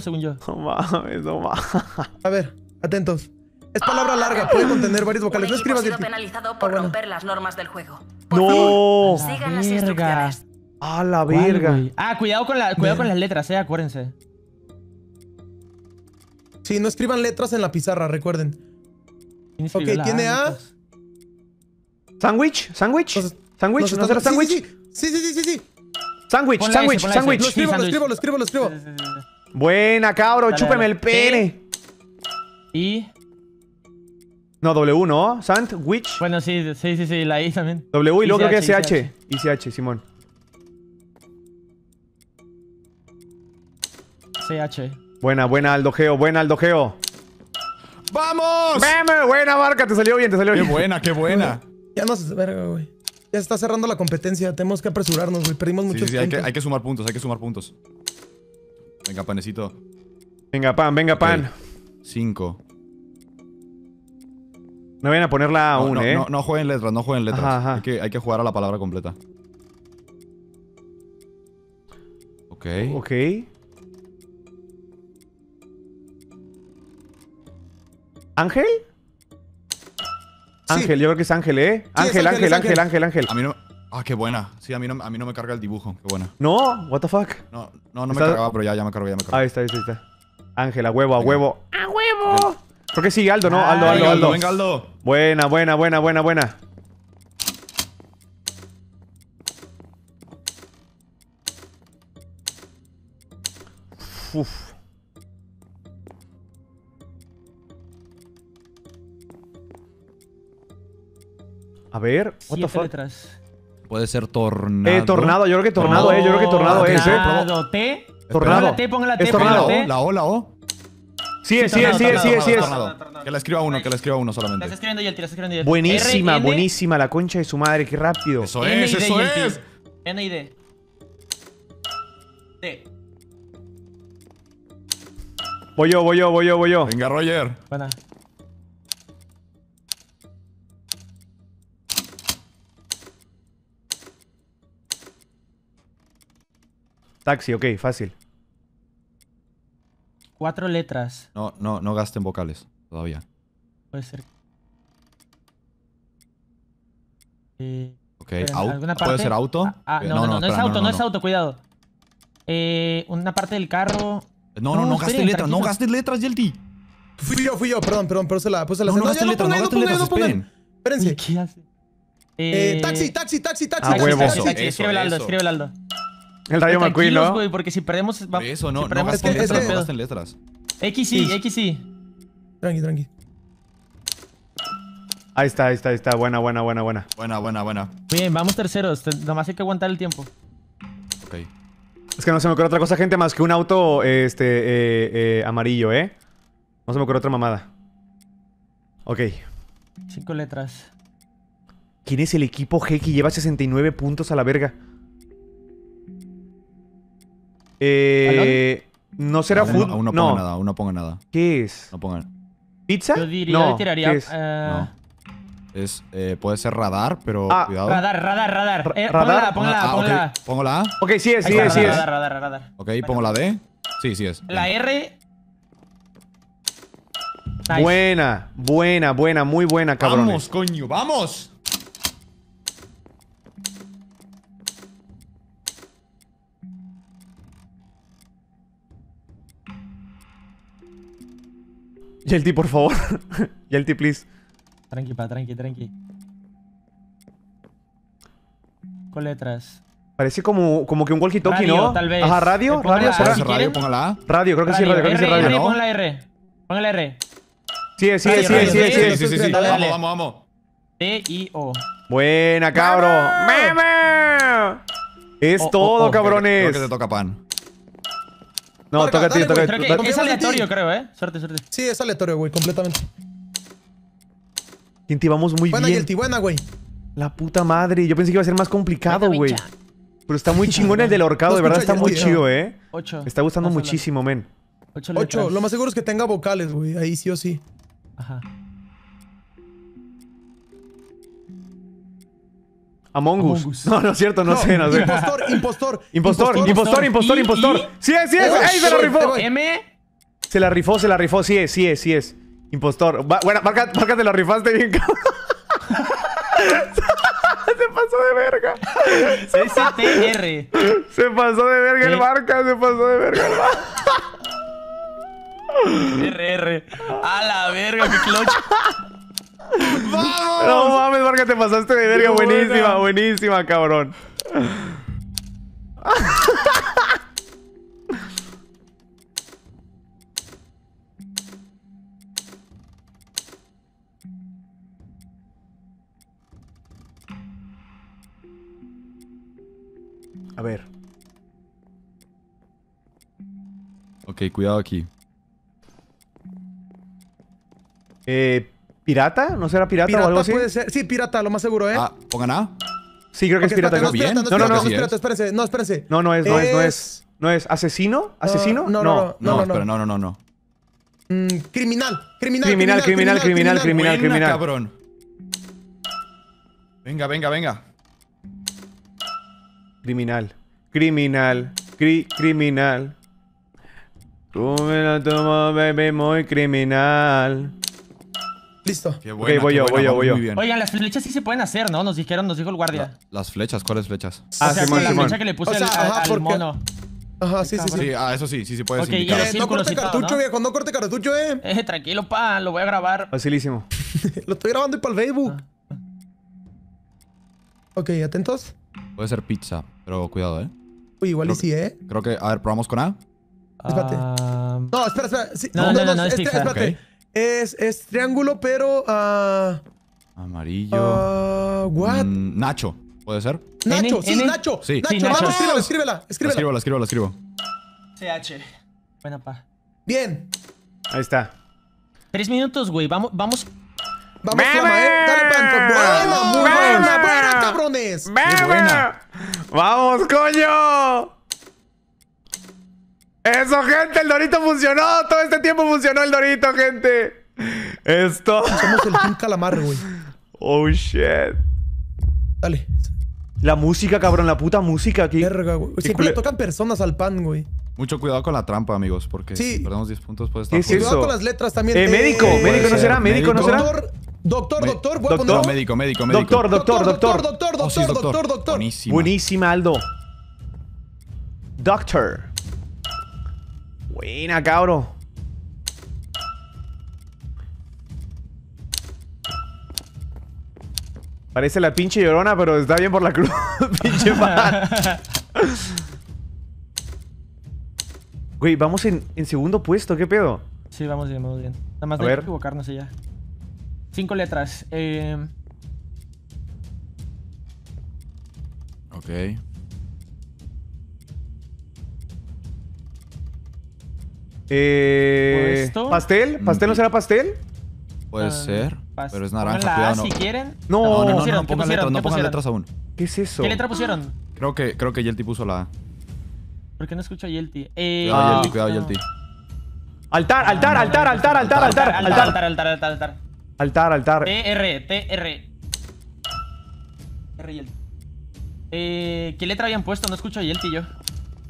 según yo. No mames, no mames. A ver, atentos. Es palabra larga, puede contener varios vocales. no escribas. Ha sido penalizado por ah, romper las normas del juego. no. sigan las instrucciones. A la verga. Ah, cuidado con la, cuidado con las letras, eh, acuérdense. Sí, no escriban letras en la pizarra, recuerden. Ok, tiene A. ¿Sándwich? ¿Sándwich? ¿Sándwich? ¿No será sándwich? Sí, sí, sí, sí, sí. Sándwich, sándwich, sándwich. Lo escribo, lo escribo, lo escribo, lo escribo. Buena, cabro, chúpeme el pene. Y. No, W, ¿no? Sandwich. Bueno, sí, sí, sí, sí, la I también. W y luego creo que es SH. ICH, Simón. CH. Buena, buena, Aldogeo, buena, Aldogeo. ¡Vamos! ¡Vamos! Buena, marca! te salió bien, te salió bien. Qué buena, qué buena. Ya no se verga, güey. Ya está cerrando la competencia. Tenemos que apresurarnos, güey. Perdimos muchos sí, sí, hay Que, sumar puntos, hay que sumar puntos. Venga, panecito. Venga, pan, venga, pan. Cinco. No vayan a poner la no, no, ¿eh? No, jueguen letras, no jueguen letras. Hay, que, hay, que, jugar a la palabra completa. Ok. Ok. ¿Ángel? Ángel, yo creo que es Ángel, ¿eh? Ángel, Ángel, Ángel, Ángel, Ángel. A mí no... Ah, qué buena. Sí, a mí, no, a mí no me carga el dibujo. Qué buena. No, what the fuck. No, no, no me cargaba, pero ya, ya me cargo, ya me cargo. Ahí está, ahí está, ahí está. Ángel, a huevo, a huevo. ¡A huevo! Creo que sí, Aldo, ¿no? Aldo, Aldo, Aldo. Venga, Aldo. Buena, buena, buena, buena, buena. Uf. A ver, what the fuck? Puede ser eh, tornado. Eh, tornado, yo creo que tornado, eh. Yo creo que tornado, es, eh. Tornado, T. Tornado. la T, ponga la T. Es tornado. La, O, la O. Sí, sí, sí, sí, Sí, que la escriba uno, que la escriba uno solamente. La escribiendo escribiendo Buenísima, buenísima, la concha de su madre, qué rápido. Eso es, eso es. N y D. T. Voy yo, voy yo, voy yo, voy yo. Venga, Roger. Buena. Taxi, ok, fácil. Cuatro letras. No, no, no gasten vocales todavía. Puede ser. Eh, ok, ¿puede ser auto? Ah, ah no, no, no, no, no es auto, no, es auto, cuidado. Eh, una parte del carro. No, no, no, gasten letras, no gastes letras, Yelty. Fui yo, fui yo, perdón, perdón, pero se la, pues la. No, no, gasten letras, no gasten letras, esperen. Espérense. ¿Qué hace? Eh, eh, taxi, taxi, taxi, taxi. Escribe ah, huevo. Escribe Aldo, escribe Aldo. El Rayo McQueen, ¿no? porque si perdemos... eso, no, si perdemos, letras, letras. X sí, X sí. Tranqui, tranqui. Ahí está, ahí está, ahí está. Buena, buena, buena, buena. Buena, buena, buena. Bien, vamos terceros. Nomás hay que aguantar el tiempo. Ok. Es que no se me ocurre otra cosa, gente, más que un auto este, eh, eh, amarillo, ¿eh? No se me ocurre otra mamada. Ok. Cinco letras. ¿Quién es el equipo G que lleva 69 puntos a la verga? Eh, no será food. Aún no, ponga nada, aún no ponga nada. ¿Qué es? No pongan. ¿Pizza? Yo diría, no, tiraría. Es? Eh, no. es eh, puede ser radar, pero ah, cuidado. Radar, radar, radar. Eh, radar. póngala póngala ah, Okay. ¿Pongo la A? Ok, sí es, sí es, sí es. Radar, radar, radar. Ok, pongo la D. Sí, sí es. La R. Buena, buena, buena, muy buena, cabrón. Vamos, coño, vamos. Yelty, por favor. Yelty, please. Tranqui, pa, tranqui, tranqui. Con letras. Parece como, como que un walkie-talkie, ¿no? Ajá, radio, eh, radio radio, la, radio, póngala A. Radio, creo que sí, radio, creo que sí, radio. R, la R. Pongan la R. Sí, sí, sí, sí, sí, sí, sí, Vamos, vamos, vamos. T-I-O. Buena, cabro. ¡Meme! Es todo, cabrones. Creo que te toca pan. No, toca toca ti. Es aleatorio, creo, eh. Suerte, suerte. Sí, es aleatorio, güey, completamente. Inti, vamos muy buena, bien. Buena, buena, güey. La puta madre. Yo pensé que iba a ser más complicado, güey. Pero está muy chingón el del ahorcado de verdad está muy chido, eh. ¿eh? Me está gustando muchísimo, men. Ocho, Ocho. Lo más seguro es que tenga vocales, güey. Ahí sí o sí. Ajá. Among Us. No, no es cierto, no, no sé, no Impostor, impostor. Impostor, impostor, impostor, impostor. Sí es, sí es. ¡Ey, se la rifó! M. Se la rifó, se la rifó. Sí es, sí es, sí es. Impostor. bueno, marca, marca te la rifaste bien, cabrón. se pasó de verga. R Se pasó de verga el marca, se pasó de verga el marca. RR. A la verga, qué cloche ¡Vamos! No mames, porque te pasaste de verga. Buenísima, buenísima, cabrón. A ver. Ok, cuidado aquí. Eh, ¿Pirata? ¿No será pirata, o algo así? Puede ser. Sí, pirata, lo más seguro, ¿eh? Ah, pongan A. Sí, creo que es pirata. No, no, no, no, espérate, no, espérense. No, no es, no es, no es. No es asesino, asesino? No, no, no, no, no, no, no, no, no. Mm, criminal, criminal, criminal, criminal, criminal, criminal, criminal, cabrón. Venga, venga, venga. Criminal, criminal, cri criminal. Tú me la tomas, baby, muy criminal. Listo. Qué ok, voy yo, voy yo, voy yo. Oigan, las flechas sí se pueden hacer, ¿no? Nos dijeron, nos dijo el guardia. las flechas, ¿cuáles flechas? Ah, o sea, sí, con la flecha que le puse al, ajá, porque... mono. Ajá, sí, sí, sí. sí ah, eso sí, sí se puede okay, indicar. Eh, no corte cartucho, viejo, no corte cartucho, eh. Eh, tranquilo, pa, lo voy a grabar. Facilísimo. lo estoy grabando y para el Facebook. Ah. Ok, atentos. Puede ser pizza, pero cuidado, eh. Uy, igual y sí, eh. Creo que, a ver, probamos con A. Espérate. Ah. No, espera, espera. Sí, no, no, no, no, es este, Espérate. Es, triángulo, pero. Ah, Amarillo. Uh, what? Mm, Nacho, ¿puede ser? Nacho, sí, Nacho. Sí. Nacho, escríbela, escríbela, escríbela. CH. Buena pa. Bien. Ahí está. Tres minutos, güey. Vamos, vamos. Vamos, Dale, cabrones. Vamos, coño. Eso, gente, el Dorito funcionó. Todo este tiempo funcionó el Dorito, gente. Esto. Somos el Team Calamar, güey. Oh, shit. Dale. La música, cabrón, la puta música aquí. Verga, güey. Siempre le tocan personas al pan, güey. Mucho cuidado con la trampa, amigos, porque si perdemos 10 puntos puede estar... Es cuidado con las letras también. Eh, médico, eh, médico, ¿no será? ¿Médico, no será? Doctor, doctor, doctor. Voy doctor. A poner... médico, médico, Doctor, doctor, doctor. Doctor, doctor, doctor, oh, doctor. Buenísima. Buenísima, Aldo. Doctor. Pena cabro. Parece la pinche llorona, pero está bien por la cruz. pinche mal. Güey, vamos en, segundo puesto, ¿qué pedo? Sí, vamos bien, vamos bien. Nada más de equivocarnos allá. ya. Cinco letras. Eh... Ok. Eh, ¿Pastel? ¿Pastel no mm. será pastel? Puede ah, ser, pero es naranja, cuidado, no. si quieren. No, no, no, no, pongan letras, aún. ¿Qué es eso? ¿Qué letra pusieron? Creo que, creo que Yelty puso la A. ¿Por qué no escucho a Yelty? Eh, cuidado, ah, Yelty, cuidado, no. Altar, altar, altar, altar, altar, altar, altar, altar, altar, altar, altar. Altar, altar. TR, TR. R Yelty. Eh, ¿Qué letra habían puesto? No escucho a Yelty yo.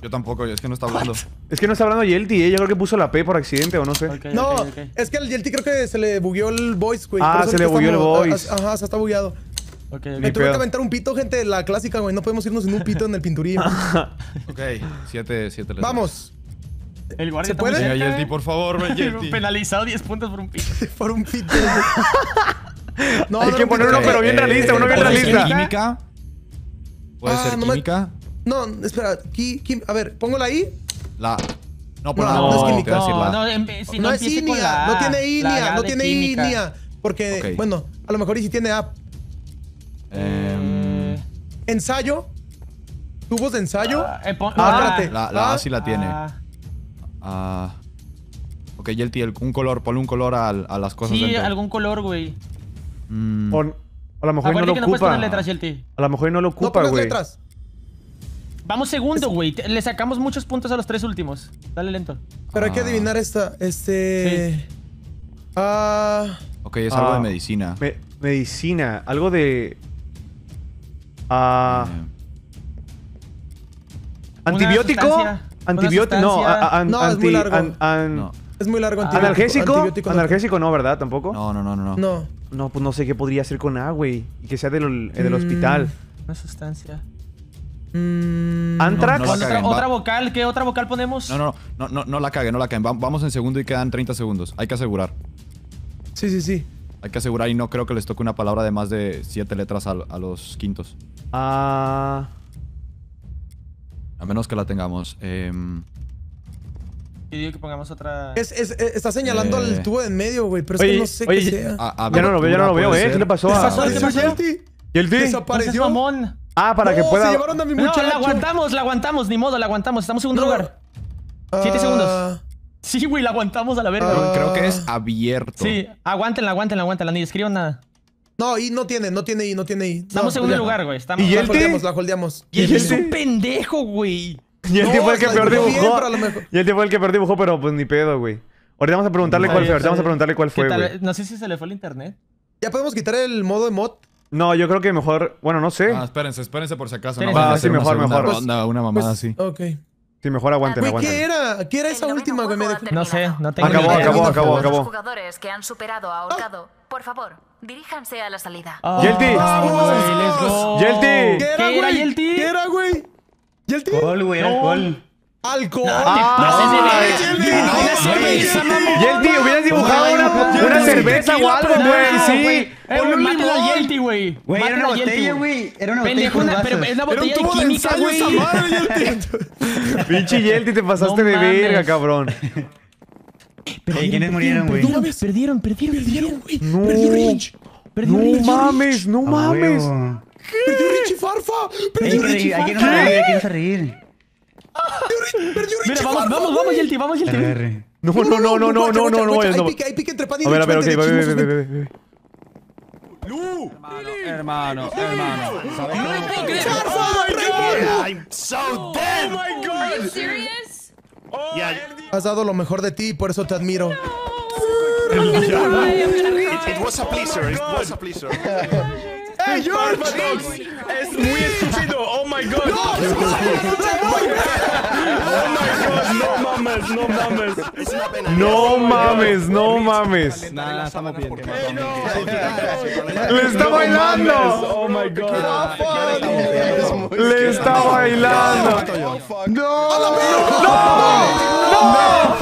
Yo tampoco, es que no está hablando. Es que no está hablando Yelty, ¿eh? yo creo que puso la P por accidente o no sé. no, es que al Yelty creo que se le bugueó el voice, güey. Ah, se le bugueó el voice. Ajá, se está bugueado. Me tuve que aventar un pito, gente, la clásica, güey. No podemos irnos en un pito en el pinturín. ok, 7, 7 Vamos. El guardia ¿Se puede? por favor, Penalizado 10 puntos por un pito. por un pito. no, Hay no que poner uno, pero bien eh, realista, uno bien realista. ¿Química? ¿Puede ah, ser química? No, espera. a ver, pongo la I. La. No, por no, la no, no es química. No, em, no, es inia. No tiene inia. No tiene inia. Porque, bueno, a lo mejor y si tiene app. Eh... Ensayo. ¿Tubos de ensayo? Ah, eh, ah, ah, la, A sí la tiene. ok, Yelty, un color, ponle un color a, las cosas. Sí, algún color, güey. Mm. a lo mejor no lo ocupa. Letras, a lo mejor no lo ocupa, güey. letras. Vamos segundo, güey. Le sacamos muchos puntos a los tres últimos. Dale lento. Pero hay que ah. adivinar esta. Este. Ah. Ok, es algo de ah, medicina. medicina, algo de. Ah, eh. ¿Antibiótico? ¿Antibiótico? No, es muy largo. Antibiótico. ¿Analgésico? no. Analgésico no, ¿verdad? ¿Tampoco? No, no, no, no. No, no pues no sé qué podría hacer con A, güey. Y que sea del, mm. hospital. Una sustancia. Mmm. Antrax. ¿Otra, vocal, ¿qué otra vocal ponemos? No, no, no, no, la cague no la caguen. Vamos en segundo y quedan 30 segundos. Hay que asegurar. Sí, sí, sí. Hay que asegurar y no creo que les toque una palabra de más de 7 letras a, los quintos. Ah. A menos que la tengamos. Eh, que pongamos otra. Eh, está señalando al eh. tubo de en medio, güey, pero es que no sé qué sea. A, ah, ah, ya no lo veo, ya no lo veo, ¿eh? ¿Qué le pasó? a ¿Qué pasó? pasó? ¿Qué pasó? ¿Qué Ah, para que pueda. No, la aguantamos, la aguantamos, ni modo, la aguantamos. Estamos en segundo lugar. Siete ah. segundos. Sí, güey, la aguantamos a la verga. Creo que es abierto. Sí, aguántenla, aguántenla, aguántenla, ni escriban nada. No, y no tiene, no tiene I, no tiene Estamos en segundo lugar, güey. ¿Y la holdeamos, la holdeamos. Y él es un pendejo, güey. Y el tipo fue el que peor dibujó. Y el tipo el que peor dibujó, pero pues ni pedo, güey. Ahorita vamos a preguntarle cuál fue, vamos a preguntarle cuál fue, No sé si se le fue el internet. ¿Ya podemos quitar el modo mod. No, yo creo que mejor. Bueno, no sé. Ah, espérense, espérense por si acaso. No, ah, sí, mejor, una mejor. Onda, una pues, mamada pues, así. Ok. Sí, mejor aguanten, aguanten. ¿Qué era? ¿Qué era esa el última, güey? No sé, no tengo acabó, idea. Acabó, acabó, acabó. Los jugadores que han superado a Ahorcado, por favor, diríjanse a la salida. Ah. ¡Yelti! Ah, ¡Yelti! ¿Qué era, güey? ¿Qué era, güey? ¿Yelti? Gol, güey, gol. Alcohol. Yelty, hubieras dibujado una, cerveza o algo, güey. Sí. Ponle un limón. a güey. era una botella, güey. Era una botella Pero es una botella de química, güey. Pinche Yelty, te pasaste de verga, cabrón. ¿Quiénes murieron, güey? Perdieron, perdieron, perdieron, güey. No. No mames, no mames. Perdió Richie Farfa. Perdió Richie Farfa. Hay que no se reír vamos, vamos, vamos, Yelty, vamos, Yelty. No, no, no, no, no, no, no, no, no. Hay pique, hay pique entre A Hermano, hermano, I'm so dead! ¡Oh, my God! Oh, Has dado lo mejor de ti por eso te admiro. a ¡Es muy estúpido! ¡Oh, my God! ¡No! ¡Oh, my God! ¡No mames! ¡No mames! ¡No mames! ¡No mames! ¡Le está bailando! ¡Oh, my God! ¡Le está bailando! ¡No! ¡No! ¡No!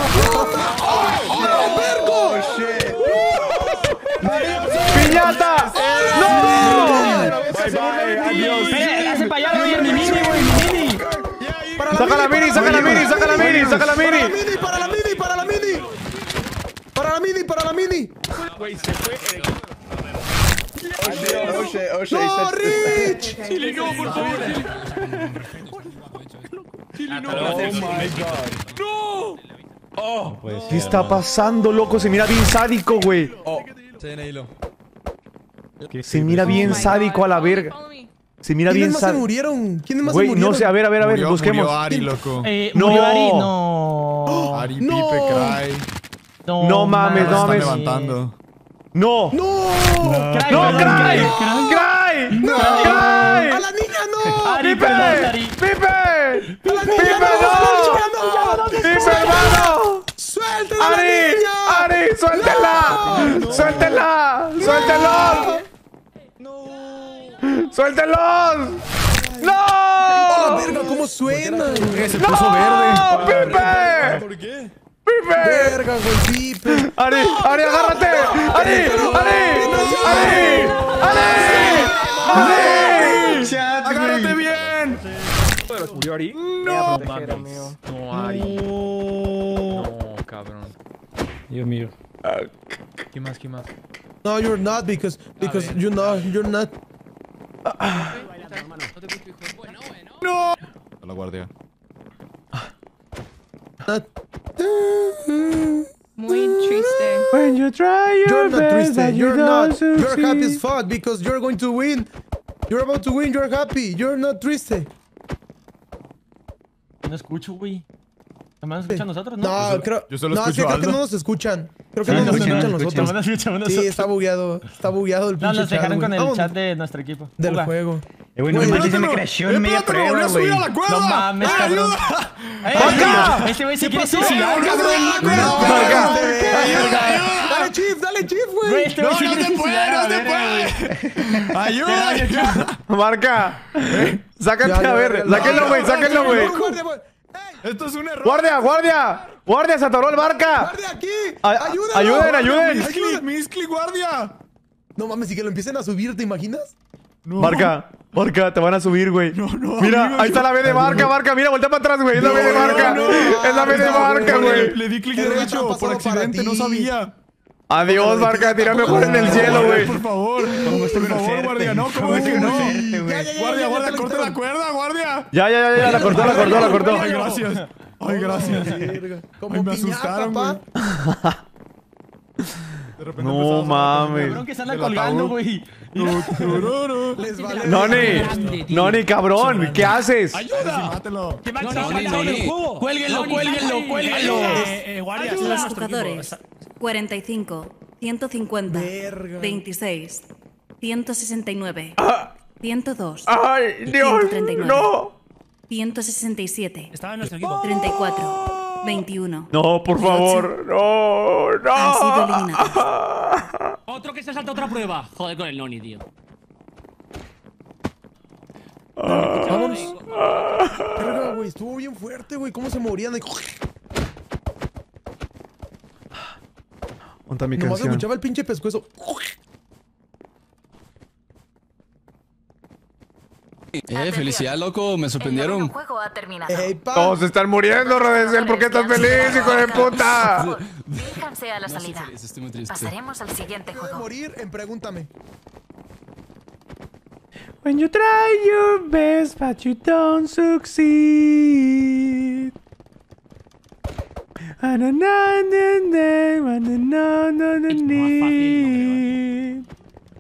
bye, bye, adiós. Espera, hace para allá, lo mi mini, güey, mi mini. Saca la mini, saca la mini, saca la mini, saca la mini. Para la mini, para la mini. Para la mini, para la mini. Güey, se fue el Oye, oye, ¡No, Rich! Chile, no, por favor, Chile. no. Oh, my God. ¡No! Oh, ¿Qué está pasando, loco? Se mira bien sádico, güey. Oh. Se viene hilo. Se mira bien sádico a la oh verga. Se mira bien ¿Quiénes más se murieron? no sé, a ver, a ver, a ver, busquemos. Eh, no. Ari, no. Pipe, Cry. No, no mames, no mames. No. No. no, Cry. No. A la niña no. Pipe. no. Ari. Ari, suéltela. Suéltela. ¡Suéltelos! ¡No! ¡Hola, verga! ¿Cómo suena? ese puso ¡No! verde. ¡Pipe! ¿Por qué? ¡Pipe! ¡Verga, con ¡Pipe! ¡Ari! ¡Ari, agárrate! ¡Ari! ¡Ari! ¡Ari! ¡Ari! ¡Ari! ¡Agárrate bien! ¿Pero murió Ari? ¡No! ¡No, Ari! ¡No, cabrón! Dios mío. ¿Qué más? ¿Qué más? No, you're not because because you're not you're not ¡No! A la guardia. Muy triste. When you try your you're not You're not. You're happy as fuck because you're going to win. You're about to win. You're happy. You're not triste. No escucho, güey. van a nosotros? No, creo. no, creo que no nos escuchan. Creo que no, nos escuchan, nosotros. Sí, está bugueado. Está bugueado el pinche. No, nos dejaron con el chat de nuestro equipo. Del juego. bueno, me creció en media No mames, cabrón. güey se Dale, dale, güey. No, no te no se puede. Ayuda. Marca. Sácate a ver. Sáquenlo, güey, sáquenlo, güey. Esto es un error. ¡Guardia, guardia! ¡Guardia, se atoró el barca! ¡Guardia, aquí! ¡Ayuden! ayuden! ¡Miscli, miscli guardia! No mames, y que lo empiecen a subir, ¿te imaginas? No. Barca, barca, te van a subir, güey. No, no, mira, ahí está la B de barca, barca. Mira, voltea para atrás, güey. Es la B de barca. es la B de barca, güey. Le, di clic derecho por accidente, no sabía. Adiós, Barca, tira mejor en el cielo, güey. Por favor, por este favor, guardia, no, como este es no? Guardia, guardia, corta la cuerda, guardia. Ya, ya, ya, ya, la cortó, la cortó, la cortó. Ay, gracias. Ay, gracias. Ay, me asustaron, no mames. Cabrón que se güey. Noni, Noni, cabrón, ¿qué haces? ¡Ayuda! ¡Cuélguenlo, cuélguenlo, cuélguenlo! ¡Ayuda! 45, 150, Verga. 26, 169, ¡Ah! 102, ¡Ay, Dios! 139, ¡No! 167, Estaba en nuestro equipo. 34, 21. ¡No, por favor! ¡No! ¡No! Han sido eliminados. Otro que se salta otra prueba. Joder con el Noni, tío. Ah. Verga, güey, estuvo bien fuerte, güey. ¿Cómo se morían? De... Monta mi Nomás escuchaba el pinche pescuezo. Eh, felicidad, loco, me sorprendieron. El juego ha terminado. Todos están muriendo, Redesel, ¿por qué estás feliz, hijo de puta? Diríjanse a la salida. No, estoy muy triste. Pasaremos al siguiente juego. morir en Pregúntame. When you try your best, but you don't succeed.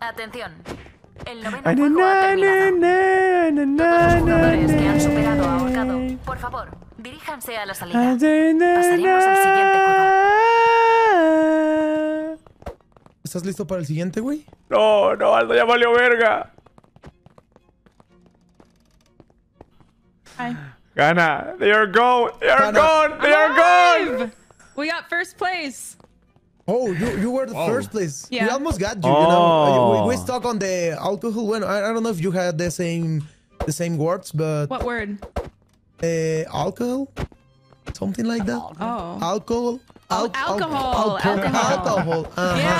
Atención. El noveno los por favor, diríjanse a la salida. Pasaremos al siguiente ¿Estás listo para el siguiente, güey? No, no, Aldo ya valió verga. Ay. Ghana, they are gone. They are Ghana. gone. They are gone. We got first place. Oh, you, you were the oh. first place. Yeah. We almost got you. Oh. You know, uh, we, we stuck on the alcohol When I, I don't know if you had the same the same words, but what word? Uh, alcohol, something like that. Oh, alcohol. Oh, oh, oh, Al alcohol, alcohol. Alcohol. Uh -huh. Yeah.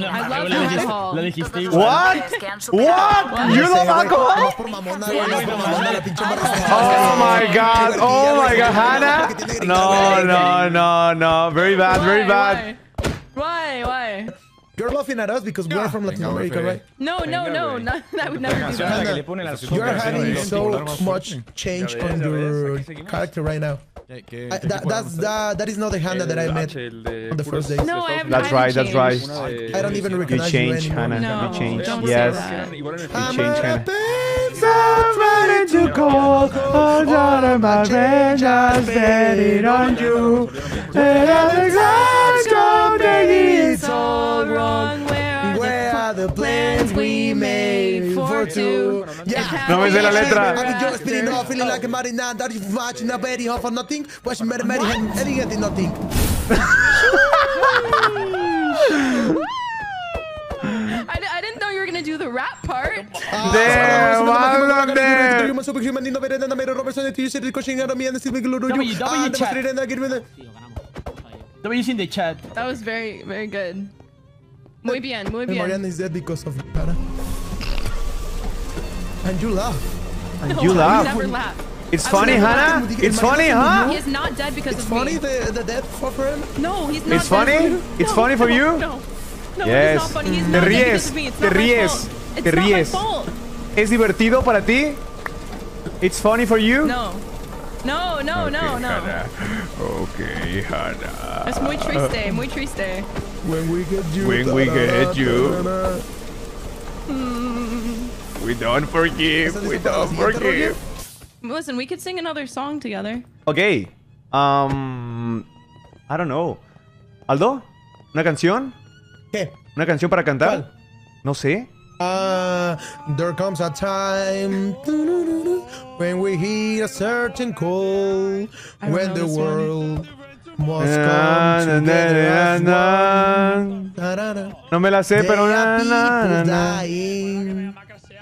Uh-huh. I love alcohol. What? What? You love alcohol? Oh my god. Oh my god, Hannah. No, no, no, no. Very bad, very bad. Why? Why? why? You're laughing at us because we're from Latin America, right? No, no, no, no, that would never be You're having so much change on your character right now. I, that, that's that, that is not the Hannah that I met on the first day. No, I have That's right, changed. that's right. I don't even recognize you change, you anymore. Hannah. No, you change, don't yes. Say that. I'm you change, Hannah. I'm ready to call oh, all of my on you. And it's all wrong. Where are, Where the, are the plans we made for two? Yeah. No me sé la letra. I've been just spinning off, feeling like a marina. nine. That you not very hard for nothing. Watching Mary Mary and Eddie nothing. I, didn't know you were gonna do the rap part. Damn, i there. W in the chat. That was very, very good. Muy bien, muy bien. Mariana is dead because of And you laugh. And laugh. It's funny, Hannah. It's funny, huh? He is not dead funny, the, the No, he's not It's funny? it's funny for you? No, no, it's funny. ríes, te ríes, te ¿Es divertido para ti? It's funny for you? No. No, no, no, no. Okay, Hannah. Es muy triste, muy triste. When we get you. When we get you. Hmm. We don't forgive. We don't forgive. Listen, we could sing another song together. Okay. Um, I don't know. Aldo, una canción. ¿Qué? Una canción para cantar. ¿Cuál? No sé. uh, there comes a time when we hear a certain call when the world. One. No me la sé, pero na,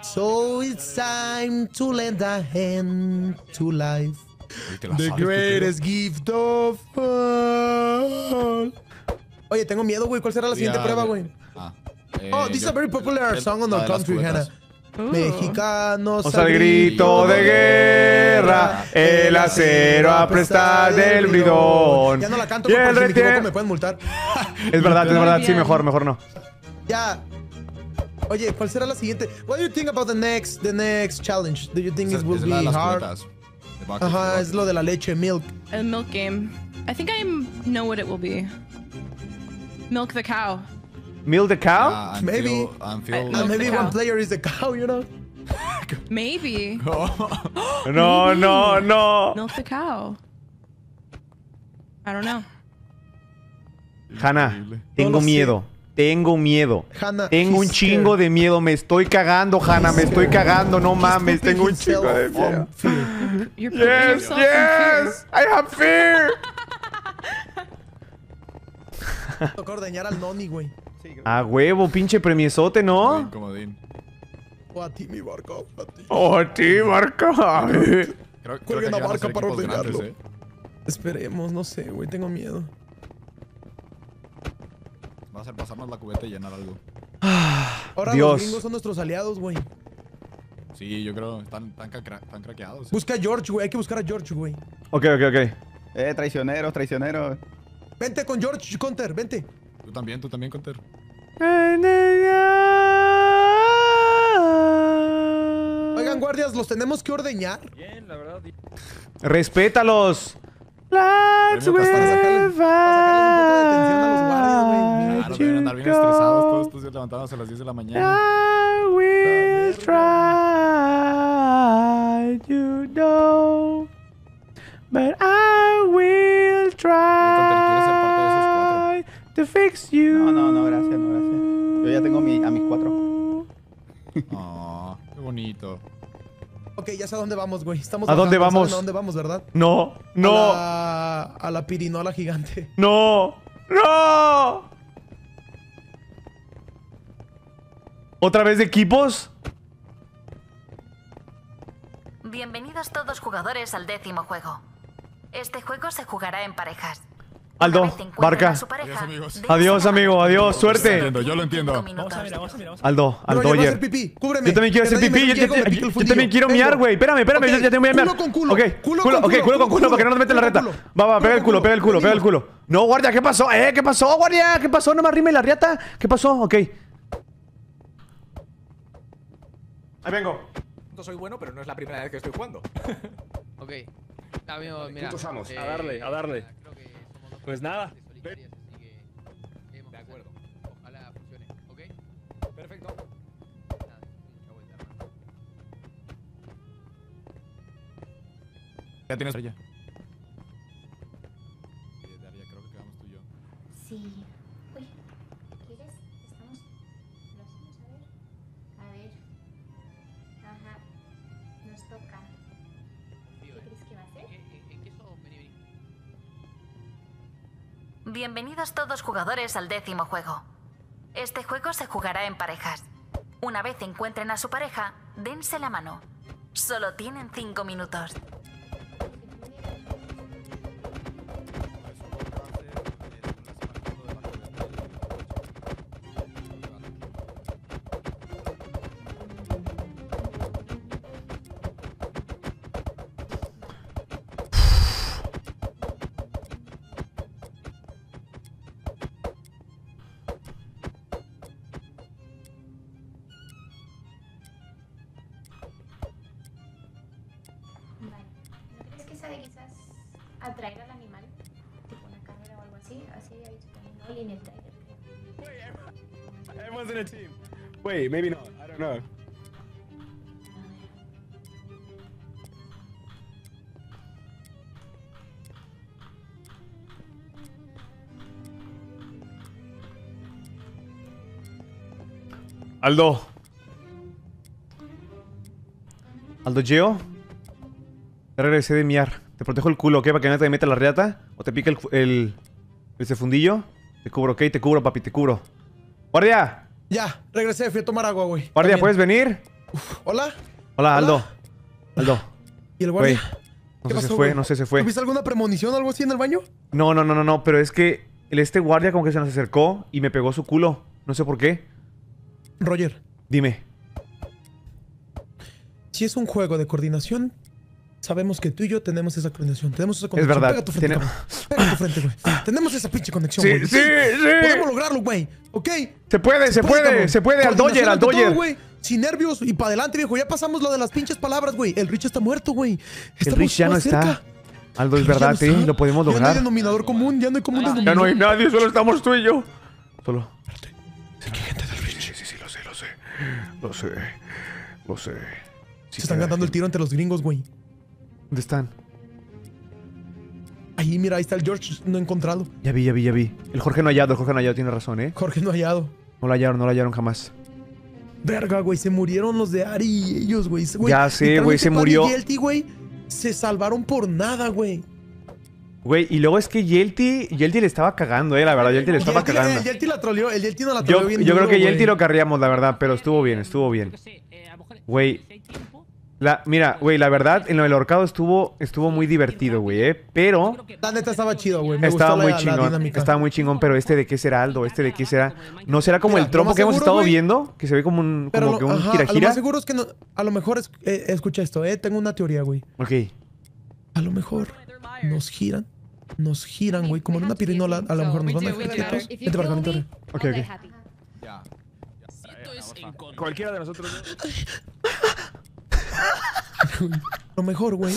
So it's time to lend a hand to life. The greatest gift of all. Oye, tengo miedo, güey. ¿Cuál será la siguiente prueba, güey? Ah, oh, this is a eh, very popular song on the country, Hannah. Uh. Mexicanos. el grito de guerra, el acero a prestar del bridón. Ya no me, pueden multar. es verdad, es verdad, sí, mejor, mejor no. Ya. Oye, ¿cuál será la siguiente? What do you think about the next, the next challenge? Do you think it will be hard? Ajá, es lo de la leche, milk. El milk game. I think I know what it will be. Milk the cow. Milk the cow? Ah, maybe. Uh, maybe one player is the cow, you know? maybe. no, no, no. Milk the cow. I don't know. Hanna, tengo miedo. Tengo miedo. Hannah, tengo un chingo de miedo. Me estoy cagando, Hanna. Me estoy cagando. No mames, tengo un chingo de miedo. yes, yes. I have fear. Toca ordeñar al noni, güey. A ah, huevo, pinche premiesote, ¿no? Comodín, O a ti, mi barca, A ti. O a ti, barca creo, que una barca para ordenarlo. ¿eh? Esperemos, no sé, güey, tengo miedo. Va a ser pasarnos la cubeta y llenar algo. Ahora Dios. los gringos son nuestros aliados, güey. Sí, yo creo. Están, están, craqueados. ¿eh? Busca a George, güey. Hay que buscar a George, güey. Ok, ok, ok. Eh, traicioneros, traicioneros. Vente con George, counter, vente. Tú también, tú también, Conter. Oigan, guardias, ¿los tenemos que ordeñar? Bien, la verdad. Respétalos. un poco de a los bien estresados todos estos días levantados a las 10 de la mañana. try, know, but No, no, no, gracias, no, gracias. Yo ya tengo a mis cuatro. Ah, qué bonito. Ok, ya sé a dónde vamos, güey. Estamos ¿A dónde vamos? ¿A dónde vamos, verdad? No, no. A la, a la pirinola gigante. No, no. ¿Otra vez de equipos? Bienvenidos todos jugadores al décimo juego. Este juego se jugará en parejas. Aldo, barca. Adiós, adiós, amigo. Adiós, suerte. Yo lo entiendo, yo lo entiendo. Vamos a ver, vamos a mirar, Aldo, Aldo, no, Yo también quiero hacer pipí. Yo, también quiero miar, güey. Espérame, espérame. ya tengo que miar. Culo con culo. Ok, culo, okay, culo con culo, para que no nos meten la reta. Va, va, pega el culo, pega el culo, pega el culo. No, guardia, ¿qué pasó? Eh, ¿qué pasó, guardia? ¿Qué pasó? No me arrime la riata. ¿Qué pasó? Ok. Ahí vengo. No soy bueno, pero no es la primera vez que estoy jugando. ok. Amigo, mira. Eh, a darle, a darle. Pues nada. de acuerdo. Ojalá funcione, ¿ok? Perfecto. Nada, Ya tienes allá. Bienvenidos todos jugadores al décimo juego. Este juego se jugará en parejas. Una vez encuentren a su pareja, dense la mano. Solo tienen cinco minutos. Maybe, not. I don't know. Aldo. Aldo Geo. Te regresé de miar. Te protejo el culo, ¿ok? Para que no te meta la reata. O te pica el, el, ese fundillo. Te cubro, ¿ok? Te cubro, papi, te cubro. ¡Guardia! Ya, regresé, fui a tomar agua, güey. Guardia, ¿puedes venir? ¿Hola? Hola, Aldo. Aldo. ¿Y el guardia? No sé, se fue, no sé, se fue. ¿Tuviste alguna premonición o algo así en el baño? No, no, no, no, no, pero es que este guardia como que se nos acercó y me pegó su culo. No sé por qué. Roger. Dime. Si es un juego de coordinación, sabemos que tú y yo tenemos esa conexión. Tenemos esa conexión. Es verdad. Pega tu frente, güey. tenemos esa pinche conexión, güey. Sí, sí, Podemos lograrlo, güey. ¿Ok? Se puede, se, puede, se puede. Al doyer, al doyer, güey. Sin nervios y para adelante, viejo. Ya pasamos lo de las pinches palabras, güey. El Rich está muerto, güey. El Rich ya no está. Aldo, es verdad, sí, lo podemos lograr. Ya no hay denominador común, ya no hay común denominador. Ya no hay nadie, solo estamos tú y yo. Solo. Espérate. Sí, gente del Rich. Sí, sí, sí, lo sé, lo sé. Lo sé. Lo sé. Se están ganando el tiro ante los gringos, güey. ¿Dónde están? Ahí, mira, ahí está el George no encontrado. Ya vi, ya vi, ya vi. El Jorge no hallado, el Jorge no hallado tiene razón, ¿eh? Jorge no hallado. No lo hallaron, no lo hallaron jamás. Verga, güey, se murieron los de Ari y ellos, güey. ya sé, güey, se murió. Yelty, güey, se salvaron por nada, güey. Güey, y luego es que Yelty, Yelty le estaba cagando, eh, la verdad, Yelty le estaba eh, cagando. El la troleó, el no la troleó yo, bien. Yo creo que Yelty lo carríamos, la verdad, pero estuvo bien, estuvo bien. Eh, güey, mira, güey, la verdad, en lo del horcado estuvo, estuvo muy divertido, güey, ¿eh? Pero... La estaba chido, güey. Estaba muy chingón. estaba muy chingón, pero este de qué será, Aldo, este de qué será... ¿No será como el trompo que hemos estado viendo? Que se ve como, un, como que A lo seguro es que no, a lo mejor... escucha esto, ¿eh? Tengo una teoría, güey. Ok. A lo mejor nos giran, nos giran, güey, como en una pirinola. A lo mejor nos van a dejar quietos. Vente para acá, vente Ok, ok. Cualquiera de nosotros... A Lo mejor, güey.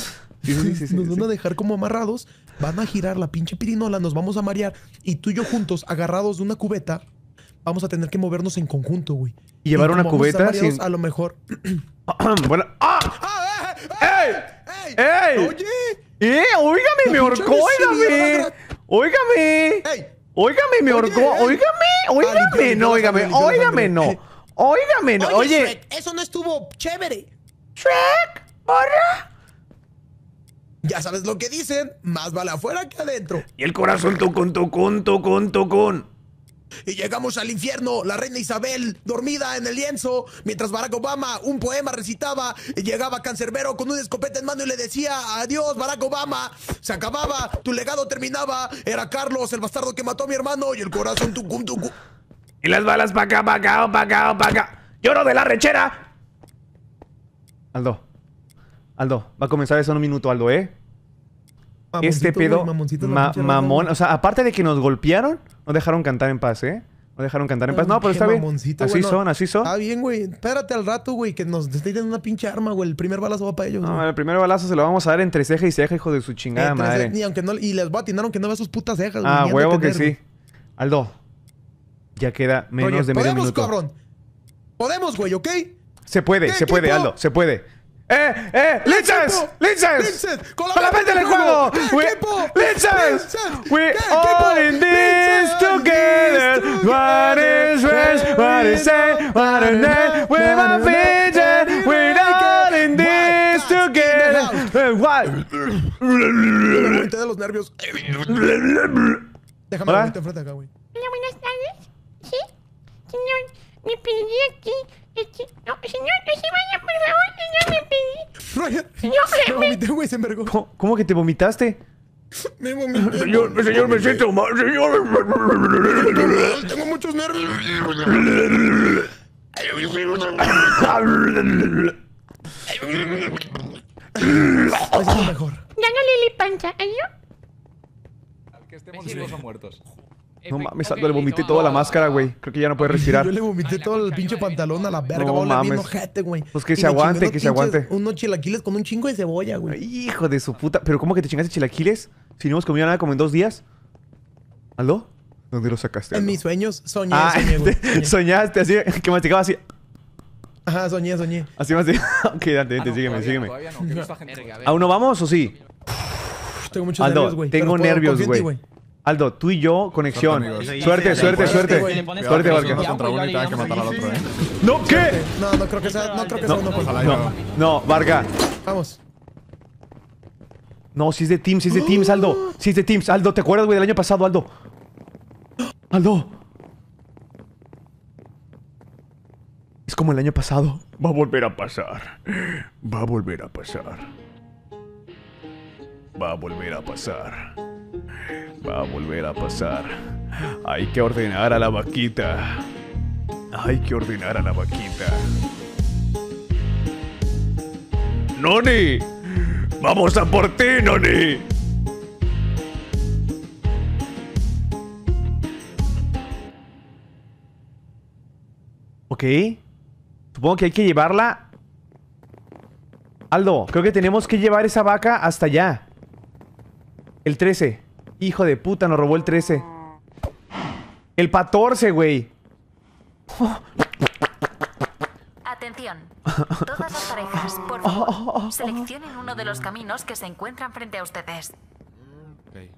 nos van a dejar como amarrados, van a girar la pinche pirinola, nos vamos a marear y tú y yo juntos, agarrados de una cubeta, vamos a tener que movernos en conjunto, güey. Y llevar una cubeta a, a lo mejor. bueno. ¡Ah! ¡Ah! ¡Ey! Eh, eh, eh, ¡Ey! ¡Ey! ¡Oye! ¡Eh! ¡Óigame! ¡Me horcó! oigame oigame ¡Ey! ¡Me horcó! oigame ¡Óigame! ¡No! oigame ¡Óigame! ¡No! ¡Óigame! no! Oye. eso no estuvo chévere. Ya sabes lo que dicen, más vale afuera que adentro. Y el corazón tocón, tocón, tocón, tocón. Y llegamos al infierno, la reina Isabel dormida en el lienzo, mientras Barack Obama un poema recitaba, llegaba Cancerbero con una escopeta en mano y le decía, adiós Barack Obama, se acababa, tu legado terminaba, era Carlos, el bastardo que mató a mi hermano, y el corazón tucum tocón Y las balas pa' acá, pa' acá, pa' acá, pa' acá. Lloro de la rechera, Aldo. Aldo, va a comenzar eso en un minuto, Aldo, ¿eh? este pedo. mamón. O sea, aparte de que nos golpearon, nos dejaron cantar en paz, ¿eh? No dejaron cantar en paz. No, pero está bien. Así son, así son. Está bien, güey. Espérate al rato, güey, que nos dando una pinche arma, güey. El primer balazo va para ellos. No, el primer balazo se lo vamos a dar entre ceja y ceja, hijo de su chingada madre. y les va a atinar aunque no vea sus putas cejas, güey. Ah, huevo que sí. Aldo, ya queda menos de medio minuto. Podemos, cabrón. Podemos, güey, ¿ok? Se puede, se puede, Aldo, se puede. ¡Eh! ¡Eh! ¡Con la mente del juego! ¡We all in this together! What is fresh? What is What is net? We in this together! What? de los nervios. Déjame acá, güey. buenas tardes. ¿Sí? Señor, no, señor, no vaya, por favor, señor me pedí. señor, me vomité, güey, se ¿Cómo, ¿Cómo que te vomitaste? Me vomité. Señor, me, señor, me siento mal, señor. Tengo muchos nervios. Pues mejor. Ya no le pancha, ¿eh? Al que estemos vivos o muertos. Eh, no mames, okay, le vomité toda la máscara, güey. Creo que ya no puede respirar. Yo le vomité todo el pinche pantalón a la verga, no, mames. güey. Pues que se aguante, que se aguante. Unos chilaquiles con un chingo de cebolla, güey. Hijo de su puta. ¿Pero cómo que te chingaste chilaquiles? Si no hemos comido nada como en dos días. ¿Aló? ¿Dónde lo sacaste? En mis sueños soñé, ah, Soñaste así, que masticaba así. Ajá, soñé, soñé. Así más. ok, date, vente, ah, sígueme, sígueme. ¿Aún no vamos o sí? Tengo muchos nervios, güey. Tengo nervios, güey. Aldo, tú y yo, conexión. Suerte, suerte, suerte. Suerte, No, ¿qué? No, no creo que sea, no creo que uno No, no, Vamos. No, si es de Teams, si es de Teams, Aldo. Si es de Teams, Aldo, ¿te acuerdas, güey, del año pasado, Aldo? Aldo. Es como el año pasado. Va a volver a pasar. Va a volver a pasar. Va a volver a pasar. Va a volver a pasar. Hay que ordenar a la vaquita. Hay que ordenar a la vaquita. ¡Noni! ¡Vamos a por ti, Noni! Ok. Supongo que hay que llevarla... Aldo, creo que tenemos que llevar esa vaca hasta allá. El 13. Hijo de puta, nos robó el 13. El 14, güey. Atención. Todas las parejas, por favor, seleccionen uno de los caminos que se encuentran frente a ustedes. Okay.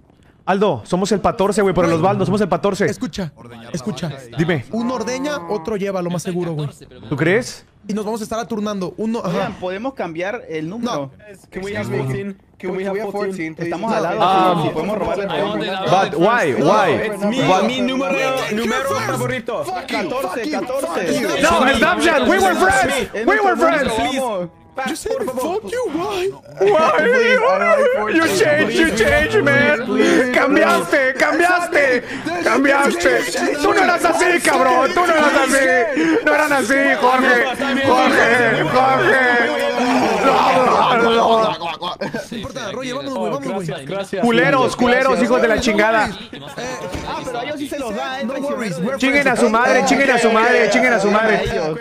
Aldo, somos el 14, güey, por el Osvaldo, somos el 14. Escucha, escucha. Dime. Uno ordeña, otro lleva, lo más seguro, güey. ¿Tú crees? Y nos vamos a estar aturnando. Uno, ajá. Oigan, podemos cambiar el número. No. Can we have 14? Can we have 14? Estamos al lado. Si podemos robarle But why? Why? Mi número número favorito. 14, 14. No, Snapchat. We were friends. We were friends. Back, Just hit me. Fuck you, why? Why? You change, you change, man. Cambiaste, cambiaste, cambiaste. Tú no eras así, cabrón. Tú no eras así. No eran así, Jorge. Jorge, Jorge. importa, vamos, vamos, Culeros, culeros, hijos de la chingada. Ah, pero a ellos sí se los da, eh. Chinguen a su madre, chinguen a su madre, chinguen a su madre.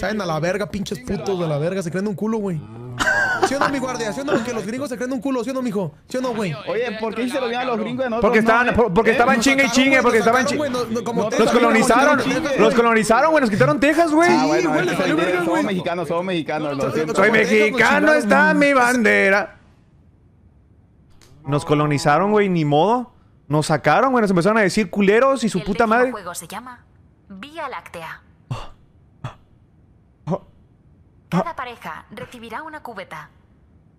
Caen a la verga, pinches putos de la verga. Se creen un culo culo, güey. ¿Sí o no, mi guardia? si o no? Porque los gringos se creen un culo, si o no, mijo? ¿Sí o no, güey? Oye, ¿por qué se lo dieron a los gringos de nosotros? Porque estaban, eh, eh, porque estaban chingue y chingue, porque estaban chingue. Los colonizaron, los colonizaron, güey, nos quitaron Texas, güey. Ah, mexicano, güey, Somos mexicanos, somos mexicanos, Soy mexicano, está mi bandera. Nos colonizaron, güey, ni modo. Nos sacaron, güey, nos empezaron a decir culeros y su puta madre. El juego se llama Vía Láctea. Cada pareja recibirá una cubeta.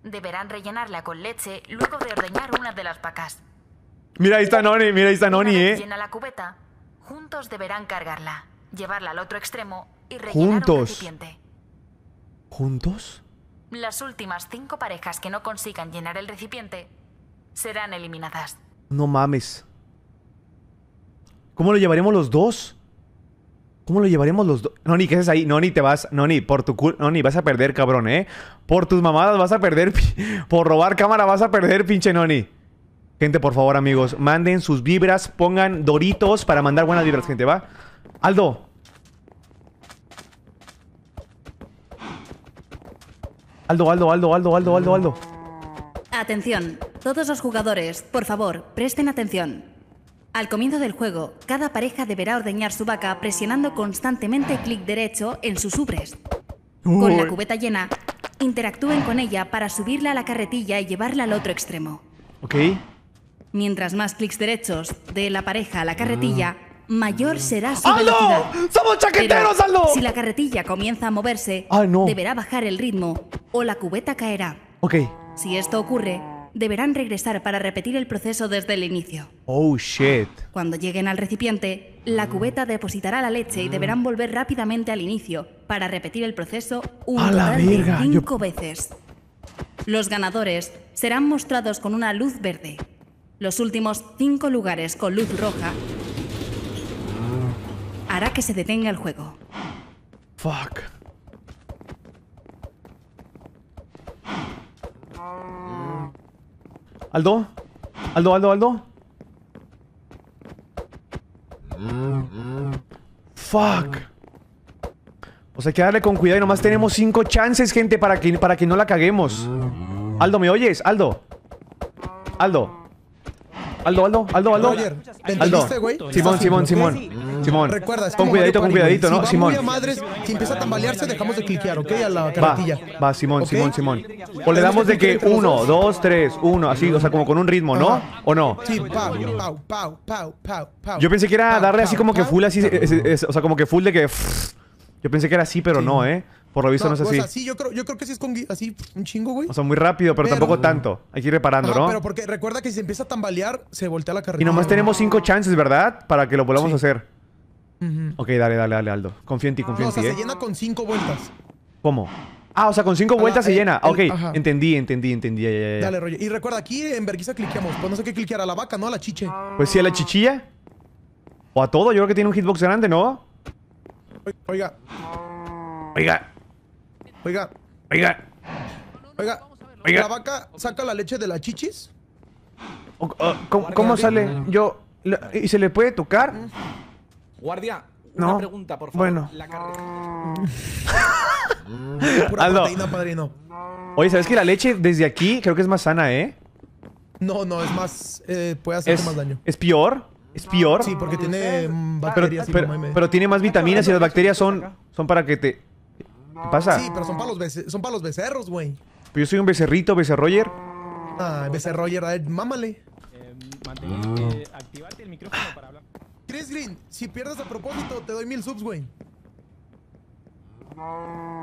Deberán rellenarla con leche luego de ordeñar una de las vacas. Mira, ahí está Noni, mira, ahí está Noni, eh. Llena la cubeta. Juntos deberán cargarla, llevarla al otro extremo y rellenar un recipiente. ¿Juntos? Las últimas cinco parejas que no consigan llenar el recipiente serán eliminadas. No mames. ¿Cómo lo llevaremos los dos? ¿Cómo lo llevaremos los dos? Noni, ¿qué haces ahí? Noni, te vas. Noni, por tu No Noni, vas a perder, cabrón, ¿eh? Por tus mamadas vas a perder. por robar cámara vas a perder, pinche Noni. Gente, por favor, amigos, manden sus vibras, pongan doritos para mandar buenas vibras, gente, ¿va? Aldo. Aldo, Aldo, Aldo, Aldo, Aldo, Aldo, Aldo. Atención, todos los jugadores, por favor, presten atención. Al comienzo del juego, cada pareja deberá ordeñar su vaca presionando constantemente clic derecho en sus ubres. Con la cubeta llena, interactúen con ella para subirla a la carretilla y llevarla al otro extremo. Ok. Mientras más clics derechos de la pareja a la carretilla, ah. mayor será su ¡Aldo! velocidad. ¡Somos chaqueteros, Si la carretilla comienza a moverse, ah, deberá bajar el ritmo o la cubeta caerá. Ok. Si esto ocurre, deberán regresar para repetir el proceso desde el inicio. Oh shit. Cuando lleguen al recipiente, la cubeta depositará la leche y deberán volver rápidamente al inicio para repetir el proceso un cinco veces. Los ganadores serán mostrados con una luz verde. Los últimos cinco lugares con luz roja hará que se detenga el juego. Fuck. Aldo. Aldo, Aldo, Aldo. Fuck. O hay que darle con cuidado y nomás tenemos cinco chances, gente, para que, para que no la caguemos. Aldo, ¿me oyes? Aldo. Aldo. Aldo, Aldo, Aldo, Aldo. Aldo. Simón, Simón, Simón. Simón, Recuerda, con cuidadito, con cuidadito, ¿no? Simón. muy a madres, si empieza a tambalearse, dejamos de cliquear, ¿ok? A la carretilla. va, Simón, Simón, Simón. O le damos de que uno, dos, tres, uno, así, o sea, como con un ritmo, ¿no? ¿O no? Sí, pau, pau, pau, pau, pao. Yo pensé que era darle así como que full, así, o sea, como que full de que... Yo pensé que era así, pero no, ¿eh? Por lo visto no es así. O yo creo, yo creo que sí es con así un chingo, güey. O sea, muy rápido, pero, tampoco tanto. Hay que ir reparando, ¿no? Pero porque recuerda que si empieza a tambalear, se voltea la carrera. Y nomás tenemos cinco chances, ¿verdad? Para que lo volvamos a hacer. Ok, dale, dale, dale, Aldo. Confía en ti, en ti. O sea, se ¿eh? llena con cinco vueltas. ¿Cómo? Ah, o sea, con cinco vueltas se llena. ok, entendí, entendí, entendí. Dale, rollo. Y recuerda, aquí en Berguisa cliqueamos. Pues no sé qué cliquear, a la vaca, ¿no? A la chiche. Pues sí, a la chichilla. O a todo, yo creo que tiene un hitbox grande, ¿no? Oiga. Oiga. Oiga. Oiga. Oiga. Oiga. ¿La vaca saca la leche de la chichis? cómo sale? Yo... ¿Y se le puede tocar? Guardia, una pregunta, por favor. Bueno. Pura Aldo. proteína, padrino. Oye, ¿sabes que la leche desde aquí creo que es más sana, eh? No, no, es más. Eh, puede hacer más daño. ¿Es peor? ¿Es peor? Sí, porque tiene mm, bacterias. Pero, pero, pero, tiene más vitaminas y las bacterias son, son para que te. ¿Qué pasa? Sí, pero son para los, son becerros, güey. Pero pues yo soy un becerrito, becerroyer. Ah, becerroyer, a ver, mámale. Em, eh, mantén, el micrófono para hablar. Chris Green, si pierdes a propósito, te doy mil subs, güey.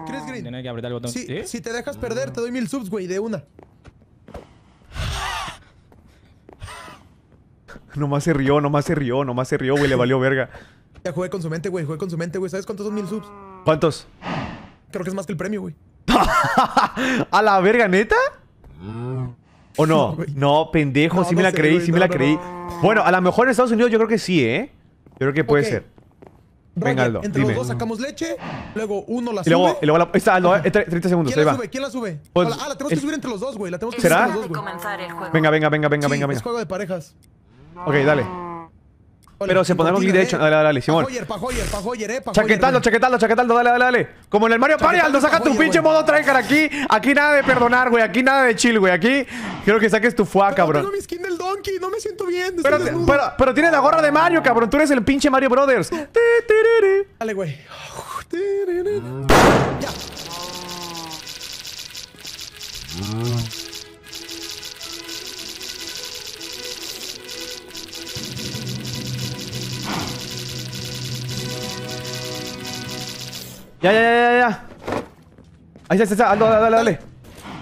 Chris Green. Tienes que apretar el botón. Si, te dejas perder, te doy mil subs, güey, de una. Nomás se rió, nomás se rió, nomás se rió, güey, le valió verga. Ya jugué con su mente, güey, jugué con su mente, güey. ¿Sabes cuántos son mil subs? ¿Cuántos? Creo que es más que el premio, güey. ¿A la verga, neta? ¿O no? no, pendejo, sí me la creí, sí me la creí. Bueno, a lo mejor en Estados Unidos yo creo que sí, ¿eh? Yo creo que puede ser. Venga, Aldo, Entre los dos sacamos leche, luego uno la sube. Y luego, y luego la, está, Aldo, eh, 30 segundos. ¿Quién la sube? ¿Quién la sube? Pues, ah, la tenemos que subir entre los dos, güey. La tenemos que subir entre los dos, güey. Venga, venga, venga, venga, sí, venga. Es juego de parejas. Ok, dale. Pero se pondrá un hecho. derecho. Dale, dale, dale, Simón. Chaquetaldo, chaquetaldo, chaquetaldo. Dale, dale, dale. Como en el Mario Party, Aldo, saca tu pinche modo Tracker aquí. Aquí nada de perdonar, güey. Aquí nada de chill, güey. Aquí quiero que saques tu fua, cabrón. Donkey. No me siento bien. Pero, tienes la gorra de Mario, cabrón. Tú eres el pinche Mario Brothers. Dale, güey. Ya. Ya, ya, ya, ya, ya. Ahí está, ahí está, dale, dale, dale.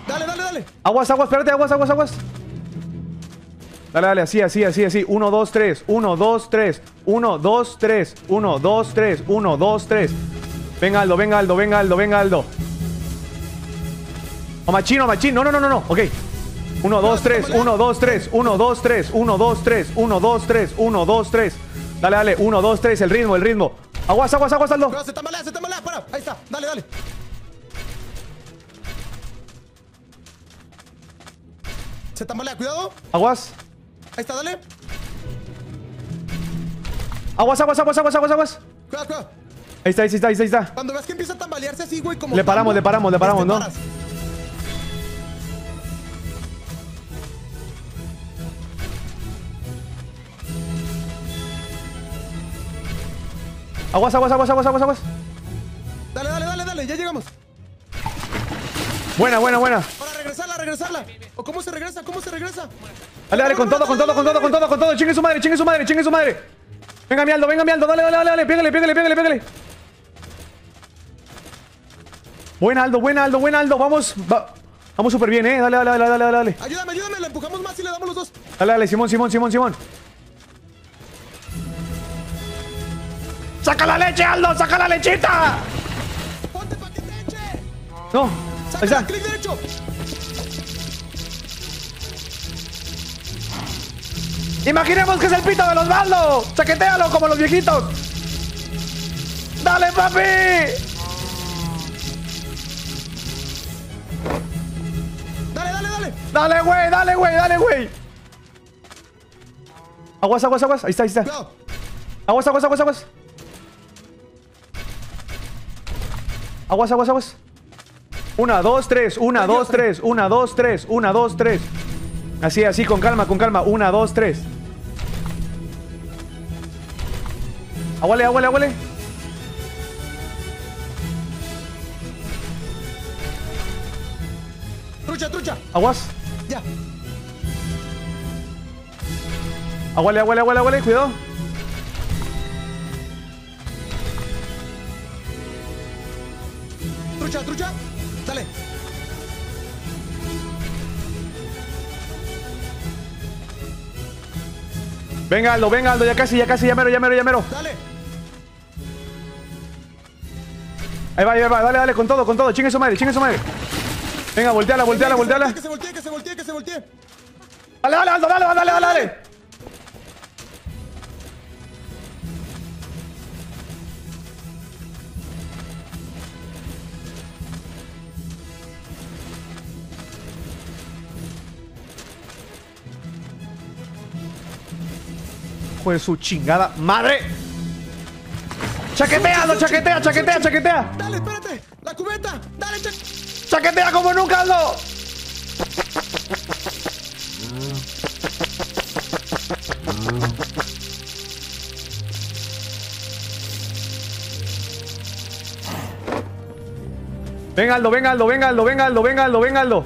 Dale, dale, dale. Aguas, aguas, espérate, aguas, aguas, aguas. Dale, dale, así, así, así, así. 1, 2, 3, 1, 2, 3, 1, 2, 3, 1, 2, 3, 1, 2, 3. Venga, Aldo, venga, Aldo, venga, Aldo, venga, Aldo. O machino, o machín. No, no, no, no, no. Ok. 1, 2, 3, 1, 2, 3, 1, 2, 3, 1, 2, 3, 1, 2, 3, 1, 2, 3. Dale, dale, 1, 2, 3, el ritmo, el ritmo. Aguas, aguas, aguas, Aldo. Cuidado, se tambalea, se tambalea, para. Ahí está, dale, dale. Se tambalea, cuidado. Aguas. Ahí está, dale. Aguas, aguas, aguas, aguas, aguas, aguas. Cuidado, cuidado. Ahí está, ahí está, ahí está. Cuando ves que empieza a tambalearse así, güey, como. Le paramos, le paramos, le paramos, ¿no? Aguas, aguas, aguas, aguas, aguas, aguas. Dale, dale, dale, dale, ya llegamos. Buena, buena, buena. Para regresarla, regresarla. ¿O cómo se regresa? ¿Cómo se regresa? Dale, dale, con todo, con todo, con todo, con todo, con todo. Chingue su madre, chingue su madre, chingue su madre. Venga, mi Aldo, venga, mi Aldo. Dale, dale, dale, dale. Pégale, pégale, pégale, Buen Aldo, buen Aldo, buen Aldo. Vamos, Vamos súper bien, eh. Dale, dale, dale, dale, dale. Ayúdame, ayúdame. Le empujamos más y le damos los dos. Dale, dale, Simón, Simón, Simón, Simón. ¡Saca la leche, Aldo! ¡Saca la lechita! ¡Ponte No, Saca, clic derecho! Imaginemos que es el pito de los baldos. Chaquetealo como los viejitos. ¡Dale, papi! Dale, dale, dale. Dale, güey, dale, güey, dale, güey. Aguas, aguas, aguas. Ahí está, ahí está. Aguas, aguas, aguas, aguas. Aguas, aguas, aguas. Una, dos, tres. Una, dos, tres. Una, dos, tres. Una, dos, tres. Así, así, con calma, con calma. Una, dos, tres. Aguale, aguale, aguale. Trucha, trucha. Aguas. Ya. Aguale, aguale, aguale, aguale. Cuidado. trucha, trucha. Dale. Venga, Aldo, venga, Aldo, ya casi, ya casi, ya mero, ya mero, ya mero. Dale. Ahí va, ahí va, dale, dale, con todo, con todo. Chingue su madre, chingue su madre. Venga, volteala, volteala, volteala. Que se voltee, que se voltee, que se voltee. Dale, dale, Aldo, dale, dale, dale, dale. de su chingada madre. ¡Chaquetea, chaquetea, chaquetea! ¡Dale, espérate! ¡La cubeta! ¡Dale, chaquetea como nunca, Aldo! Venga, Aldo, venga, Aldo, venga, Aldo, venga, Aldo, venga, Aldo, venga, Aldo.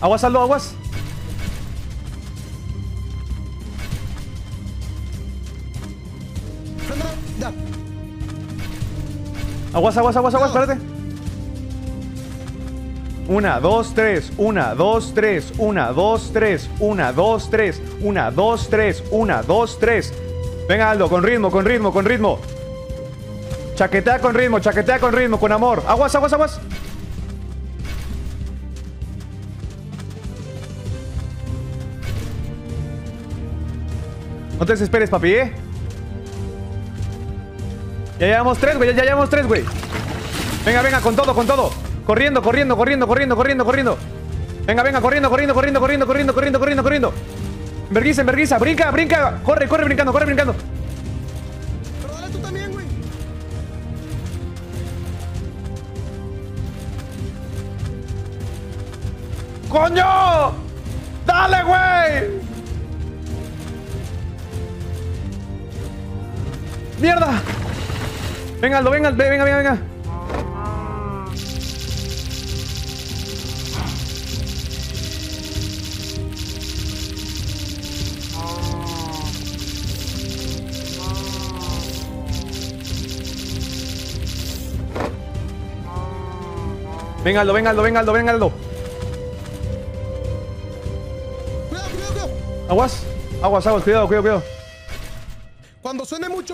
Aguas, Aldo, aguas. Aguas, aguas, aguas, aguas, espérate. Una, dos, tres, una, dos, tres, una, dos, tres, una, dos, tres, una, dos, tres, una, dos, tres. Venga, Aldo, con ritmo, con ritmo, con ritmo. Chaquetea con ritmo, chaquetea con ritmo, con amor. Aguas, aguas, aguas. No te desesperes, papi, ¿eh? Ya llevamos tres, güey, ya, llevamos tres, güey Venga, venga, con todo, con todo Corriendo, corriendo, corriendo, corriendo, corriendo, corriendo Venga, venga, corriendo, corriendo, corriendo, corriendo, corriendo, corriendo, corriendo, corriendo Enverguiza, enverguiza, brinca, brinca Corre, corre, brincando, corre, brincando Pero dale tú también, güey ¡Coño! ¡Dale, güey! ¡Mierda! Venga, Aldo, venga, venga, venga, venga. Venga, Aldo, venga, Aldo, venga, Aldo, venga, Aldo. Aguas, aguas, aguas, cuidado, cuidado, cuidado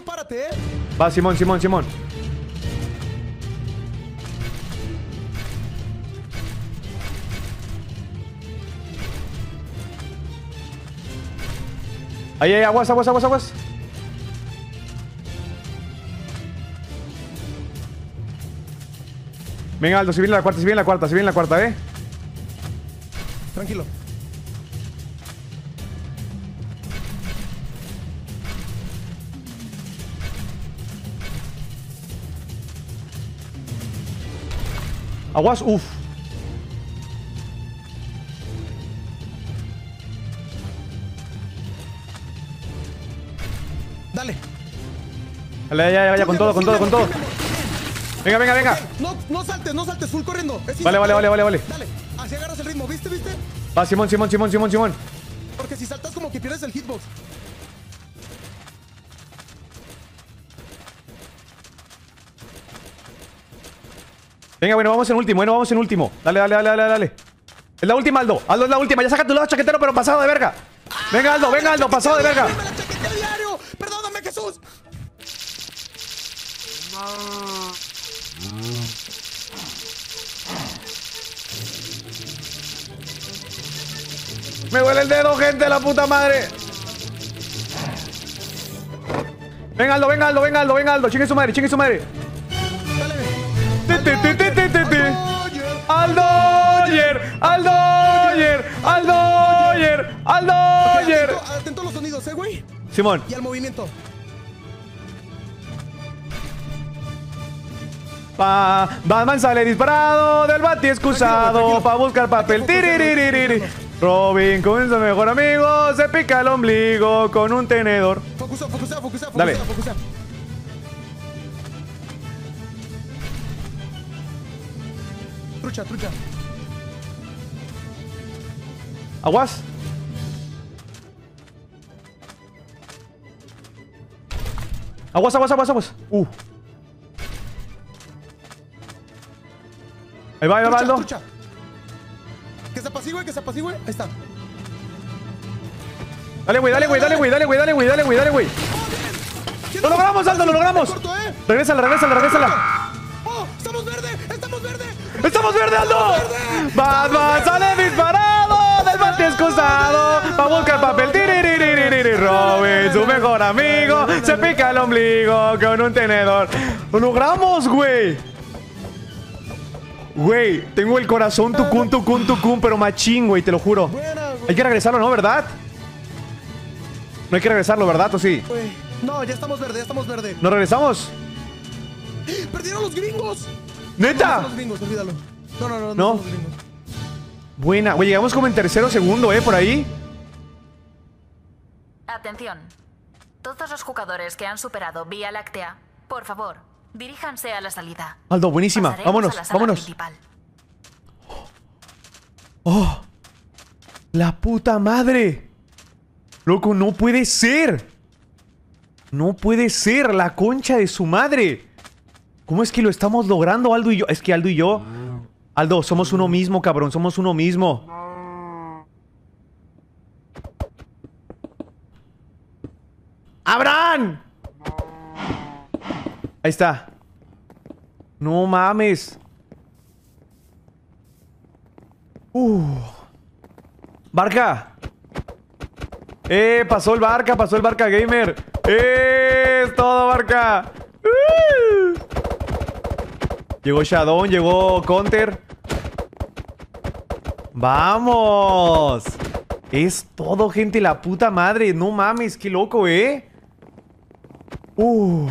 párate, ¿eh? Va, Simón, Simón, Simón. Ahí, ahí, aguas, aguas, aguas, aguas. Venga, Aldo, si viene la cuarta, si viene la cuarta, si viene la cuarta, ¿eh? Tranquilo. Aguas, uff. Dale. Dale, ya, ya, ya, con todo, con todo, con todo. Venga, venga, venga. No, no saltes, no saltes, full corriendo. Vale, vale, vale, vale, vale. Dale, así agarras el ritmo, ¿viste, viste? Va, Simón, Simón, Simón, Simón, Simón. Porque si saltas como que pierdes el hitbox. Venga, bueno, vamos en último, bueno, vamos en último. Dale, dale, dale, dale, dale. Es la última, Aldo. Aldo es la última. Ya saca tu lado chaquetero, pero pasado de verga. Venga, Aldo, venga, Aldo, pasado de verga. ¡Perdóname, Jesús! Me huele el dedo, gente, la puta madre. Venga, Aldo, venga, Aldo, venga, Aldo, venga, Aldo. Chingue su madre, chingue su madre. ¡Al Doyer! ¡Al Doyer! ¡Al Doyer! ¡Al Doyer! Atento los sonidos, ¿eh, güey. Simón. Y al movimiento. Pa, Batman sale disparado del bati excusado Pa' buscar papel. Robin con su mejor amigo se pica el ombligo con un tenedor. Focusa, focusa, focusa, focusa, Dale. Aguas. Aguas, aguas, aguas, aguas. Uh. Ahí va, ahí va, Aldo. Que se apacigüe, que se apacigüe. Ahí está. Dale, güey, dale, güey, dale, güey, dale, güey, dale, güey, dale, güey, dale, güey. Oh, ¡Lo logramos, Aldo, lo logramos! Regresa, eh? regrésala, regresa ¡Oh! ¡Estamos verde! ¡Estamos verde! ¡Estamos verde, va sale disparado del bate excusado! ¡Va a buscar papel! Robin, su mejor amigo, se pica el ombligo con un tenedor. ¡Lo logramos, güey! Güey, tengo el corazón tucún, tucún, tucún, pero machín, güey, te lo juro. Hay que regresarlo, ¿no? ¿Verdad? No hay que regresarlo, ¿verdad? ¿O sí? No, ya estamos verde, ya estamos verde. ¿No regresamos? ¡Eh! ¡Perdieron los gringos! ¿Neta? No, No, no, no, Buena. Oye, llegamos como en tercero segundo, ¿eh? Por ahí. Atención. Todos los jugadores que han superado Vía Láctea, por favor, diríjanse a la salida. Aldo, buenísima. vámonos, vámonos. Oh. ¡Oh! ¡La puta madre! Loco, no puede ser. No puede ser, la concha de su madre. ¿Cómo es que lo estamos logrando, Aldo y yo? Es que Aldo y yo... Ah. Aldo, somos uno mismo, cabrón, somos uno mismo. ¡Abran! Ahí está. No mames. Uh. Barca. Eh, pasó el barca, pasó el barca gamer. Eh, es todo, barca. Uh. Llegó Shadow, llegó Counter. ¡Vamos! Es todo, gente, la puta madre. No mames, qué loco, ¿eh? Uh.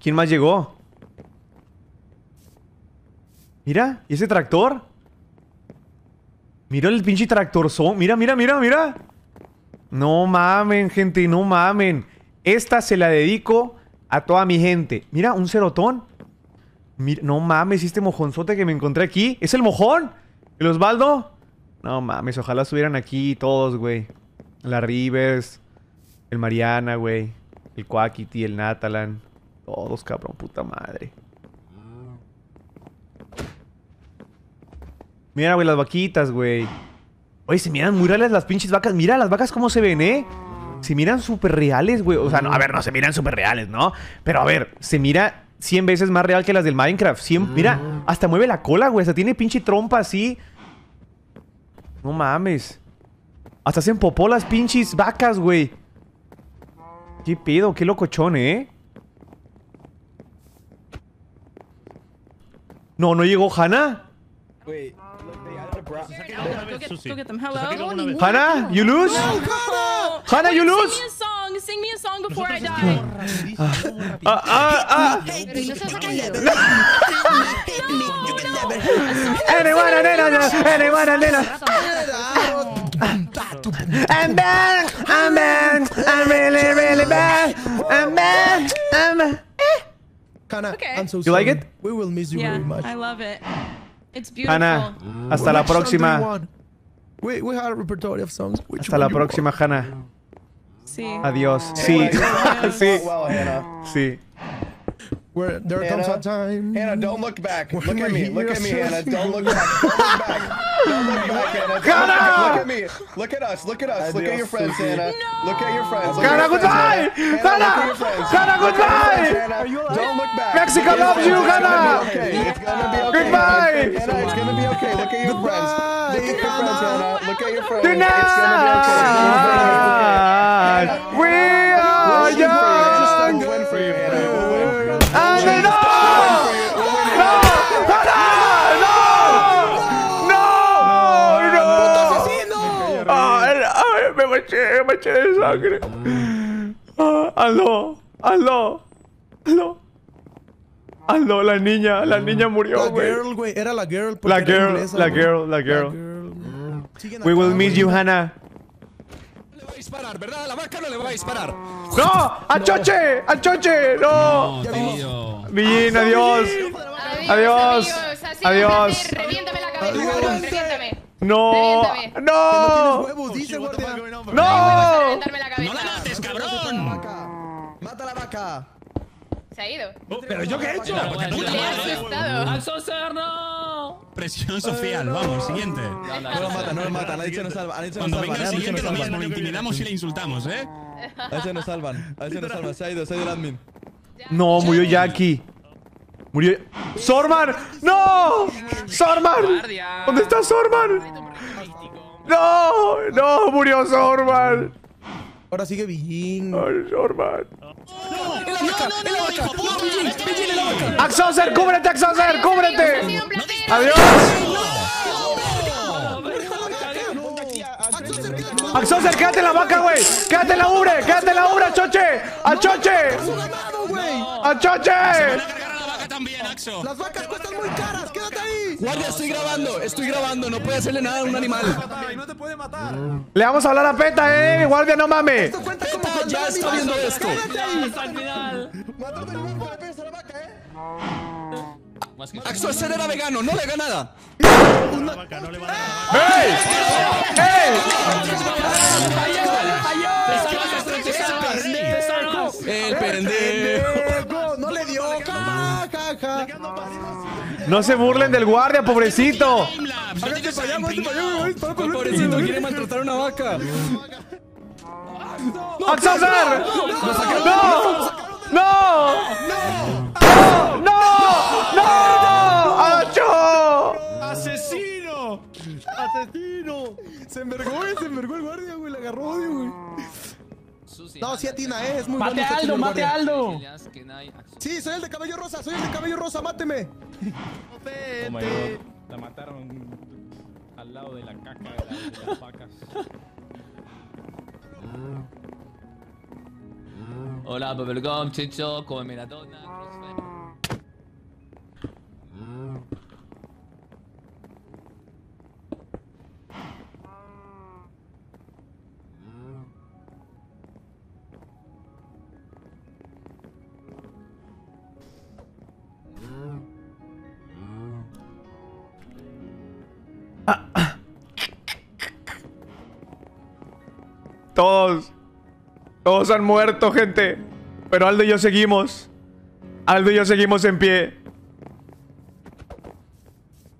¿Quién más llegó? Mira, ¿y ese tractor? Mira el pinche tractor. Mira, mira, mira, mira. No mamen, gente, no mamen. Esta se la dedico a toda mi gente. Mira, un cerotón. no mames, este mojonzote que me encontré aquí. ¡Es el mojón! ¿El Osvaldo? No mames, ojalá estuvieran aquí todos, güey. La Rivers, el Mariana, güey. El Quackity, el Natalan. Todos, cabrón, puta madre. Mira, güey, las vaquitas, güey. Oye, se miran muy reales las pinches vacas. Mira las vacas cómo se ven, ¿eh? se miran súper reales, güey. O sea, no, a ver, no se miran súper reales, ¿no? Pero a ver, se mira 100 veces más real que las del Minecraft. Mira, mm. hasta mueve la cola, güey. Hasta tiene pinche trompa así. No mames. Hasta hacen popó las pinches vacas, güey. ¿Qué pedo? Qué locochón, ¿eh? No, no llegó Hanna. Güey, bro. Go get, go get them. Hello? Hannah, you lose? No, Hannah! Hannah, you lose? Sing me a song. Sing me a song before I die. Uh, uh, uh. Anyone, anyone, anyone, anyone. I'm bad. I'm bad. I'm really, really bad. I'm bad. I'm. Bad. I'm bad. Eh. Kana, okay. I'm so sorry. You like it? We will miss you yeah, very much. I love it. It's beautiful. Hanna, hasta la próxima. We, we had a repertory of songs. Which hasta la próxima, Hanna. Sí. Adiós. Oh, sí. sí. sí. Where there Anna, comes a time. Anna, don't look back. Look at me. Look at me, Anna. Don't look back. Don't look back. Don't look back, Anna. Look at me. Look at us. Look at us. Look at your friends, Anna. Look at your friends. Kana, goodbye. Kana, Kana, goodbye. Don't look back. Mexico loves you, Kana. It's gonna be okay. Goodbye. it's gonna be okay. Look at your friends. Look at your friends, Anna. Look at your friends. It's gonna be okay. It's que me eché de sangre. Ah, aló, hazlo, aló. Hazlo, la niña, la niña murió, güey. La girl, güey, era la girl. La girl, era inglesa, la, girl la girl, la girl. Mm. We will miss you, Hannah. No le voy a disparar, ¿verdad? A la vaca no le va a disparar. ¡No! ¡A choche! ¡Al choche! ¡No! no Villín, ah, adiós. Adiós. Adiós. Adiós. Adiós. Reviéntame la cabeza, reviéntame. No. Está bien, está bien. No. No tienes huevos, dice guardia. No. No, no la mates, cabrón. Mata la vaca. Se ha ido. Oh, ¿Pero yo qué he hecho? Porque no! Presión social, vamos, siguiente. No, lo mata, no lo mata. La dicho no salva. La dicho Cuando venga el siguiente lo mismo, le intimidamos y le insultamos, ¿eh? A ese nos salvan, a ese nos salvan. Se ha ido, se ha ido el admin. No, murió Jackie. Murió. ¡Sorman! ¡No! ¡Sorman! ¿Dónde está Sorman? ¡No! ¡No! ¡Murió Sorman! Ahora sigue Villín. ¡Ay, Sorman! ¡No! ¡En la vaca! ¡En la vaca! ¡No, Villín! ¡Villín en la Axoser! ¡Cúbrete! ¡Adiós! Axoser, quédate en la vaca, güey. Quédate en la ubre, quédate en la ubre, choche. ¡Al choche! ¡Al choche! también, Axo. Las vacas cuestan muy caras, quédate ahí. Guardia, estoy grabando, estoy grabando. No puede hacerle nada a un animal. No te puede matar. Le vamos a hablar a Peta, eh. Guardia, no mames. Esto cuenta como Peta ya está viendo esto. Quédate ahí. Hasta de final. Matarte animal para pegas a la vaca, eh. Axo ese era vegano, no le da nada. Una... Vaca, no le va a dar ¡Ey! ¡Ey! ¡Te salvas, te salvas! ¡El pendejo! No se burlen del guardia, pobrecito. pobrecito quiere maltratar una vaca. ¡Axazar! ¡No! ¡No! ¡No! ¡No! ¡No! ¡Acho! ¡Asesino! ¡Asesino! Se envergó, eh, se envergó el guardia, güey. la agarró odio, güey. No, si atina, eh, es muy ¡Mate bueno, a este Aldo, mate a Aldo! Sí, soy el de cabello rosa, soy el de cabello rosa, máteme. Oh la mataron al lado de la caca de, las vacas. Hola, Bubblegum, Chicho, come Crossfire Ah. Todos. Todos han muerto, gente. Pero Aldo y yo seguimos. Aldo y yo seguimos en pie.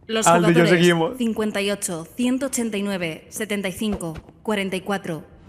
Los Aldo y yo seguimos. 58, 189, 75, 44,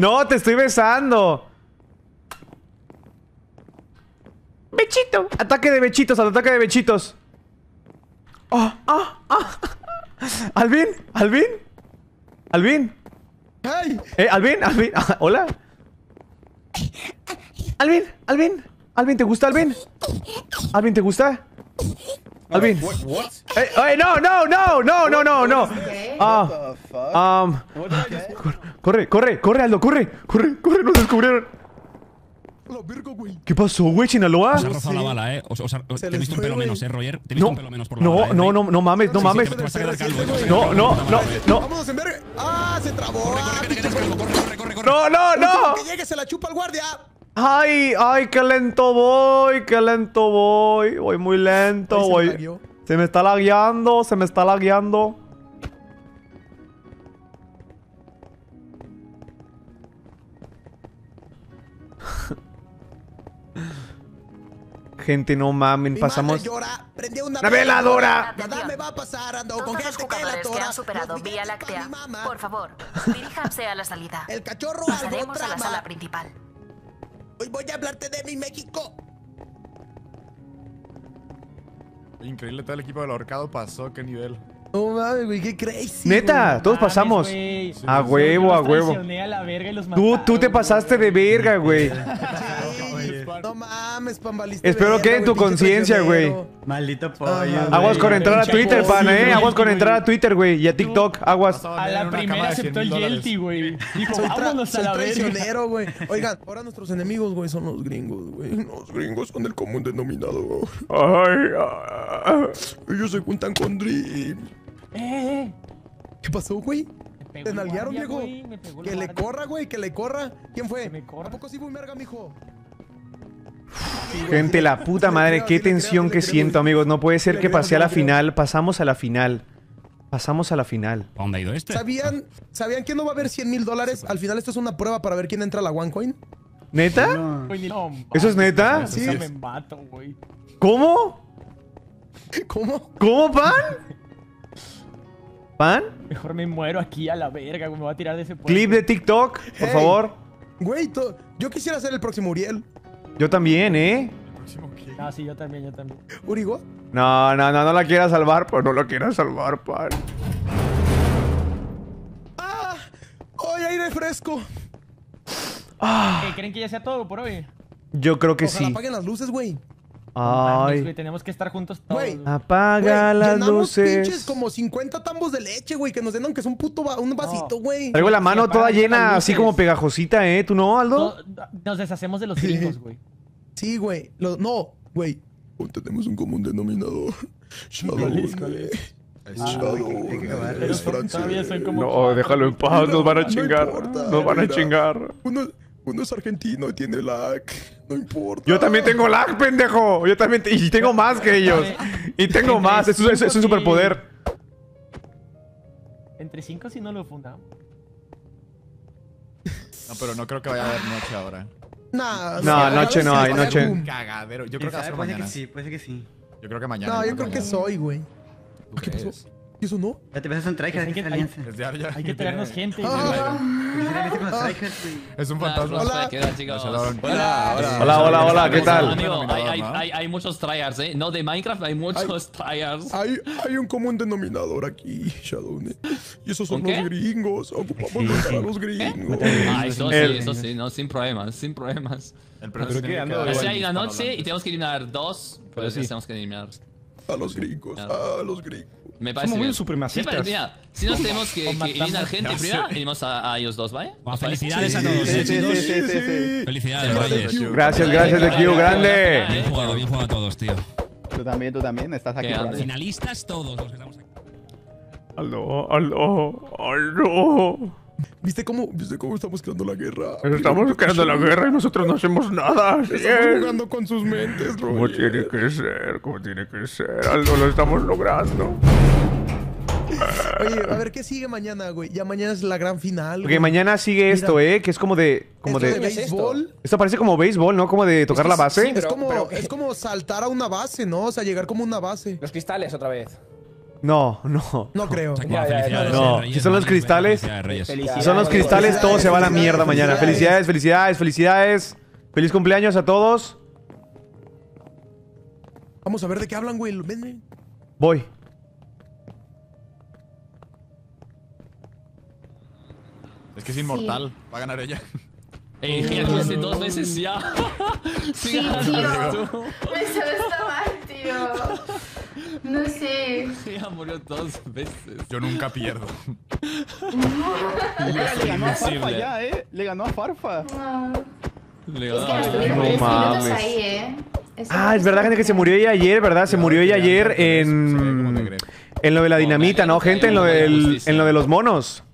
No, te estoy besando. Bechito. Ataque de bechitos, ataque de bechitos. Oh, oh, oh. Alvin, Alvin. Alvin. Eh, Alvin, Alvin. Ah, hola. Alvin, Alvin. Alvin, ¿te gusta, Alvin? Alvin, ¿te gusta? Alvin. What? what? Hey, hey, no, no, no, no, no, no, no. Ah. Uh, um. Corre, corre, corre, Aldo, corre. Corre, corre, nos descubrieron. ¿Qué pasó, güey, Chinaloa? Os ha rozado la bala, eh. Os, os ha, te he visto un pelo menos, eh, Roger. Te he visto un pelo menos por la no, bala. No, eh, no, no mames, no mames. No, no, no, no. Vamos a ver. Ah, se trabó. Corre, corre, corre, corre, corre, corre. No, no, no. Que llegue, se la chupa el guardia. ¡Ay! ¡Ay, qué lento voy! ¡Qué lento voy! Voy muy lento, voy. Se me, está lagueando, se me está lagueando. Gente, no mamen, pasamos. Llora, una, una, veladora. va a pasar, con gente superado Vía Láctea, por favor, diríjanse a la salida. El cachorro Pasaremos a la sala principal. ¡Hoy voy a hablarte de mi México. Increíble, todo el equipo del ahorcado pasó, qué nivel. No mames, güey, qué crazy. Neta, todos pasamos. A huevo, a huevo. tú, te pasaste de verga, güey. No mames, pambalista. Espero que en tu conciencia, güey. Maldito pollo. Aguas con entrar a Twitter, pana, eh. Aguas con entrar a Twitter, güey. Y a TikTok, aguas. A la primera aceptó el Yelty, güey. Dijo, vámonos a la güey. Oigan, ahora nuestros enemigos, güey, son los gringos, güey. Los gringos son el común denominado. Ay, ellos se juntan con Dream. ¿Qué pasó, güey? Te nalguearon, viejo. Que le corra, güey, que le corra. ¿Quién fue? ¿A poco sí fue un merga, mijo? Gente, la puta madre, qué tensión que siento, amigos. No puede ser que pase a la final. Pasamos a la final. Pasamos a la final. dónde ha ido este? ¿Sabían, ¿Sabían que no va a haber 100 mil dólares? Al final esto es una prueba para ver quién entra a la OneCoin. ¿Neta? ¿Eso es neta? Sí. ¿Cómo? ¿Cómo? ¿Cómo, pan? ¿Pan? Mejor me muero aquí a la verga, Me voy a tirar de ese Clip de TikTok, por favor. Güey, yo quisiera ser el próximo Uriel. Yo también, ¿eh? Ah, sí, yo también, yo también. ¿Urigo? No, no, no, no la quiera salvar, pues no la quiero salvar, pan. ¡Ah! ¡Hoy aire fresco! Ah. ¿Creen que ya sea todo por hoy? Yo creo que Ojalá sí. apaguen las luces, güey. Ay. Güey, tenemos que estar juntos todos. Güey, apaga las luces. pinches como 50 tambos de leche, güey, que nos den aunque es un puto un vasito, güey. Traigo la mano toda llena, así como pegajosita, ¿eh? ¿Tú no, Aldo? nos deshacemos de los gringos, güey. Sí, güey. no, güey. Hoy tenemos un común denominador. Shadow. Ah, Shadow. No, déjalo en paz, nos van a chingar. nos van a chingar. Uno... Uno es argentino y tiene lag. No importa. Yo también tengo lag, pendejo. Yo también. Y tengo más que ellos. Y tengo más. Es, es, un superpoder. Entre cinco si no lo fundamos. No, pero no creo que vaya a haber noche ahora. No, no, noche no hay, noche. cagadero. Yo creo que ser mañana. que sí, puede que sí. Yo creo que mañana. No, yo creo que soy, güey. ¿Qué pasó? ¿Y eso no? Ya te ves en Tryhard, pues hay, que, hay que traernos gente. Ah. Ah. es un fantasma. Hola, hola, hola, ¿qué tal? Amigo, hay, muchos tryers, ¿eh? No, de Minecraft hay muchos tryers. Hay, un común denominador aquí, Shadowne. Y esos son los gringos. Ocupamos a los gringos. Ah, eso sí, eso sí, no, sin problemas, sin problemas. El problema que ando. hay una noche y tenemos que eliminar dos, pues sí tenemos que eliminar. A los gringos, a los gringos. Me parece muy supremacistas. si nos tenemos que, que la gente primero, iremos a, ellos dos, ¿vale? felicidades a todos. Felicidades, Gracias, gracias, de Q, grande. Bien jugado, bien jugado a todos, tío. Tú también, tú también, estás aquí. Finalistas todos los estamos aquí. Aló, aló, aló. ¿Viste cómo, cómo estamos creando la guerra? estamos creando la guerra y nosotros no hacemos nada. Estamos jugando con sus mentes, Roger. ¿Cómo tiene que ser? ¿Cómo tiene que ser? Algo lo estamos logrando. Oye, a ver qué sigue mañana, güey. Ya mañana es la gran final. Porque mañana sigue esto, ¿eh? Que es como de. Como ¿Esto de, béisbol. Esto? parece como béisbol, ¿no? Como de tocar la base. es, como, es eh. como saltar a una base, ¿no? O sea, llegar como una base. Los cristales otra vez. No, no. No creo. si son los cristales, si son los cristales, todo se va a la mierda mañana. Felicidades, felicidades, felicidades. Feliz cumpleaños a todos. Vamos a ver de qué hablan, güey. Ven, Voy. Es que es inmortal. Va a ganar ella. Eh, dos veces ya. sí, tío. Me está mal, tío. No sé. Ya murió dos veces. Yo nunca pierdo. No. Le ganó a Farfa ya, eh. Le ganó a Farfa. No. Le ganó a Farfa. No mames. Ahí, eh. Ah, es verdad, gente, que se murió ella ayer, ¿verdad? Se murió ella ayer en. En lo de la dinamita, ¿no, gente? En lo, del, en lo de los monos.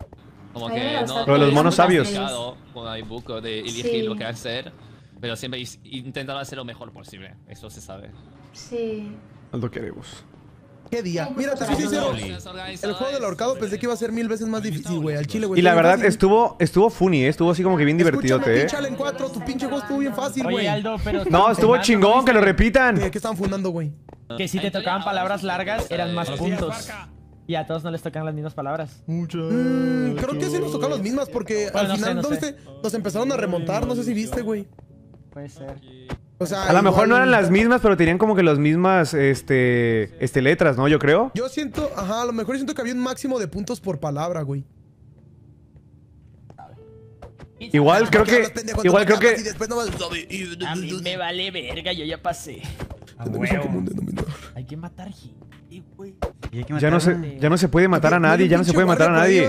Como que. No, lo de los monos sabios. Hay buco de elegir lo que hacer, pero siempre intentar hacer lo mejor posible, eso se sabe. Sí. Lo queremos. ¿Qué día? Mira, te El juego del ahorcado pensé que iba a ser mil veces más difícil, güey. Al chile, güey. Y la verdad, estuvo, estuvo funny, ¿eh? estuvo así como que bien divertido, ¿eh? Cuatro tu pinche juego estuvo bien fácil, güey. No, estuvo chingón, que lo repitan. Eh, ¿Qué están fundando, güey? Que si te tocaban palabras largas, eran más puntos. Y a todos no les tocan las mismas palabras. Mm, creo que sí nos tocan las mismas porque al final nos empezaron a remontar. No sé si viste, güey. Puede ser. O sea, a lo mejor no eran las mismas, pero tenían como que las mismas este, este, letras, ¿no? Yo creo. Yo siento, ajá, a lo mejor siento que había un máximo de puntos por palabra, güey. Igual ah, creo que. Igual creo que. A mí me vale verga, yo ya pasé. Ah, Hay que matar güey ya no, se, ya no se puede matar a nadie, ya no se puede matar a nadie.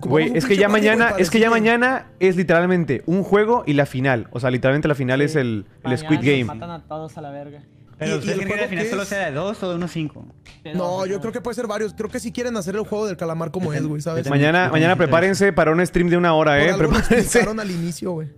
Güey, es que ya mañana, es que ya mañana es literalmente un juego y la final. O sea, literalmente la final es el, Squid Game. Matan a todos a la verga. Pero que final solo sea de dos o de unos cinco? No, yo creo que puede ser varios. Creo que si quieren hacer el juego del calamar como es, güey, ¿sabes? Mañana, mañana prepárense para un stream de una hora, ¿eh? Prepárense. al inicio, güey.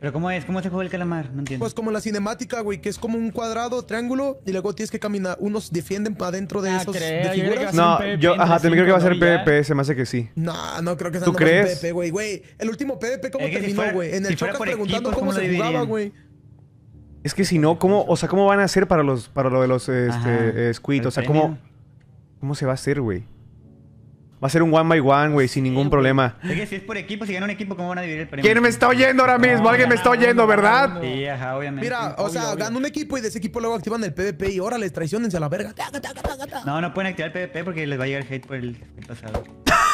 ¿Pero cómo es? ¿Cómo se juega el calamar? No entiendo. Pues como la cinemática, güey, que es como un cuadrado, triángulo, y luego tienes que caminar. Unos defienden para adentro de ah, esos figuras. no, yo, ajá, también creo que va a ser PvP, se me hace que sí. No, no creo que sea PvP, güey. Güey, el último PvP, ¿cómo terminó, güey? en el si preguntando cómo, se jugaba, güey. Es que si no, ¿cómo, o sea, ¿cómo van a hacer para los para lo de los este, eh, squid? O sea, ¿cómo, ¿cómo se va a hacer, güey? Va a ser un one by one, güey, sin ningún problema. Oye, si es por equipo, si gana un equipo, ¿cómo van a dividir el premio? ¿Quién me está oyendo ahora mismo? Alguien me está oyendo, ¿verdad? Sí, ajá, obviamente. Mira, o sea, obvio. gana un equipo y de ese equipo luego activan el PvP y órale, traicionense a la verga. No, no pueden activar el PvP porque les va a llegar hate por el, pasado.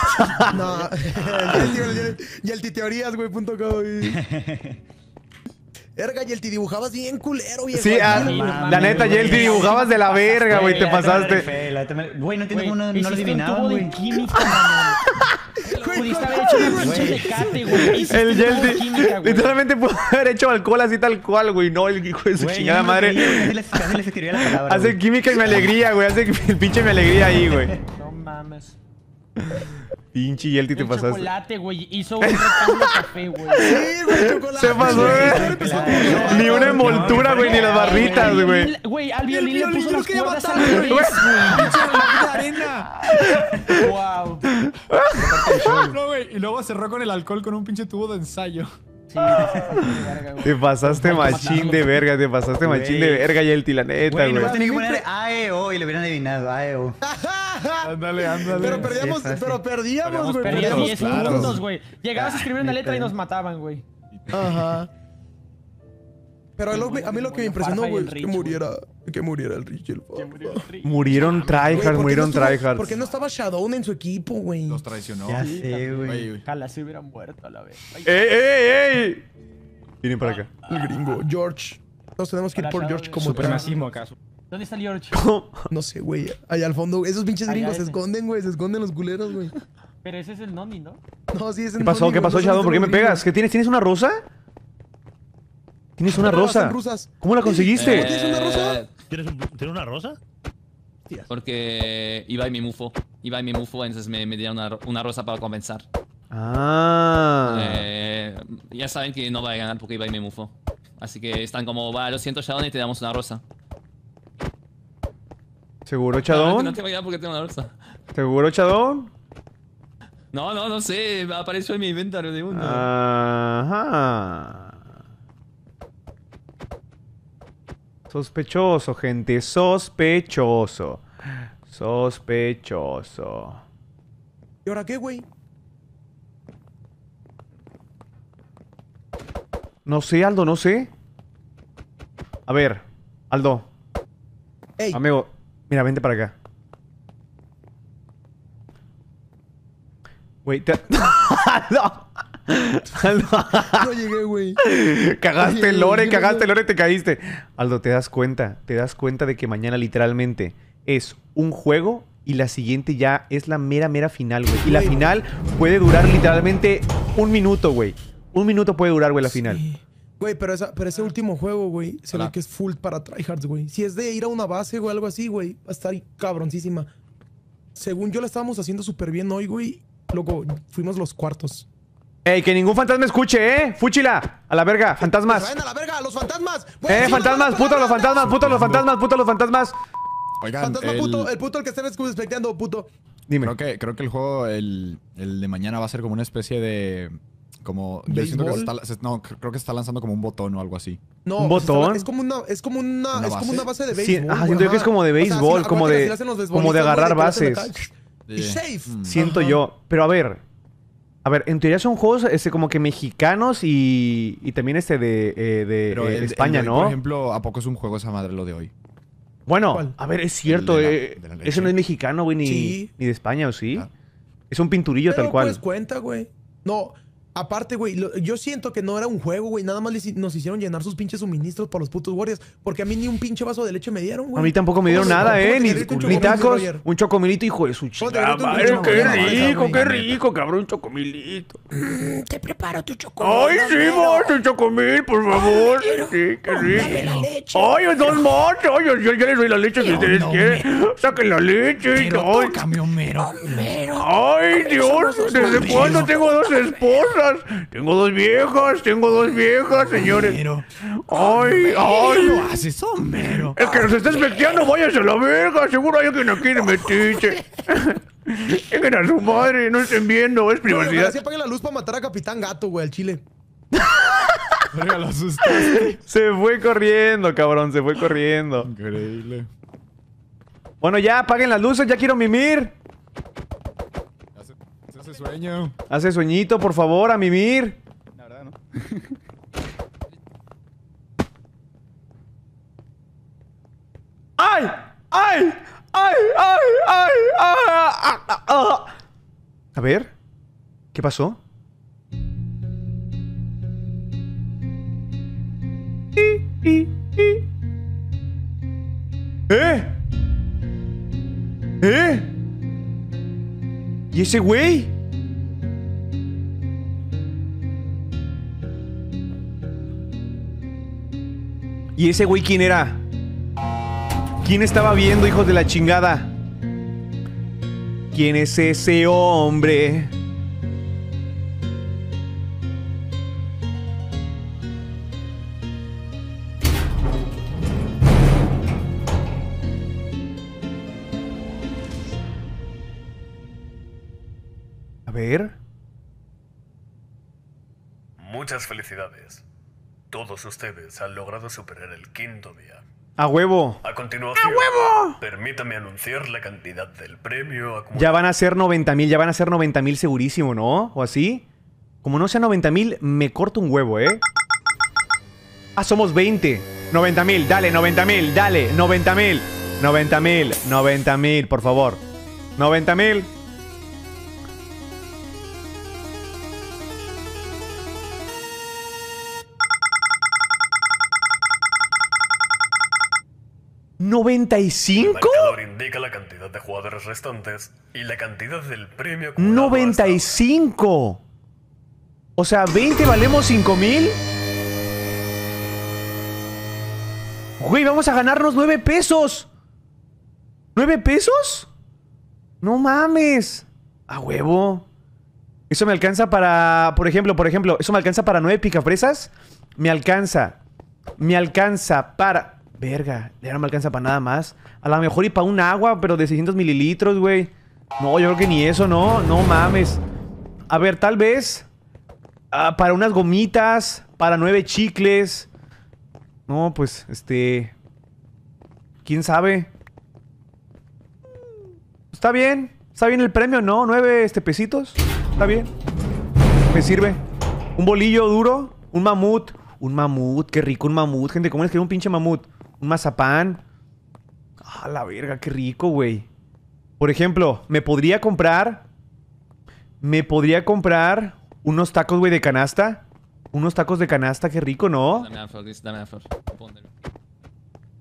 no, y el, titeorías, güey, punto com, Erga, Yelty, dibujabas bien culero, viejo. Sí, ah, la neta, Yelty, dibujabas de la verga, güey, te pasaste. Güey, no entiendo cómo no, lo adivinaba, güey. Pudiste haber hecho una güey. El Yelty. Literalmente pudo haber hecho alcohol así tal cual, güey. No, el hijo de su chingada madre. Hace química y me alegría, güey. Hace el pinche me alegría ahí, güey. No mames. Pinche Yelty, te el pasaste. chocolate, güey. Hizo un rectángulo café, güey. Sí, güey, chocolate. Se pasó, güey. Ni una envoltura, güey, ni las barritas, güey. Güey, al violín le puso las cuerdas al revés, güey. Pinche arena. Wow. No, güey, y luego cerró con el alcohol con un pinche tubo de ensayo. te pasaste machín de verga, te pasaste machín de verga y el tilaneta, güey. Bueno, tenía que poner AEO y le hubieran adivinado, AEO. ándale, ándale. Pero perdíamos, pero perdíamos, güey. Perdíamos 10 güey. Llegabas a escribir una letra y nos mataban, güey. Ajá. Pero a, mí lo que me impresionó, güey, es que muriera, que muriera el Rich el Murieron tryhard, murieron tryhards. ¿Por qué no estaba Shadow en su equipo, güey? Los traicionó. Ya sé, güey. Ojalá se hubieran muerto a la vez. ¡Ey, ey, ey! Vienen para ah, acá. Ah, el gringo, ah. George. Nos tenemos que ir por George como Supremacismo, acaso. ¿Dónde está el George? no sé, güey. Allá al fondo, Esos pinches gringos se esconden, güey. Se esconden los culeros, güey. Pero ese es el Noni, ¿no? No, sí, es el ¿Qué pasó? ¿Qué pasó, Shadow? ¿Por qué me pegas? ¿Qué tienes? ¿Tienes una rosa? ¿Tienes una rosa? ¿Cómo la conseguiste? ¿Tienes una rosa? ¿Tienes, una rosa? Tías. Porque mi me Iba y me mufo entonces me, dieron una, rosa para compensar. Ah. Eh, ya saben que no va a ganar porque iba y mi mufo Así que están como, va, lo siento, Shadon, y te damos una rosa. ¿Seguro, Chadón? No te va a porque tengo una rosa. ¿Seguro, Chadón? No, no, no sé. Apareció en mi inventario de uno. Ajá. Sospechoso, gente. Sospechoso. Sospechoso. ¿Y ahora qué, güey? No sé, Aldo, no sé. A ver, Aldo. Amigo, mira, vente para acá. Güey, te... No llegué, güey. Cagaste Lore, cagaste Lore, te caíste. Aldo, te das cuenta, te das cuenta de que mañana literalmente es un juego y la siguiente ya es la mera, mera final, güey. Y la final puede durar literalmente un minuto, güey. Un minuto puede durar, güey, la final. Güey, pero, ese último juego, güey, se ve que es full para tryhards, güey. Si es de ir a una base o algo así, güey, va a estar cabroncísima. Según yo la estábamos haciendo súper bien hoy, güey. Luego fuimos los cuartos. Ey, que ningún fantasma escuche, ¿eh? Fúchila. A la verga, fantasmas. a la verga, los fantasmas. eh, fantasmas, puto, los fantasmas, puto, los fantasmas, puto, los fantasmas. Oigan, fantasma el... puto, el puto el que están despectando, puto. Dime. Creo que, creo que el juego, el, el de mañana va a ser como una especie de como está, no creo que está lanzando como un botón o algo así no un botón es como una es como una, es como una base de béisbol ah, siento yo que es como de béisbol como de como de agarrar bases siento yo pero a ver a ver, en teoría son juegos este, como que mexicanos y, también este de, eh, de eh, España, ¿no? Por ejemplo, ¿a poco es un juego esa madre lo de hoy? Bueno, a ver, es cierto. Eh, eso no es mexicano, güey, ni, de España, ¿o sí? Ah. Es un pinturillo tal cual. pues cuenta, güey. No, Aparte, güey, yo siento que no era un juego, güey. Nada más nos hicieron llenar sus pinches suministros para los putos guardias. Porque a mí ni un pinche vaso de leche me dieron, güey. A mí tampoco me dieron nada, ¿eh? Ni, tacos, un chocomilito, hijo de su chingada. qué rico, qué rico, cabrón, un chocomilito. Mm, te preparo tu chocomilito. ¡Ay, sí, vos, Un chocomil, por favor! Ay, sí, qué rico. ¡Ay, dos más! ¡Ay, yo, les doy la leche si ustedes quieren! ¡Saquen la leche! ¡Ay, mero. ¡Ay, Dios! ¿Desde cuándo tengo dos esposas? tengo dos viejas, tengo dos viejas, ah, señores. Ay, ah, ay. ¿Qué mero. Es que nos estés metiendo, váyase a la verga, seguro hay alguien aquí de metiche. es a su madre, no estén viendo, es privacidad. Así apague la luz para matar a Capitán Gato, güey, al chile. se fue corriendo, cabrón, se fue corriendo. Increíble. Bueno, ya apaguen las luces, ya quiero mimir sueño. Hace sueñito, por favor, a mimir. La verdad, ¿no? ¡Ay! ¡Ay! ¡Ay! ¡Ay! ¡Ay! ¡Ay! A ver. ¿Qué pasó? ¿Eh? ¿Eh? ¿Y ese güey? ¿Y ese güey quién era? ¿Quién estaba viendo, hijos de la chingada? ¿Quién es ese hombre? A ver. Muchas felicidades todos ustedes han logrado superar el quinto día. ¡A huevo! A continuación, ¡A huevo! permítame anunciar la cantidad del premio. Ya van a ser 90 mil, ya van a ser 90 mil segurísimo, ¿no? ¿O así? Como no sea 90 mil, me corto un huevo, ¿eh? Ah, somos 20. 90 mil, dale, 90 mil, dale, 90 mil. 90 mil, 90 mil, por favor. 90 mil. ¿95? El indica la cantidad de jugadores restantes y la cantidad del premio. ¡95! O sea, ¿20 valemos 5000? Güey, vamos a ganarnos 9 pesos. ¿9 pesos? No mames. A huevo. Eso me alcanza para, por ejemplo, por ejemplo, eso me alcanza para 9 picafresas. Me alcanza. Me alcanza para verga, ya no me alcanza para nada más. A lo mejor y para un agua, pero de 600 mililitros, güey. No, yo creo que ni eso, no, no mames. A ver, tal vez ah, para unas gomitas, para nueve chicles. No, pues, este... ¿Quién sabe? Está bien, está bien el premio, ¿no? Nueve este, pesitos, está bien. Me sirve. Un bolillo duro, un mamut. Un mamut, qué rico un mamut. Gente, ¿cómo que es un pinche mamut? un mazapán. Ah, la verga, qué rico, güey. Por ejemplo, me podría comprar. Me podría comprar unos tacos, güey, de canasta. Unos tacos de canasta, qué rico, ¿no?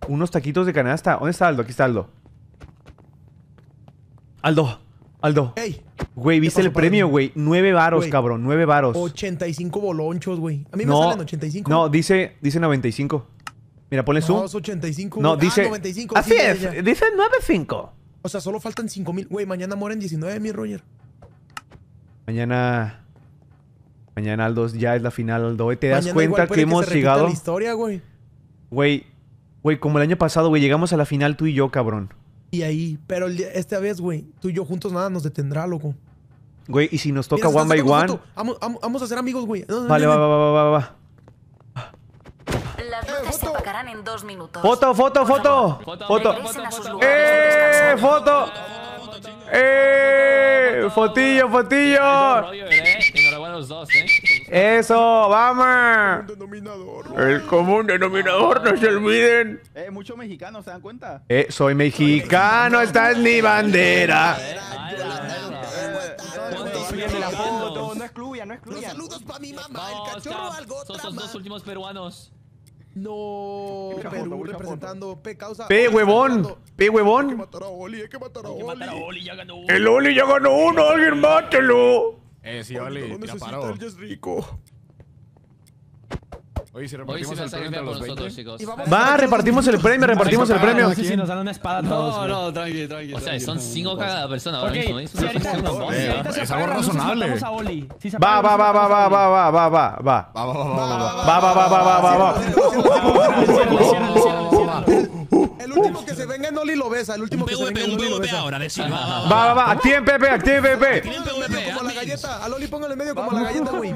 Unos taquitos de canasta. ¿Dónde está Aldo? Aquí está Aldo. Aldo, Aldo. Güey, viste el premio, güey. Nueve varos, cabrón. Nueve varos. 85 bolonchos, güey. A mí me salen 85. No, dice, dice 95. Mira, ponle no, No, ah, dice. así es, dice 95. O sea, solo faltan 5 mil. Güey, mañana mueren 19 mil, Roger. Mañana. Mañana Aldo ya es la final, Aldo. ¿Te das cuenta que hemos llegado? la historia, güey. Güey, güey, como el año pasado, güey, llegamos a la final tú y yo, cabrón. Y ahí, pero esta vez, güey, tú y yo juntos nada nos detendrá, loco. Güey, y si nos toca one by one. Vamos, a ser amigos, güey. vale, va, va, va, va, va en dos minutos. Foto, eh, foto, foto. Foto. foto. ¡Eh! Foto. ¡Eh! Fotillo, fotillo. ¿eh? Eso, vamos. El común denominador, no se olviden. Eh, muchos mexicanos, ¿se dan cuenta? Eh, soy mexicano, esta es mi bandera. No es excluyan, no es Los saludos para mi mamá, el cachorro, algo. Son los dos últimos peruanos. No, Perú representando P causa. P huevón, P huevón. Hay que matar a Oli, hay que matar a Oli. El Oli ya ganó uno, alguien mátelo. Eh, sí, Oli, tira paro. El rico. Oye, si repartimos el premio entre Nosotros, chicos. Va, repartimos el premio, repartimos el premio. No sí, nos dan una espada a todos. No, no, tranqui, tranqui. O sea, son 5 cada persona ahora mismo. Es algo razonable. Va, va, va, va, va, va, va, va, va, va. Va, va, va, va, va, va, va, va. El último que se venga en Oli lo besa. El último que se venga en Oli lo besa. ahora, decimos. Va, va, va. Activen PvP, activen PvP. Como la galleta. A Oli póngale en medio como la galleta, güey.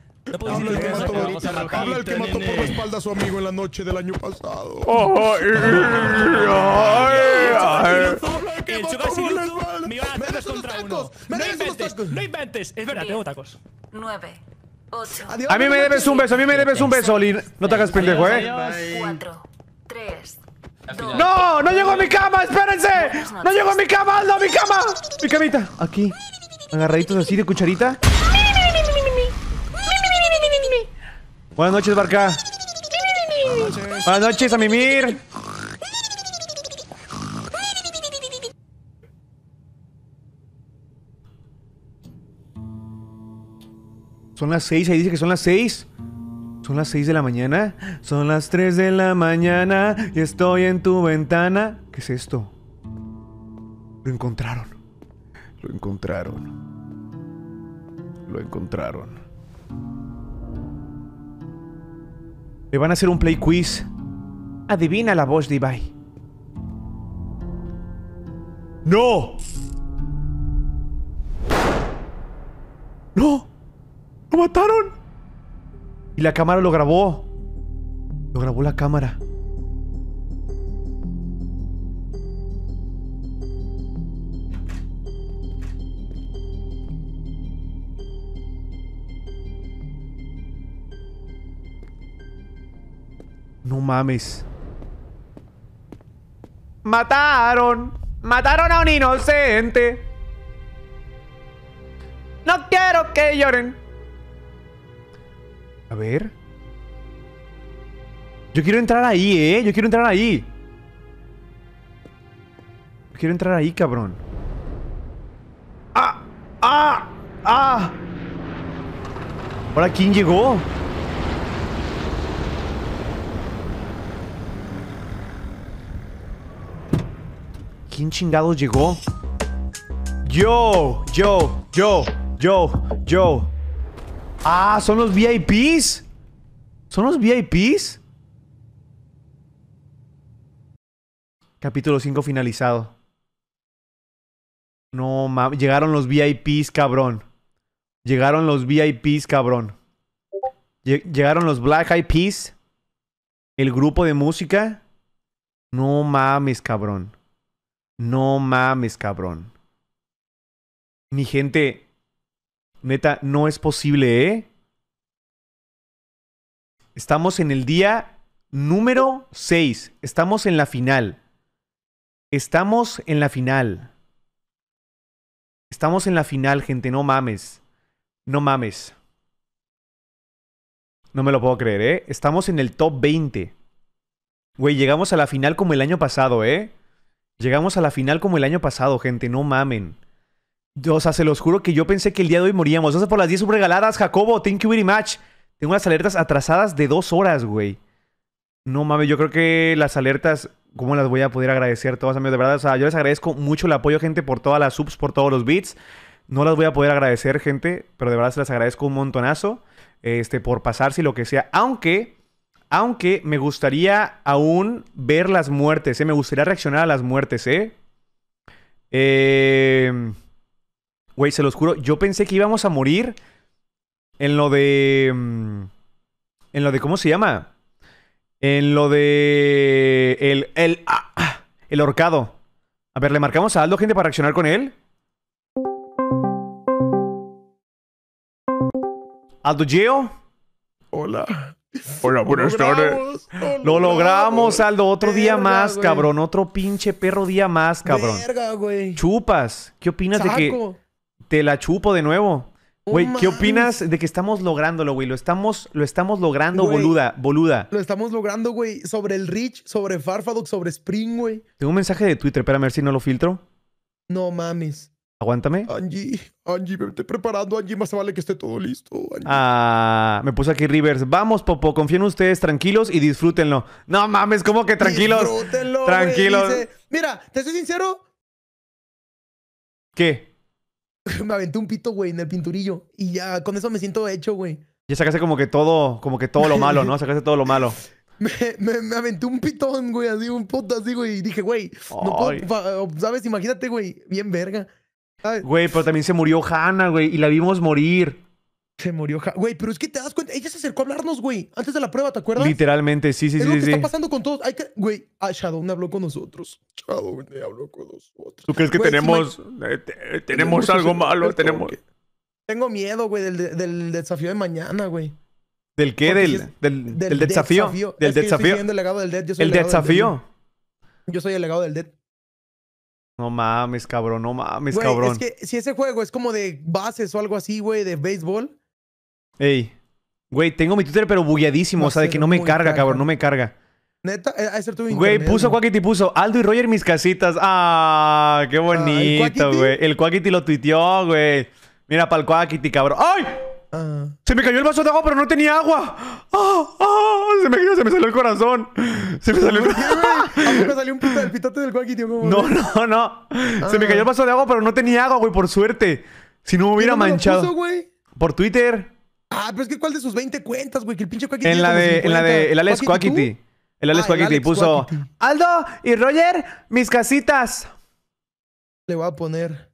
que, habla, el que mató, habla el que mató por la espalda a su amigo en la noche del año pasado. Oh, ay, ay, ay, eh, Me iba a hacer contra uno. No inventes, no inventes. Es verdad, tengo tacos. Nueve. Ocho. A mí me debes un beso, a mí me debes un beso, Lin. No te hagas pendejo, eh. Cuatro, tres, ¡No! ¡No llego a mi cama! ¡Espérense! ¡No llego a mi cama! ¡Aldo, a mi cama! ¡Mi camita! Aquí. Agarraditos así de cucharita. Buenas noches, Barca. Buenas noches. a mimir. Son las seis, ahí dice que son las seis? Son las seis de la mañana. Son las tres de la mañana y estoy en tu ventana. ¿Qué es esto? Lo encontraron. Lo encontraron. Lo encontraron. Me van a hacer un play quiz. Adivina la voz de Ibai. ¡No! ¡No! ¡Lo mataron! Y la cámara lo grabó. Lo grabó la cámara. No mames. Mataron. Mataron a un inocente. No quiero que lloren. A ver. Yo quiero entrar ahí, ¿eh? Yo quiero entrar ahí. Yo quiero entrar ahí, cabrón. ¡Ah! ¡Ah! ¡Ah! ¿Ahora quién llegó? ¿Quién chingado llegó? Yo, yo, yo, yo, yo. Ah, son los VIPs. ¿Son los VIPs? Capítulo 5 finalizado. No, mames. Llegaron los VIPs, cabrón. Llegaron los VIPs, cabrón. Llegaron los Black Eyed Peas. El grupo de música. No mames, cabrón. No mames, cabrón. Mi gente, neta, no es posible, ¿eh? Estamos en el día número 6. Estamos en la final. Estamos en la final. Estamos en la final, gente. No mames. No mames. No me lo puedo creer, ¿eh? Estamos en el top 20. Güey, llegamos a la final como el año pasado, ¿eh? Llegamos a la final como el año pasado, gente, no mamen. O sea, se los juro que yo pensé que el día de hoy moríamos. Gracias por las 10 subregaladas, Jacobo. Thank you very much. Tengo unas alertas atrasadas de dos horas, güey. No mames, yo creo que las alertas, ¿cómo las voy a poder agradecer todas, amigos? De verdad, o sea, yo les agradezco mucho el apoyo, gente, por todas las subs, por todos los beats. No las voy a poder agradecer, gente, pero de verdad se las agradezco un montonazo este, por pasarse y lo que sea. Aunque aunque me gustaría aún ver las muertes, ¿eh? Me gustaría reaccionar a las muertes, ¿eh? Eh... Güey, se los juro, yo pensé que íbamos a morir en lo de... Mm, en lo de... ¿Cómo se llama? En lo de... El... El... Ah, ah, el horcado. A ver, ¿le marcamos a Aldo, gente, para reaccionar con él? Aldo Geo. Hola. Hola, buenas tardes. Lo logramos, Aldo. Otro día más, cabrón. Otro pinche perro día más, cabrón. Chupas. ¿Qué opinas de que te la chupo de nuevo? ¿qué opinas de que estamos lográndolo, güey? Lo estamos, lo estamos logrando, boluda, boluda. Lo estamos logrando, güey. Sobre el Rich, sobre Farfadoc, sobre Spring, güey. Tengo un mensaje de Twitter, espérame a ver si no lo filtro. No mames. Aguántame. Angie. Angie, vete preparando, Angie, más vale que esté todo listo. Ah, me puse aquí Rivers. Vamos, Popo, confíen en ustedes, tranquilos y disfrútenlo. No mames, como que tranquilos? Disfrútenlo, tranquilos. mira, te soy sincero. ¿Qué? me aventé un pito, güey, en el pinturillo. Y ya, con eso me siento hecho, güey. Ya sacaste como que todo, como que todo lo malo, ¿no? Sacaste todo lo malo. Me, aventé un pitón, güey, así, un puto así, güey. Y dije, güey, no ¿sabes? Imagínate, güey, bien verga. Güey, pero también se murió Hanna, güey, y la vimos morir. Se murió Hanna. Güey, pero es que te das cuenta, ella se acercó a hablarnos, güey, antes de la prueba, ¿te acuerdas? Literalmente, sí, sí, sí. Lo que está pasando con todos. Hay que... Güey, ah, Shadow habló con nosotros. Shadow habló con nosotros. ¿Tú crees que eh, tenemos, tenemos, algo malo? Tenemos. Tengo miedo, güey, del, del, desafío de mañana, güey. ¿Del qué? Del, del, del, desafío. Del desafío. soy el legado del el, desafío. Yo soy el legado del Dead. No mames, cabrón, no mames, cabrón. si ese juego es como de bases o algo así, güey, de béisbol. Ey, güey, tengo mi Twitter pero bulladísimo o sea, de que no me carga, cabrón, no me carga. Neta, ese eh, tu Güey, puso Quackity, puso Aldo y Roger mis casitas. ¡Ah! ¡Qué ah, bonito, güey! el Quackity lo tuiteó, güey. Mira para el cabrón. ¡Ay! Ah. Se me cayó el vaso de agua, pero no tenía agua. ¡Ah! ¡Ah! se me, salió el corazón. Se me salió el corazón. ¿A salió un pito, del pitote del guaki, no, no, no. Se me ah. cayó el vaso de agua, pero no tenía agua, güey, por suerte. Si no me hubiera manchado. güey por Twitter. Ah, pero es que ¿cuál de sus 20 cuentas, güey? Que el pinche Quackity. En la de, en la de el Alex Quackity. El Alex ah, puso Aldo y Roger, mis casitas. Le voy a poner.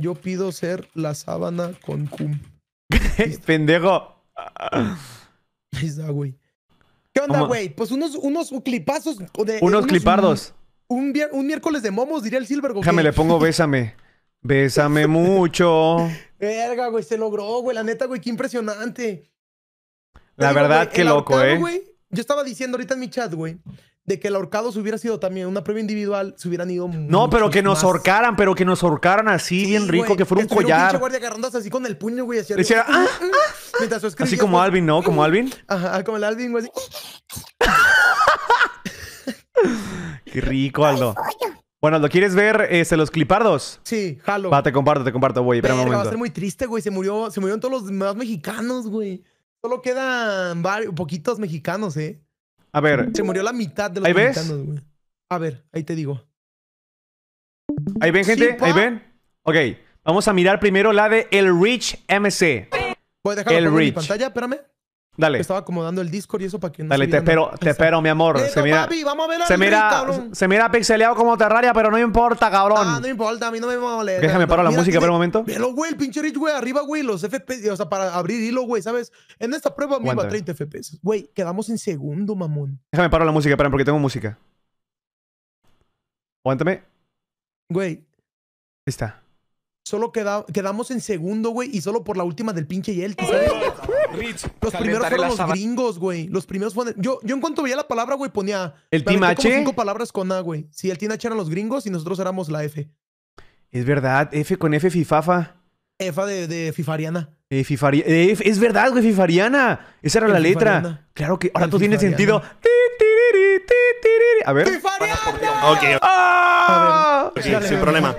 Yo pido ser la sábana con cum. Pendejo. Ahí está, güey. ¿Qué onda, güey? Pues unos, unos clipazos. De, unos, clipardos. Un, miércoles de momos, diría el Silver. Déjame, le pongo bésame. bésame mucho. Verga, güey, se logró, güey. La neta, güey, qué impresionante. La verdad, qué loco, eh. yo estaba diciendo ahorita en mi chat, güey, de que el ahorcado se hubiera sido también una prueba individual, se hubieran ido. No, pero que nos ahorcaran, pero que nos ahorcaran así, bien rico, que fuera un collar. Un guardia agarrándose así con el puño, güey, así. así ah, mm, mm". Ah". como Alvin, ¿no? Como mm. Alvin. Ajá, como el Alvin, güey, así. Qué rico, Aldo. Bueno, ¿lo quieres ver este, los clipardos? Sí, jalo. Va, te comparto, te comparto, güey. Espera un momento. Va a ser muy triste, güey. Se murió, se murieron todos los más mexicanos, güey. Solo quedan varios, poquitos mexicanos, eh. A ver. Se murió la mitad de los ¿Ahí ves? A ver, ahí te digo. Ahí ven, gente. ahí ven. Ok. Vamos a mirar primero la de El Rich MC. Voy a dejarlo en pantalla, espérame. Dale. Estaba acomodando el Discord y eso para que no Dale, te espero, te espero, mi amor. se mira, se, mira, se mira pixeleado como Terraria, pero no importa, cabrón. Ah, no importa, a mí no me a molesta. Déjame parar la música por un momento. Velo, güey, el pinche Rich, güey, arriba, güey, los FPS, o sea, para abrir hilo, güey, ¿sabes? En esta prueba me iba a 30 FPS. Güey, quedamos en segundo, mamón. Déjame parar la música, esperen, porque tengo música. Aguántame. Güey. Ahí está solo quedamos en segundo, güey, y solo por la última del pinche él. los primeros fueron los gringos, güey. Los primeros fueron... Yo, en cuanto veía la palabra, güey, ponía... ¿El Team H? cinco palabras con A, güey. Sí, el Team H eran los gringos y nosotros éramos la F. Es verdad, F con F Fifafa. F de, de Fifariana. Eh, eh, es verdad, güey, Fifariana. Esa era la letra. Claro que ahora tú tienes tiene sentido. A ver. Ok. ¡Ah! sin problema.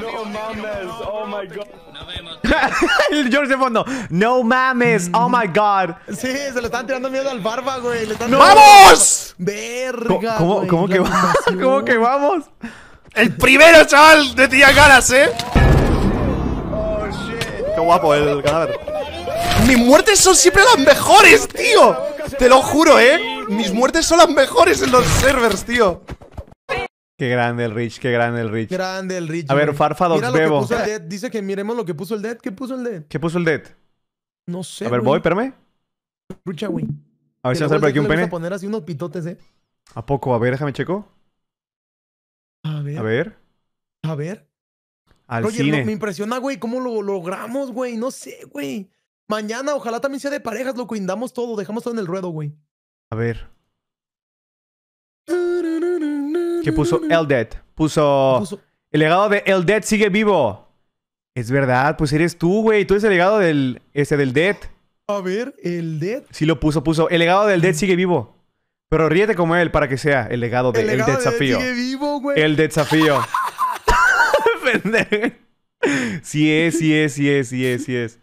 No mames, oh my god. El George de fondo. No mames, oh my god. Sí, se le están tirando miedo al barba, güey. Le están ¡Vamos! Verga. ¿Cómo, ¿cómo que vamos? ¿Cómo que vamos? El primero, chaval, de tía ganas, eh. Oh shit. Qué guapo el cadáver. Mis muertes son siempre las mejores, tío Te lo juro, eh Mis muertes son las mejores en los servers, tío Qué grande el Rich, qué grande el Rich Grande el Rich A ver, Farfadox Bebo Dice que miremos lo que puso el Dead ¿Qué puso el Dead? ¿Qué puso el Dead? No sé, A ver, voy, espérame Rucha, güey A ver si va a por aquí un pene a poner así unos pitotes, eh ¿A poco? A ver, déjame checo A ver A ver A ver Al cine Me impresiona, güey, cómo lo logramos, güey No sé, güey Mañana, ojalá también sea de parejas, loco. Indamos todo, dejamos todo en el ruedo, güey. A ver. ¿Qué puso El Dead? Puso, El legado de El Dead sigue vivo. Es verdad, pues eres tú, güey. Tú eres el legado del. Ese del Dead. A ver, el Dead. Sí lo puso, puso. El legado del Dead mm. sigue vivo. Pero ríete como él para que sea el legado del de, el, el desafío. El desafío. sí es, sí es, sí es, sí es, sí es.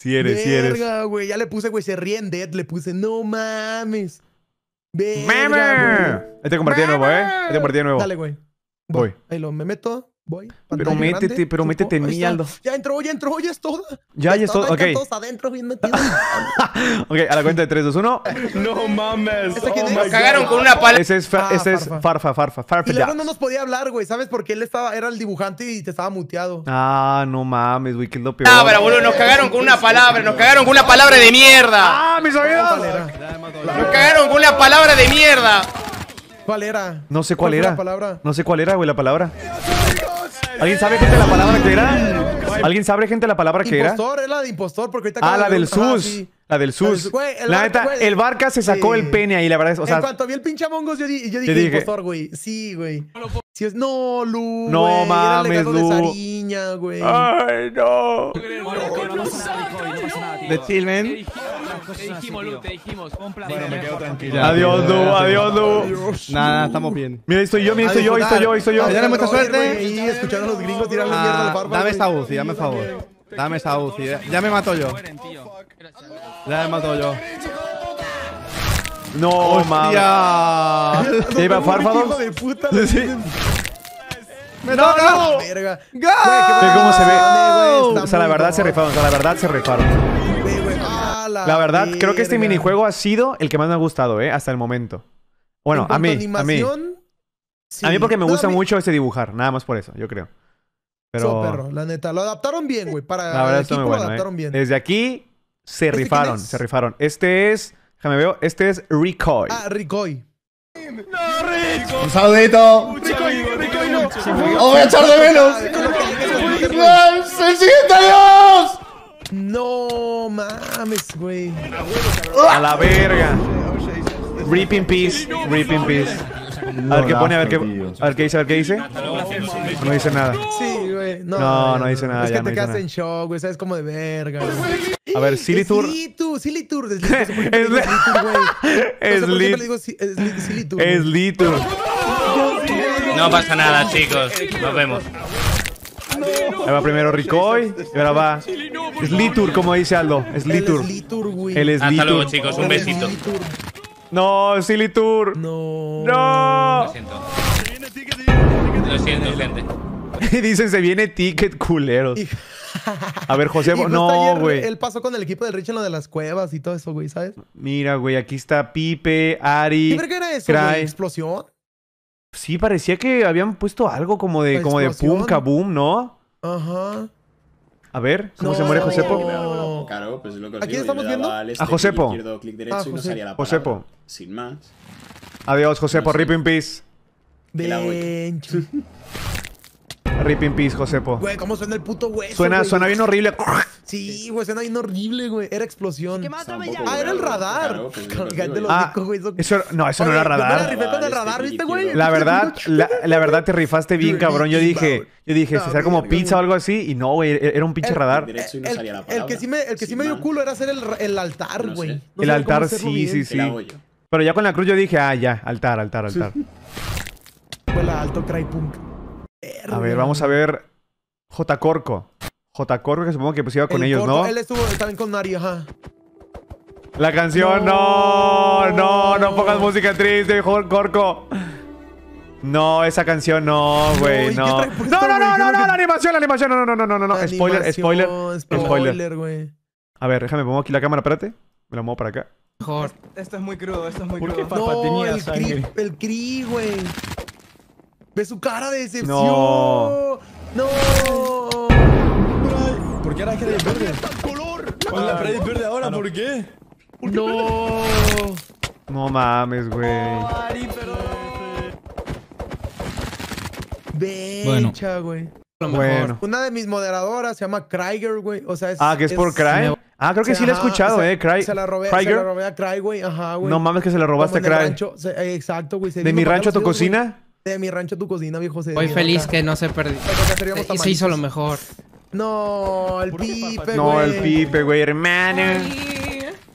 Si eres, si eres. güey. Ya le puse, güey, se ríen dead. Le puse, no mames. Verga, güey. Este compartí de nuevo, ¿eh? Este compartí de nuevo. Dale, güey. Voy. Ahí lo, me meto. Voy. Pero métete, pero métete en Ya entró, ya entró, ya es toda. Ya, ya es toda. Ok. Todos adentro, bien ok, a la cuenta de 3, 2, 1. no mames. ¿Este nos oh cagaron con una pala. Ah, ese es, farfa. farfa, farfa, farfa. Y luego no nos podía hablar, güey. ¿Sabes? Porque él estaba, era el dibujante y te estaba muteado. Ah, no mames, güey, que lo peor. Ah, pero boludo, nos cagaron con una palabra. Nos cagaron con una palabra de mierda. Ah, mis oídos. Nos cagaron con una palabra de mierda. ¿Cuál era? No sé cuál, era. No sé cuál era, güey, la palabra. ¿Alguien sabe, gente, la palabra que era? ¿Alguien sabe, gente, la palabra que era? Impostor, es la de impostor, porque ahorita... Ah, la del SUS. La del SUS. la neta, el Barca se sacó el pene ahí, la verdad. Es, en cuanto vi el pinche Mongos, yo, dije, impostor, güey. Sí, güey no, Lu. No wey, mames, Lu. de Sariña, güey. Ay, no. De chill, Te dijimos, Lu, te dijimos. Bueno, me quedo tranquilo. Adiós, Lu, adiós, Lu. Nada, estamos bien. Mira, ahí estoy yo, mira, ahí yo, ahí yo, Ya estoy yo. mucha suerte. Y escuchando a los gringos tirarle mierda al ah, barba. Dame esta UCI, dame favor. Dame esta UCI. Ya me mato yo. Ya me mato yo. No, mames. iba no, no. cómo se ve. o sea, la verdad se rifaron. la verdad se rifaron. la, verdad, creo que este minijuego ha sido el que más me ha gustado, ¿eh? Hasta el momento. Bueno, a mí. A mí. a mí porque me gusta mucho ese dibujar. Nada más por eso, yo creo. Pero... la neta. Lo adaptaron bien, güey. Para la verdad, el equipo, lo eh. adaptaron bien. Desde aquí se este, rifaron, se rifaron. Este es Déjame veo. Este es Ricoy. Ah, Ricoy. ¡No, ¡Un saludito! ¡Ricoy, voy a echar de menos! ¡El siguiente adiós! No mames, güey. A la verga. Reaping peace, reaping peace a ver qué pone, a ver qué, a ver qué dice, a ver qué dice. No dice nada. No, no, dice nada. Es que te quedaste quedas en shock, güey. Sabes como de verga. A ver, Silly Tour. Silly Tour, Silly Tour. Es Es No pasa nada, chicos. Nos vemos. Ahí va primero Ricoy y ahora va Slitur, como dice Aldo. Slitur. Hasta luego, chicos. Un besito. No, Silly Tour. No. No. Lo siento. Lo siento, gente. Dicen, se viene ticket, culeros. A ver, José, no, güey. Él pasó con el equipo del Rich en lo de las cuevas y todo eso, güey, ¿sabes? Mira, güey, aquí está Pipe, Ari. ¿Qué era eso? Cry. ¿Explosión? Sí, parecía que habían puesto algo como de, como de pum, kaboom, ¿no? Ajá. A ver, ¿cómo se muere Josepo? Claro, pues es lo que os Aquí digo, estamos viendo. a este, Josepo. clic ah, derecho y salía la Josepo. Sin más. Adiós, Josepo. Rip in peace. Benchu. Rip in peace, Josepo. Güey, ¿cómo suena el puto hueso? Suena, suena bien horrible. Sí, güey, hay bien horrible, güey. Era explosión. ¿Qué Ah, era el radar. Pues, eso, no, eso no era radar. La verdad, la, verdad te rifaste bien, cabrón. Yo dije, yo dije, si como pizza o algo así, y no, güey, era un pinche radar. El que sí me, el que sí me dio culo era hacer el, altar, güey. el altar, sí, sí, sí. Pero ya con la cruz yo dije, ah, ya, altar, altar, altar. Fue la alto A ver, vamos a ver. J. Corco. J. Corro, que supongo que pues iba con ellos, corto, ¿no? Él estuvo también con Nari, ajá. La canción, no, no, no, pongas música triste, Corco. No, esa canción no, güey, no. No, no, no, no, no, la animación, la animación, no, no, no, no, no, no. Spoiler, spoiler, spoiler, güey. A ver, déjame, pongo aquí la cámara, espérate. Me la muevo para acá. Mejor. Esto es muy crudo, esto es muy crudo. ¿Por el Cri, el cri, güey. Ve su cara de decepción. No. No qué que Freddy Verde? color! la Freddy Verde ahora, ah, ¿por qué? ¡No! No mames, güey. Bueno, güey. Bueno. Una de mis moderadoras se llama Kryger, güey. O sea, es. Ah, que es, por Cry. Ah, creo que sí la he escuchado, eh. Cry. Se la robé, se la robé a Cry, güey. Ajá, güey. No mames que se la robaste a Cry. exacto, güey. ¿De mi rancho a tu cocina? De mi rancho a tu cocina, viejo. Voy feliz que no se perdió. Se hizo lo mejor. No, el Pipe, No, el Pipe, güey, hermano.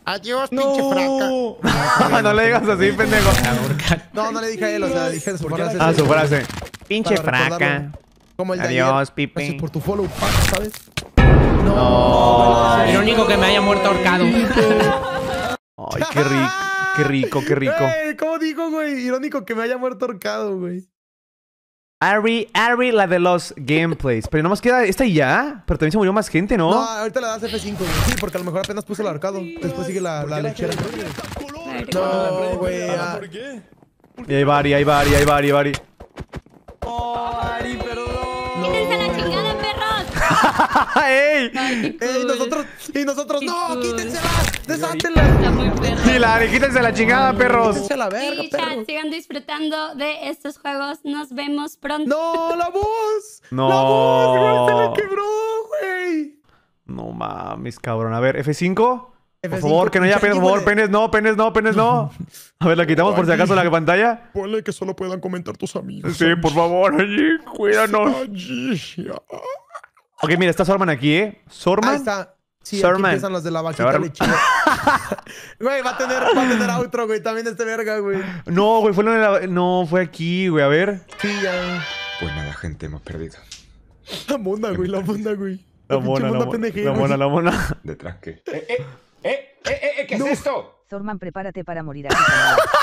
Adiós, pinche fraca. no le digas así, pendejo. No, no le dije a él, o sea, dije a su frase. Ah, su frase. Pinche fraca. Adiós, Pipe. por tu follow, ¿sabes? No. Irónico que me haya muerto ahorcado. Ay, qué rico, qué rico, qué rico. ¿Cómo dijo, güey? Irónico que me haya muerto ahorcado, güey. Ari, Ari, la de los gameplays. Pero nomás queda esta y ya. Pero también se murió más gente, ¿no? No, ahorita le das F5, Sí, porque a lo mejor apenas puso el arcado. Después sigue la, la, lechera. No, güey. No, ah. ¿Por qué? Ahí va ahí Bari, ahí bari. Oh, Ari, perdón. No. ¡Ey! ¡Ey! Nosotros, y nosotros, ¡no! ¡Quítense ¡Quítensela! ¡Desátenla! Sí, la quítense la chingada, perros. Quítense la verga, sí, sigan disfrutando de estos juegos. Nos vemos pronto. ¡No! ¡La voz! ¡No! ¡La voz! ¡Se la quebró, güey! No mames, cabrón. A ver, F5. por favor, que no haya penes, por favor, penes no, penes no, penes no. A ver, la quitamos por si acaso la pantalla. Ponle que solo puedan comentar tus amigos. Sí, por favor, allí, cuídanos. Allí, Ok, mira, está Sorman aquí, ¿eh? Sorman. Ahí está. Sí, aquí empiezan los de la vaquita lechera. güey, va a, tener, va a tener outro, güey. También este verga, güey. No, güey, fue lo la... No, fue aquí, güey. A ver. Sí, ya. Pues nada, gente, hemos perdido. La mona, güey, la mona, güey. La mona, la mona, la mona. la mona. ¿Detrás qué? Eh, eh, eh, eh, eh ¿qué es esto? Zorman, prepárate para morir aquí.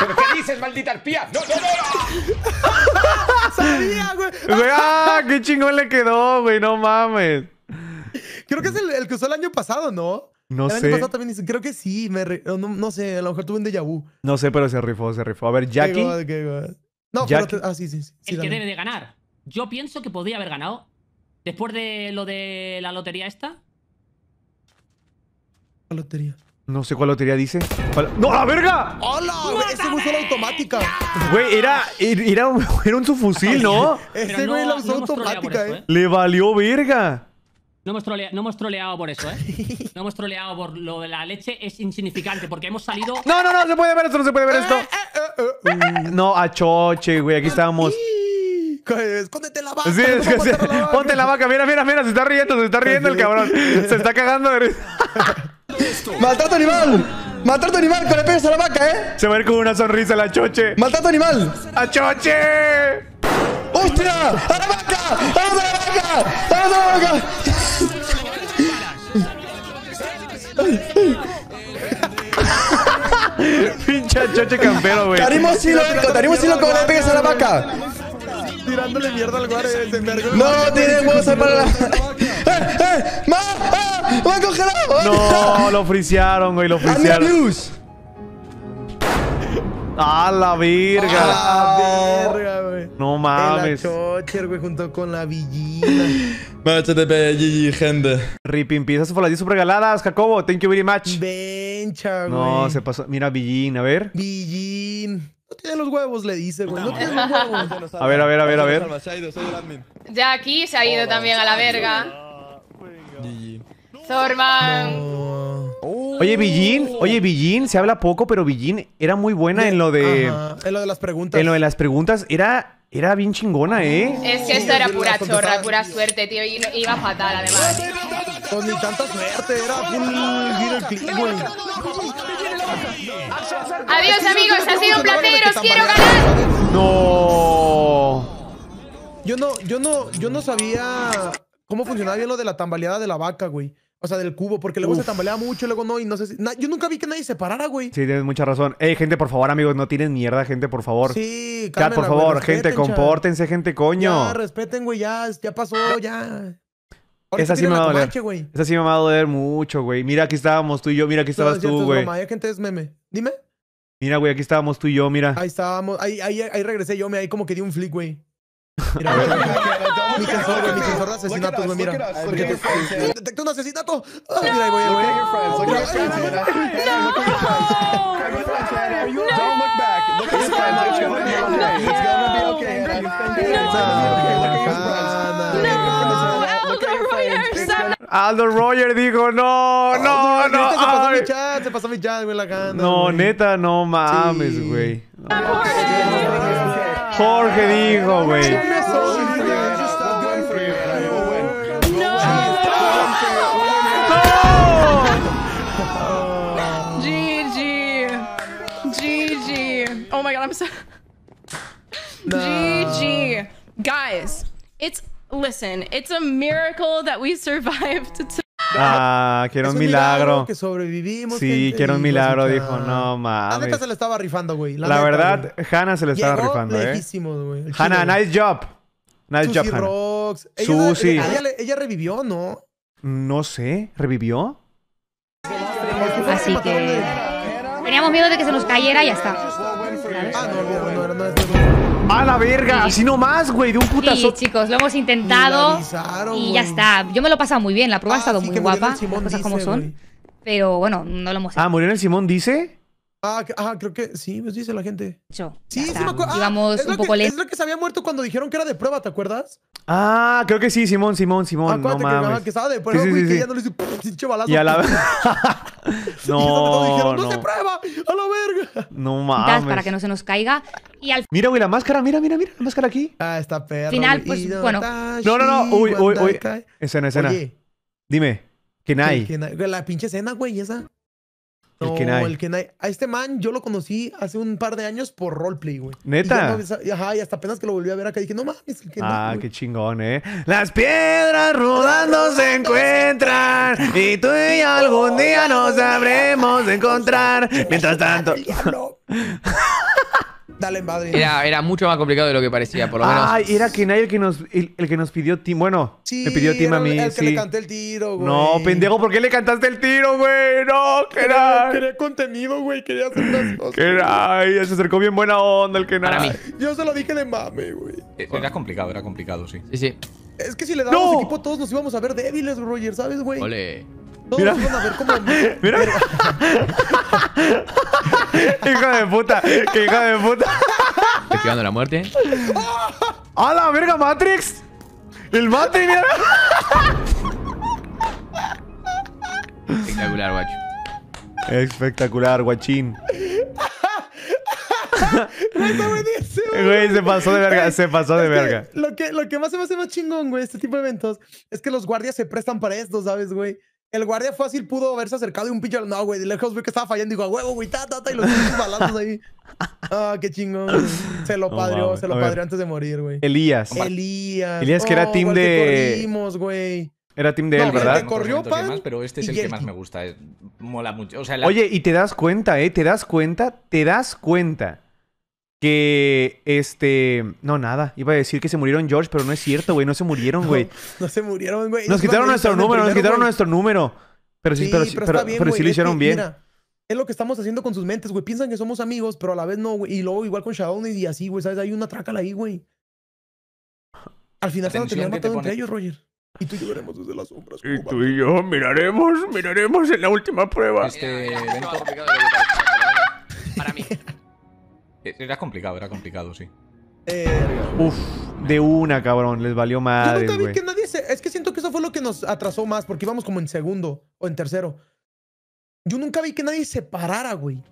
¿Pero qué dices, maldita arpía? ¡No, no, no! ¡Sabía, güey! ah, ¡Qué chingón le quedó, güey! ¡No mames! Creo que es el, que usó el año pasado, ¿no? No el sé. Año pasado también, creo que sí. Me no, sé, a lo mejor tuve un déjà vu. No sé, pero se rifó, se rifó. A ver, Jackie. No, Pero ah, sí, sí. sí el que debe de ganar. Yo pienso que podría haber ganado. Después de lo de la lotería esta. La lotería. No sé cuál lotería dice. ¡No, a verga! ¡Hola! Ese güey automática. Güey, era, era, un, era un subfusil, ¿no? Ese güey la automática, ¿eh? Le valió verga. No hemos, troleado, no por eso, ¿eh? No hemos troleado por lo de la leche. Es insignificante porque hemos salido... No, no, no, se puede ver esto, no se puede ver eh, esto. Eh, eh, mm, no, a choche, güey. Aquí estamos. Escóndete la vaca. Sí, la vaca. Ponte la vaca. Mira, mira, mira. Se está riendo, se está riendo el cabrón. Se está cagando de Maltrato animal. Maltrato animal, que le pegues a la vaca, ¿eh? Se va a ir con una sonrisa la choche. Maltrato animal. ¡A choche! ¡Hostia! ¡A la vaca! ¡Vamos a la vaca! a la vaca a la vaca! Pincha choche campero, güey. Tarimos sí loco, tarimo sí con le pegues a la vaca. Tirándole mierda al guardia. No, tiene huevos para la vaca. ¡Eh! ¡Eh! ¡Ma! ¡Ah! Eh, ¡Me han congelado! No, lo frisearon, güey, lo frisearon. ¡Anda luz! ¡Ah, la virga! Ah, ¡Ah, la verga, güey! No mames. El chocher, güey, junto con la villina. de GG, gente. Ripping, piezas ¡Fue las 10 super regaladas, Jacobo. Thank you very much. ¡Ven, güey. No, se pasó. Mira, Villín, a ver. Villín. No tiene los huevos, le dice, güey. No, tiene los huevos. A ver, a ver, a ver, a ver. Ya aquí se ha ido también a la verga. Zorban Oye, Villín, oye, Villín, se habla poco, pero Villín era muy buena en lo de. en lo de las preguntas. En lo de las preguntas, era. Era bien chingona, ¿eh? Es que esto era pura chorra, pura suerte, tío. iba fatal, además. Pues ni tanta suerte, era full Adiós, amigos, ha sido un placer, os quiero ganar. No. Yo no, yo no, yo no sabía cómo funcionaba bien lo de la tambaleada de la vaca, güey. O sea, del cubo, porque luego se tambaleaba mucho, luego no, y no sé si... yo nunca vi que nadie se parara, güey. Sí, tienes mucha razón. Ey, gente, por favor, amigos, no tienen mierda, gente, por favor. Sí, cálmela, por favor, gente, compórtense, gente, coño. Ya, respeten, güey, ya, ya pasó, ya. Esa sí, me va a doler. Esa sí me va a doler mucho, güey. Mira, aquí estábamos tú y yo, mira, aquí estabas tú, güey. gente es meme. Dime. Mira, güey, aquí estábamos tú y yo, mira. Ahí estábamos, ahí, ahí, ahí regresé yo, me ahí como que di un flick, güey. No No, Aldo Roger dijo, no, no, no. Este se pasó mi chat, No, neta, no mames, güey. Jorge dijo, güey. No! GG. GG. Oh my god, I'm so. No. GG. Guys, it's. Listen, it's a miracle that we survived to. Ah, quiero un, milagro. Que sobrevivimos. Sí, quiero un milagro, dijo. No mames. La se le estaba rifando, güey. La, verdad, Hannah se le estaba rifando, ¿eh? güey. nice job. Nice job, Rocks. Hannah. Ella, Ella, revivió, ¿no? No sé. ¿Revivió? Así que... Teníamos miedo de que se nos cayera y ya está. Ah, no, no, no, a la verga, si así nomás, güey, de un putazo. Sí, chicos, lo hemos intentado y ya está. Yo me lo he pasado muy bien, la prueba ha ah, estado muy guapa, las cosas como son. Pero bueno, no lo hemos ah, hecho. Ah, ¿murió en el Simón dice? Ah, ah, creo que sí, pues dice la gente. Yo. Sí, sí me acuerdo. Ah, es un poco que, Es lo que se había muerto cuando dijeron que era de prueba, ¿te acuerdas? Ah, creo que sí, Simón, Simón, Simón. Acuérdate no mames. que estaba de prueba, sí, sí, güey, sí, que ya no le hizo pinche balazo. Y a la No. dijeron, no, no se prueba, a la verga. No mames. Das para que no se nos caiga. Y al... Mira, güey, la máscara, mira, mira, mira, la máscara aquí. Ah, está perro. Final, pues, bueno. No, no, no. Uy, uy, uy. Escena, escena. Oye. Dime. Kenai. La pinche escena, güey, esa el Kenai. A este man yo lo conocí hace un par de años por roleplay, güey. ¿Neta? Y ajá, y hasta apenas que lo volví a ver acá dije, no mames, el Kenai. Ah, qué chingón, ¿eh? Las piedras rodando se encuentran y tú y yo algún día nos sabremos encontrar. Mientras tanto... Dale, Era, era mucho más complicado de lo que parecía, por lo menos. Ay, era que el que nos, el, que nos pidió team Bueno, me pidió team a mí. que le canté el tiro, güey. No, pendejo, ¿por qué le cantaste el tiro, güey? No, que Quería contenido, güey. Quería hacer las cosas. Que era. se acercó bien buena onda el que nada. Yo se lo dije de mame, güey. Eh, era complicado, era complicado, sí. Sí, sí. Es que si le dábamos ¡No! equipo, todos nos íbamos a ver débiles, Roger, ¿sabes, güey? Ole mira. a ver cómo... Mira. hijo de puta. Que hijo de puta. Esquivando la muerte. ¡A la verga, Matrix! ¡El Matrix! Mira. Espectacular, guacho. Espectacular, guachín. Güey, se pasó de verga, se pasó de verga. Lo que, lo que más se me hace más chingón, güey, este tipo de eventos, es que los guardias se prestan para esto, ¿sabes, güey? El guardia fácil pudo haberse acercado y un pinche. No, güey, de lejos vi que estaba fallando y dijo a huevo, güey, ta, ta, ta, y los balazos ahí. Ah, qué chingón. Se lo padrió, se lo padrió antes de morir, güey. Elías. Elías. Elías, que era oh, team de. Corrimos, güey. Era team de él, ¿verdad? corrió, más, pero este es el, que más me gusta. Eh, mola mucho. O sea, Oye, y te das cuenta, ¿eh? Te das cuenta, te das cuenta que este no nada iba a decir que se murieron George pero no es cierto güey no se murieron güey no, se murieron güey nos, quitaron nuestro número nos quitaron nuestro número pero sí, pero, sí lo hicieron bien es lo que estamos haciendo con sus mentes güey piensan que somos amigos pero a la vez no güey y luego igual con Shadow y así güey sabes hay una trácala ahí güey al final se lo terminaron entre ellos Roger y tú y yo veremos desde las sombras y tú y yo miraremos miraremos en la última prueba este para mí eh, era complicado, era complicado, sí. Uf, de una, cabrón, les valió madre. Yo nunca vi que nadie se... Es que siento que eso fue lo que nos atrasó más, porque íbamos como en segundo o en tercero. Yo nunca vi que nadie se parara, güey.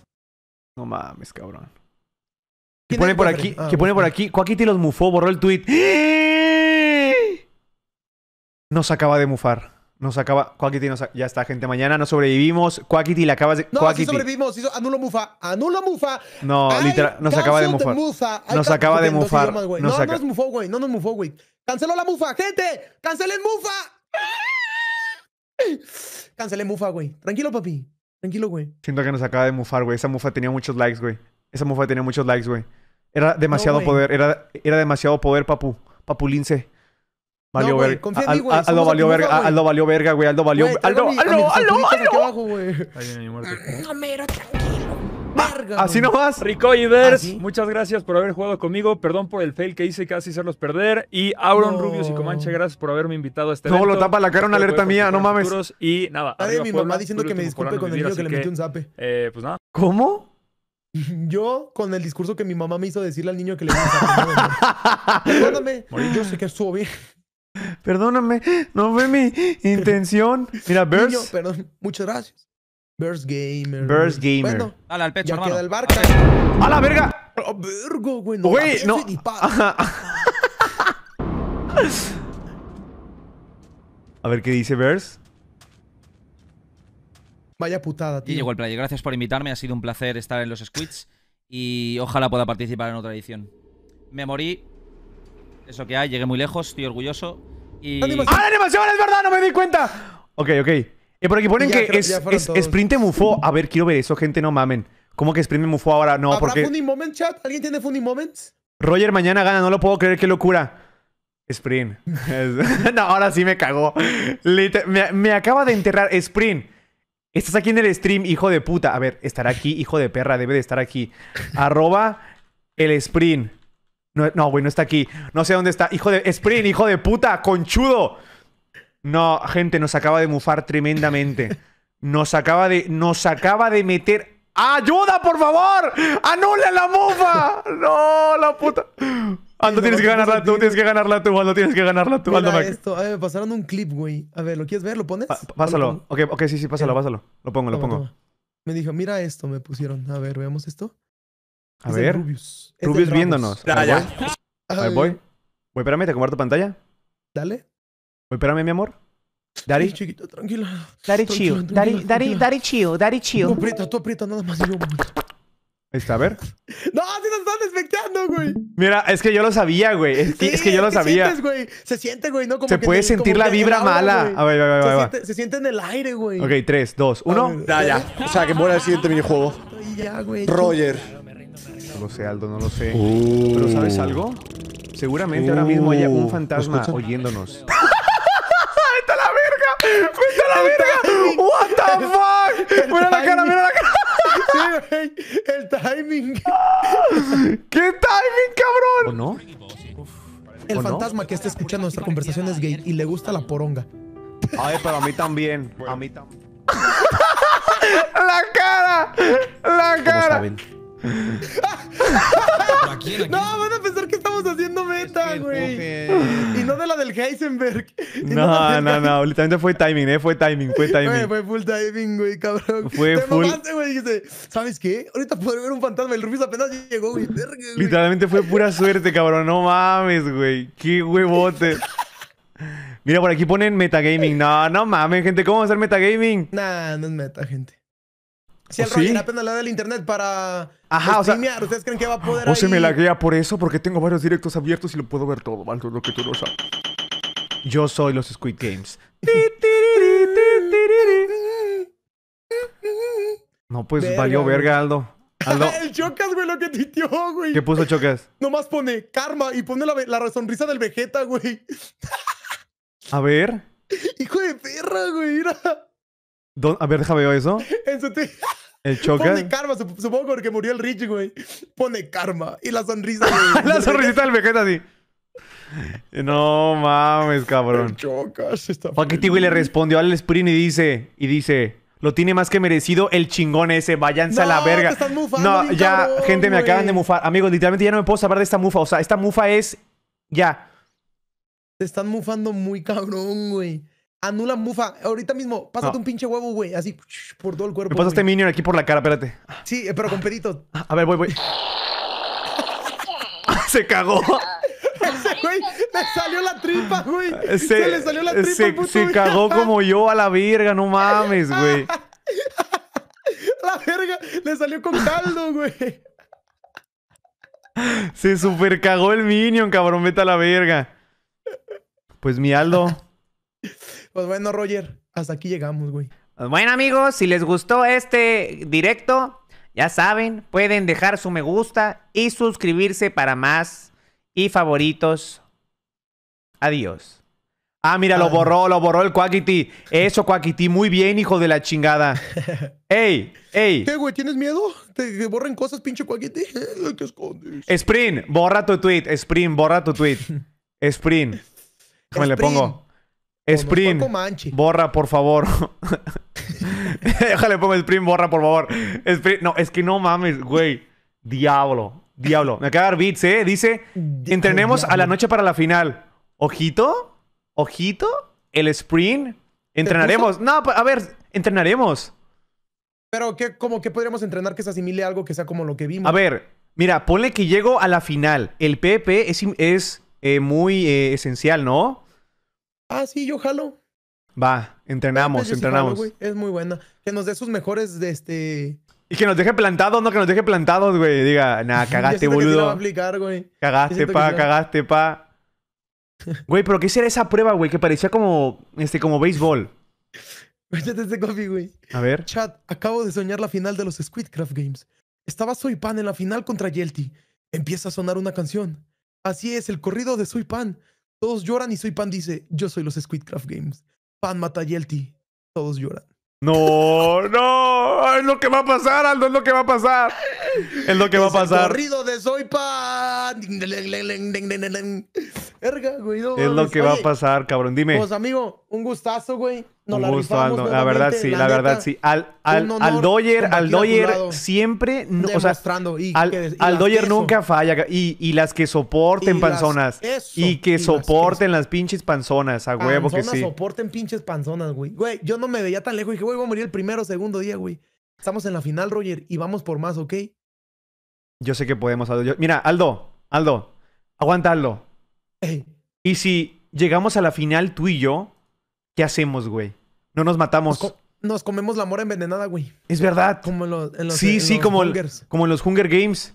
No mames, cabrón. Que pone por aquí, ¿Qué ah, pone por aquí, Coaquiti los mufó, borró el tweet. ¡Eh! Nos acaba de mufar. Nos acaba. Quackity nos, ya está, gente. Mañana no sobrevivimos. Quackity le acaba de. No, sobrevivimos. mufa. Anulo mufa. No, literal. Nos acaba de mufar. Nos acaba de mufar. no, no nos mufó, güey. No nos mufó, güey. Canceló la mufa. Gente, cancelen mufa. Cancelé mufa, güey. Tranquilo, papi. Tranquilo, güey. Siento que nos acaba de mufar, güey. Esa mufa tenía muchos likes, güey. Esa mufa tenía muchos likes, güey. Era demasiado poder. Era, era demasiado poder, papu. Papulince. Valió no, verga. Confía en mí, güey. Aldo valió verga. Aldo valió verga, güey. Aldo valió. Aldo, Aldo, Aldo, Ahí viene mi muerte. No, mero, Así nomás. Rico y ¿Ah, muchas gracias por haber jugado conmigo. Perdón por el fail que hice, casi hacerlos perder. Y Auron Rubio y Comanche, gracias por haberme invitado a este evento. No, lo tapa la cara una este alerta mía, no mames. Y nada. Ay, mi mamá diciendo que me disculpe con el niño que le metí un zape. Eh, pues nada. ¿Cómo? Yo, con el discurso que mi mamá me hizo decirle al niño que le metí un zape. Perdóname. Yo sé que estuvo bien. Perdóname, no fue mi intención. Mira, Burst. perdón, muchas gracias. Burst Gamer. Burst Gamer. Bueno, al pecho, ¡A, la verga! ¡A vergo, A ver qué dice Burst. Vaya putada, tío. Y llegó el play. Gracias por invitarme. Ha sido un placer estar en los Squids. Y ojalá pueda participar en otra edición. Me morí, eso que hay, llegué muy lejos, estoy orgulloso. ¡Ah, la animación! ¡Es verdad! ¡No me di cuenta! Ok, ok. Eh, por aquí ponen que es, Sprint mufó. A ver, quiero ver eso, gente, no mamen. ¿Cómo que Sprint mufó ahora? No, porque. chat? ¿Alguien tiene funny Moments? Roger mañana gana, no lo puedo creer, qué locura. Sprint. ahora sí me cagó. Me, me, acaba de enterrar. Sprint. Estás aquí en el stream, hijo de puta. A ver, estará aquí, hijo de perra, debe de estar aquí. Arroba el Sprint. No, güey, no está aquí. No sé dónde está. Hijo de. Sprint, hijo de puta, conchudo. No, gente, nos acaba de mufar tremendamente. Nos acaba de. Nos acaba de meter. ¡Ayuda, por favor! ¡Anula la mufa! ¡No, la puta! Aldo, tienes que ganarla tú, tienes que ganarla tú, Aldo, tienes que ganarla tú, Aldo. esto, a ver, me pasaron un clip, güey. A ver, ¿lo quieres ver? ¿Lo pones? pásalo. ok, sí, sí, pásalo, pásalo. Lo pongo, lo pongo. Me dijo, mira esto, me pusieron. A ver, veamos esto. A ver. Rubius. viéndonos. Ya, ya. A ver, voy. Voy, espérame, te comparto pantalla. Dale. Voy, espérame, mi amor. Dari. chiquito, tranquilo Dari chill. Dari, Dari, Dari Dari chill. Tú aprieta, tú aprieta nada más. Ahí Está, a ver. ¡No! si nos están despectando, güey! Mira, es que yo lo sabía, güey. Es, es que, yo lo sabía. Sientes, güey? Se siente, güey, ¿no? Como se puede sentir la vibra mala. A ver, a ver, se, va, siente, se siente en el aire, güey. Ok, 3, 2, 1. Dale. ya. O sea, que muera el siguiente minijuego Ya, güey. Roger. No lo sé, Aldo, no lo sé. Pero ¿sabes uh. algo? Seguramente ahora mismo hay un uh. fantasma oyéndonos. ¡Vete a la verga! ¡Vete a la verga! ¡What the fuck! ¡Mira la cara, mira la cara! Sí, el timing. ¿Qué timing, cabrón? ¿O no? El fantasma que está escuchando nuestra conversación es gay y le gusta la poronga. Ay, pero a mí también. A mí también. ¡La cara! ¡La cara! No, van a pensar que estamos haciendo meta, güey. y no de la del Heisenberg. No, no, no, Literalmente fue timing, ¿eh? Fue timing, fue timing. fue full timing, güey, cabrón. Fue full. güey, dijiste, ¿sabes qué? Ahorita puedo ver un fantasma. El Rufis apenas llegó, güey. Literalmente fue pura suerte, cabrón. No mames, güey. Qué huevote. Mira, por aquí ponen metagaming. No, no mames, gente. ¿Cómo va a ser metagaming? Nah, no es meta, gente. Si el ¿Oh, ¿Sí? apenas le da el internet para Ajá, o sea, ¿Ustedes creen que va a poder O se me laguea por eso, porque tengo varios directos abiertos y lo puedo ver todo, Valdo, lo que tú no sabes. Yo soy los Squid Games. no, pues valió verga, Aldo. Aldo. el Chocas, güey, lo que titió, güey. ¿Qué puso Chocas? Nomás pone karma y pone la, la sonrisa del Vegeta, güey. a ver. Hijo de perra, güey, a ver, déjame ver eso. En su el Pone karma, supongo porque murió el rich güey. Pone karma. Y la sonrisa. la sonrisita del Vegeta así. No mames, cabrón. El chocas. güey, le respondió al Sprint y dice, y dice, lo tiene más que merecido el chingón ese. Váyanse a la verga. no, ya, gente, me acaban de mufar. Amigos, literalmente ya no me puedo saber de esta mufa. O sea, esta mufa es. Ya. Te están mufando muy cabrón, güey. Anula mufa. Ahorita mismo, pásate un pinche huevo, güey. Así por todo el cuerpo. Me pasaste este Minion aquí por la cara, espérate. Sí, eh, pero con pedito. A ver, voy, voy. se cagó. Ese güey le salió la tripa, güey. Se, le salió la tripa. Se, se cagó como yo a la verga, no mames, güey. la verga le salió con caldo, güey. Se super cagó el minion, cabrón, vete a la verga. Pues mi Aldo. Pues bueno, Roger, hasta aquí llegamos, güey. Pues bueno, amigos, si les gustó este directo, ya saben, pueden dejar su me gusta y suscribirse para más y favoritos. Adiós. Ah, mira, lo borró, lo borró el Quackity. Eso, Quackity, muy bien, hijo de la chingada. ¡Ey! ¡Ey! ¿Qué, güey? ¿Tienes miedo? ¿Te, borren cosas, pinche Quackity? ¿Qué escondes? Sprint, borra tu tweet. Sprint, borra tu tweet. Sprint. Déjame le pongo. Sprint, borra, por favor. Déjale, pongo Sprint, borra, por favor. no, es que no mames, güey. Diablo, diablo. Me acaba de dar bits, ¿eh? Dice, entrenemos a la noche para la final. Ojito, ojito, el Sprint. Entrenaremos. No, a ver, entrenaremos. Pero, ¿qué, como que podríamos entrenar que se asimile algo que sea como lo que vimos? A ver, mira, ponle que llego a la final. El PP es, eh, muy eh, esencial, ¿no? ah, sí, yo jalo. Va, entrenamos, entrenamos. es muy buena. Que nos dé sus mejores de este. Y que nos deje plantados, no que nos deje plantados, güey. Diga, nah, cagaste, boludo. Que a aplicar, güey. Cagaste, pa, cagaste, pa. Güey, pero ¿qué será esa prueba, güey? Que parecía como, este, como béisbol. Échate este coffee, güey. A ver. Chat, acabo de soñar la final de los Squidcraft Games. Estaba Soy Pan en la final contra Yelty. Empieza a sonar una canción. Así es, el corrido de Soy Pan. Todos lloran y Soy Pan dice, yo soy los Squidcraft Games. Pan mata a Yelty. Todos lloran. No, no, es lo que va a pasar, Aldo, es lo que va a pasar. Es lo que va a pasar. El corrido de Soy Pan. es lo que va a pasar, cabrón. Dime. Pues, amigo, un gustazo, güey no Aldo. La verdad, sí, la, verdad, sí. Al, al, al Doyer, al Doyer siempre. o sea, al, Doyer nunca falla. Y, las que soporten panzonas. y que soporten las, pinches panzonas, a huevo que sí. soporten pinches panzonas, güey. Güey, yo no me veía tan lejos. y Dije, güey, voy a morir el primero o segundo día, güey. Estamos en la final, Roger, y vamos por más, ¿ok? Yo sé que podemos, Aldo. mira, Aldo, Aldo, aguanta, Y si llegamos a la final tú y yo, ¿qué hacemos, güey? No nos matamos. Nos, comemos la mora envenenada, güey. Es verdad. Como en los, Sí, sí, como, como en los Hunger Games.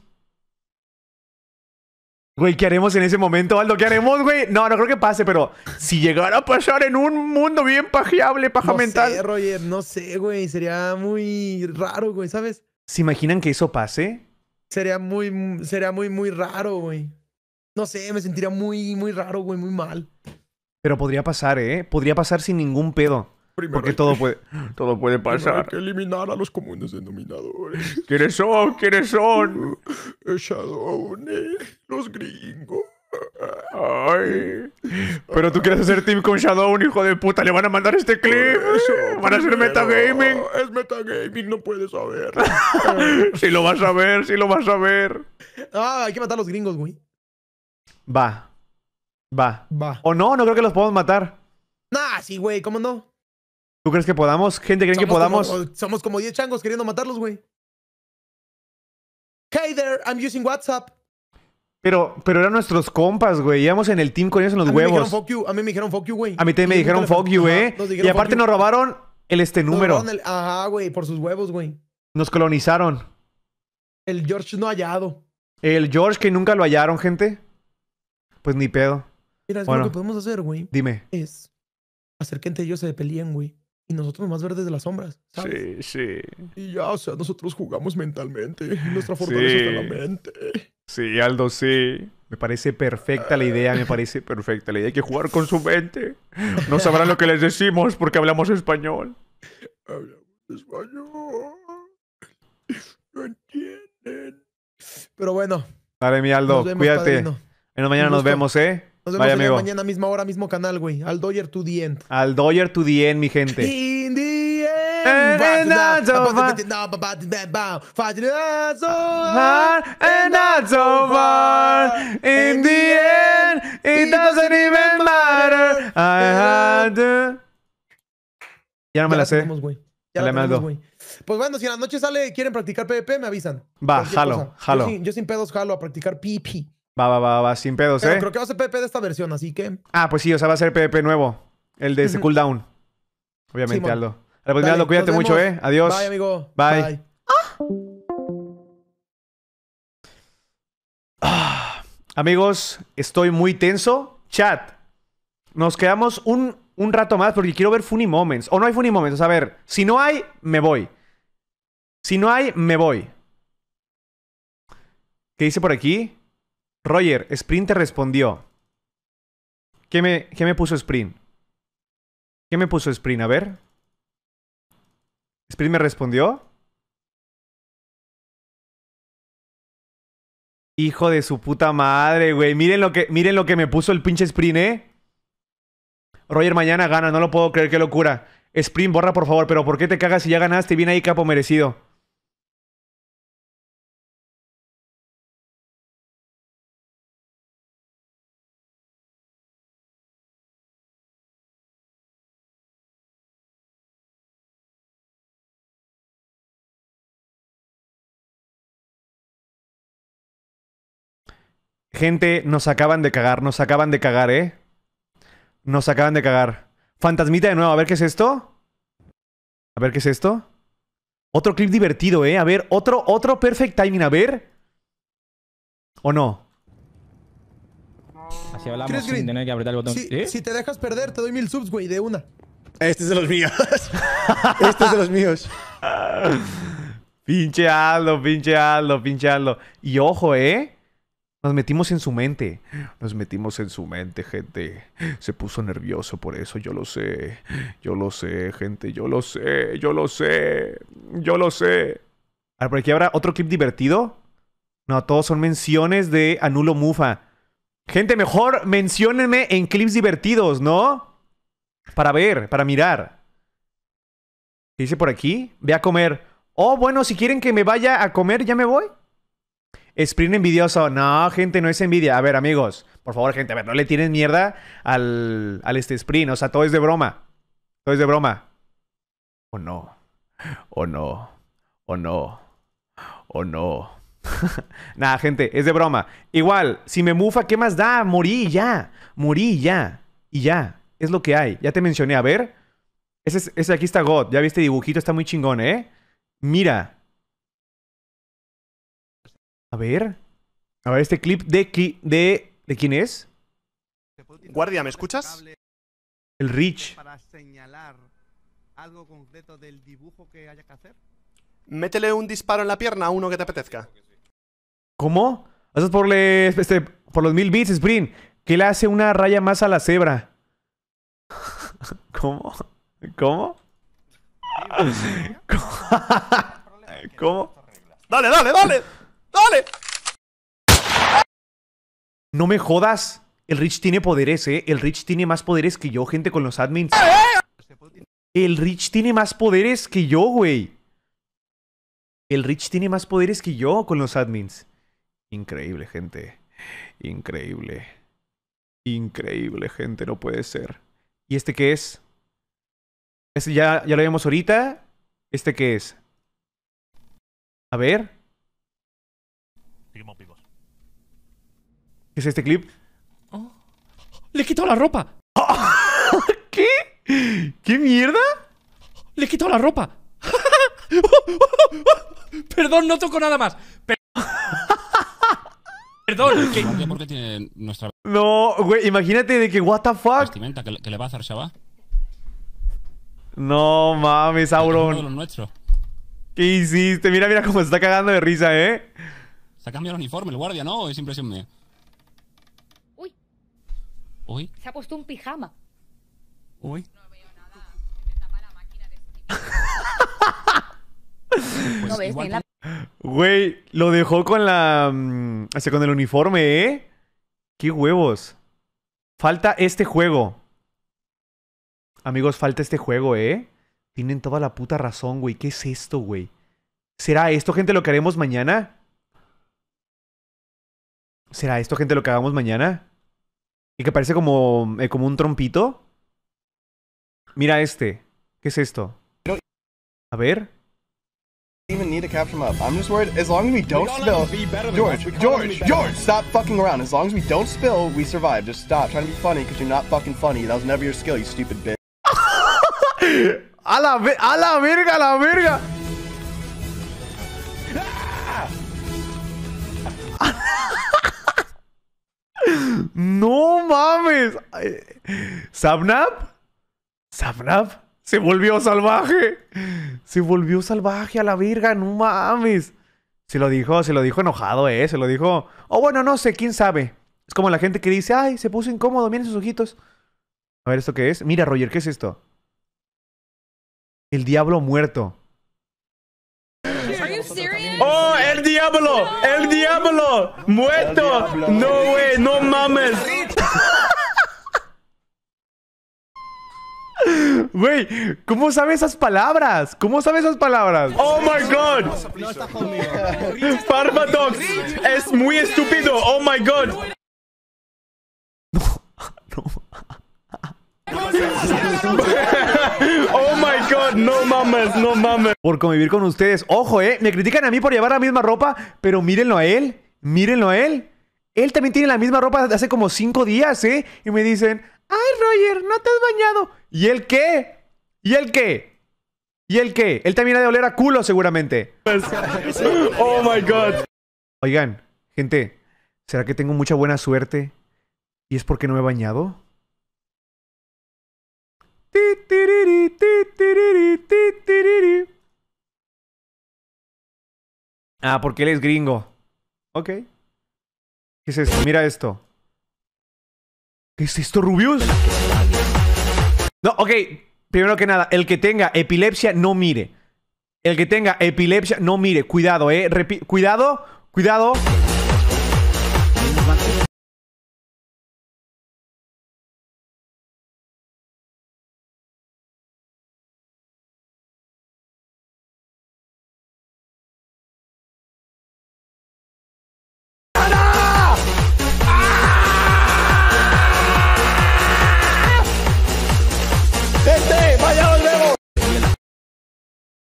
Güey, ¿qué haremos en ese momento, Aldo? ¿Qué haremos, güey? No, no creo que pase, pero si llegara a pasar en un mundo bien pajeable, paja mental. No sé, Roger, no sé, güey. Sería muy raro, güey, ¿sabes? ¿Se imaginan que eso pase? Sería muy, sería muy, muy raro, güey. No sé, me sentiría muy, muy raro, güey, muy mal. Pero podría pasar, ¿eh? Podría pasar sin ningún pedo. Porque todo, puede, todo puede pasar. Hay que eliminar a los comunes denominadores. ¿Quiénes son? ¿Quiénes son? Shadow, los gringos. Ay. Pero tú quieres hacer team con Shadow, hijo de puta. Le van a mandar este clip. van a hacer metagaming. Es metagaming, no puedes saber. si lo vas a ver, si lo vas a ver. Ah, hay que matar a los gringos, güey. Va. Va. Va. O no, no creo que los podamos matar. Nah, sí, güey, ¿cómo no? ¿Tú crees que podamos? Gente, ¿creen que podamos? somos como 10 changos queriendo matarlos, güey. Hey there, I'm using WhatsApp. Pero, pero eran nuestros compas, güey. Íbamos en el team con ellos en los huevos. A mí me dijeron fuck you, güey. A mí también me ¿eh? dijeron fuck you, eh. Y aparte nos robaron el este número. ajá, güey, por sus huevos, güey. Nos colonizaron. El George no hallado. El George que nunca lo hallaron, gente. Pues ni pedo. Mira, es lo que podemos hacer, güey. Dime. Es hacer que entre ellos se peleen, güey y nosotros más verdes de las sombras, ¿sabes? Sí, sí. Y ya, o sea, nosotros jugamos mentalmente nuestra fortaleza está en la mente. Sí, Aldo, sí. Me parece perfecta la idea, me parece perfecta la idea. Hay que jugar con su mente. No sabrán lo que les decimos porque hablamos español. Hablamos español. No entienden. Pero bueno. Dale, mi Aldo, cuídate. Bueno, mañana nos vemos, ¿eh? Nos vemos mañana, misma hora, mismo canal, güey. Al Doyer to the end. Al Doyer to the end, mi gente. In the end. And not so far. In the end, it doesn't even matter. I had to... Ya no me la sé. Tenemos, la tenemos, Pues bueno, si en la noche sale quieren practicar PvP, me avisan. Va, jalo, jalo. Yo sin, pedos jalo a practicar PvP. Va, va, va, va, sin pedos, ¿eh? Creo que va a ser PvP de esta versión, así que. Ah, pues sí, o sea, va a ser PvP nuevo. El de ese cooldown. Obviamente, Aldo. Aldo. pues, mira, Aldo, cuídate mucho, ¿eh? Adiós. Bye, amigo. Bye. Ah. Ah. amigos, estoy muy tenso. Chat, nos quedamos un, un rato más porque quiero ver Funny Moments. O no hay Funny Moments. a ver, si no hay, me voy. Si no hay, me voy. ¿Qué dice por aquí? Roger, Sprint te respondió. ¿Qué me, me puso Sprint? ¿Qué me puso Sprint? A ver. ¿Sprint me respondió? Hijo de su puta madre, güey. Miren lo que, miren lo que me puso el pinche Sprint, ¿eh? Roger, mañana gana, no lo puedo creer, qué locura. Sprint, borra por favor, pero ¿por qué te cagas si ya ganaste? Viene ahí, capo merecido. gente, nos acaban de cagar, nos acaban de cagar, ¿eh? Nos acaban de cagar. Fantasmita de nuevo, a ver qué es esto. A ver qué es esto. Otro clip divertido, ¿eh? A ver, otro, otro perfect timing, a ver. ¿O no? Así hablamos sin tener que apretar el botón. Si, si te dejas perder, te doy mil subs, güey, de una. Este es de los míos. este es de los míos. pinche Aldo, pinche Aldo, pinche Aldo. Y ojo, ¿eh? Nos metimos en su mente. Nos metimos en su mente, gente. Se puso nervioso por eso, yo lo sé. Yo lo sé, gente, yo lo sé, yo lo sé. Yo lo sé. por aquí habrá otro clip divertido. No, todos son menciones de Anulo Mufa. Gente, mejor menciónenme en clips divertidos, ¿no? Para ver, para mirar. ¿Qué dice por aquí? Ve a comer. Oh, bueno, si quieren que me vaya a comer, ya me voy. Sprint envidioso. No, gente, no es envidia. A ver, amigos, por favor, gente, a ver, no le tienen mierda al, al este Sprint. O sea, todo es de broma. Todo es de broma. O no. O no. O no. O no. Nada, gente, es de broma. Igual, si me mufa, ¿qué más da? Morí ya. Morí ya. Y ya. Es lo que hay. Ya te mencioné. A ver. Ese, ese aquí está God. Ya viste dibujito. Está muy chingón, ¿eh? Mira. A ver. A ver, este clip de, de, de quién es. Guardia, ¿me escuchas? El Rich. Para dibujo que Métele un disparo en la pierna a uno que te apetezca. ¿Cómo? Eso por, este, por los mil bits, Sprint. Que le hace una raya más a la cebra. ¿Cómo? ¿Cómo? ¿Cómo? ¿Cómo? Dale, dale, dale. No me jodas. El Rich tiene poderes, ¿eh? El Rich tiene más poderes que yo, gente, con los admins. ¡Eh, eh! El Rich tiene más poderes que yo, güey. El Rich tiene más poderes que yo con los admins. Increíble, gente. Increíble. Increíble, gente. No puede ser. ¿Y este qué es? Este ya, ya lo vemos ahorita. ¿Este qué es? A ver. ¿Qué es este clip? Oh. ¡Le he quitado la ropa! ¿Qué? ¿Qué mierda? ¡Le he quitado la ropa! Perdón, no toco nada más. Perdón, qué... No, güey, imagínate de que what the fuck. le va a hacer No mames, Auron. ¿Qué hiciste? Mira, mira cómo se está cagando de risa, ¿eh? Se ha cambiado el uniforme, el guardia, ¿no? Es impresión mía. Uy. Uy. Se ha puesto un pijama. Uy. No veo nada. Se tapa la máquina de no ves, pues Güey, lo dejó con la... O mm, este, con el uniforme, ¿eh? ¡Qué huevos! Falta este juego. Amigos, falta este juego, ¿eh? Tienen toda la puta razón, güey. ¿Qué es esto, güey? ¿Será esto, gente, lo que haremos mañana? ¿Será esto, gente, lo que hagamos mañana? Y que parece como, eh, como un trompito. Mira este. ¿Qué es esto? A ver. even need catch capture up. I'm just worried as long as we don't we spill. Be George, George, George, George, stop fucking around. As long as we don't spill, we survive. Just stop trying to be funny because you're not fucking funny. That was never your skill, you stupid bitch. a la, a la verga, a la verga. No mames. Sabnap. Sabnap. Se volvió salvaje. Se volvió salvaje a la virga No mames. Se lo dijo, se lo dijo enojado, eh. Se lo dijo. Oh, bueno, no sé, quién sabe. Es como la gente que dice, ay, se puso incómodo, miren sus ojitos. A ver, ¿esto qué es? Mira, Roger, ¿qué es esto? El diablo muerto. ¡Oh, el diablo! ¡El diablo! ¡Muerto! El diablo. muerto no güey! ¡No mames! Güey, ¿cómo sabe esas palabras? ¿Cómo sabe esas palabras? ¡Oh, my God! Farmadox, es muy estúpido. ¡Oh, my God! oh my god, no mames, no mames. Por convivir con ustedes. Ojo, eh. Me critican a mí por llevar la misma ropa, pero mírenlo a él. Mírenlo a él. Él también tiene la misma ropa hace como cinco días, ¿eh? Y me dicen, ay, Roger, no te has bañado. ¿Y el qué? ¿Y el qué? ¿Y el qué? Él también ha de oler a culo, seguramente. oh my god. Oigan, gente, ¿será que tengo mucha buena suerte? ¿Y es porque no me he bañado? Ah, porque él es gringo. Ok. ¿Qué es esto? Mira esto. ¿Qué es esto, Rubius? No, ok. Primero que nada, el que tenga epilepsia, no mire. El que tenga epilepsia, no mire. Cuidado, eh. cuidado, cuidado.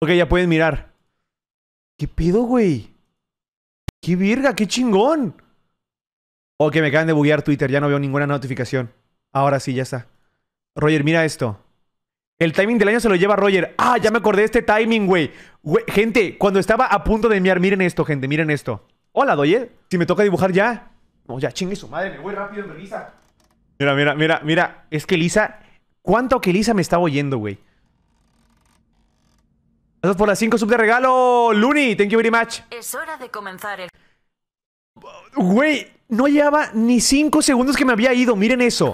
Ok, ya pueden mirar. ¿Qué pido, güey? ¡Qué virga! ¡Qué chingón! Ok, me acaban de buguear Twitter. Ya no veo ninguna notificación. Ahora sí, ya está. Roger, mira esto. El timing del año se lo lleva Roger. ¡Ah! Ya me acordé de este timing, güey. Gente, cuando estaba a punto de enviar, miren esto, gente, miren esto. Hola, doye. Si me toca dibujar ya. No, ya chingue su madre, me voy rápido Lisa. Mira, mira, mira, mira. Es que Lisa. ¿Cuánto que Lisa me estaba oyendo, güey? Gracias por las 5 sub de regalo, Luni. Thank you very much. Es hora de comenzar el. Güey, no llevaba ni 5 segundos que me había ido. Miren eso.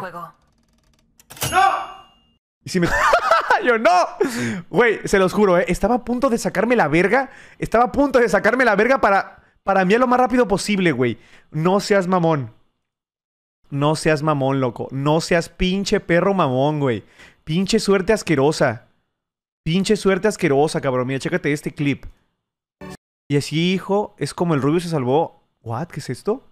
¡No! Y si me. Yo no. Güey, se los juro, ¿eh? Estaba a punto de sacarme la verga. Estaba a punto de sacarme la verga para. Para mí lo más rápido posible, güey. No seas mamón. No seas mamón, loco. No seas pinche perro mamón, güey. Pinche suerte asquerosa. Pinche suerte asquerosa, cabrón. Mira, chécate este clip. Y así, hijo, es como el rubio se salvó. ¿What? ¿Qué es esto?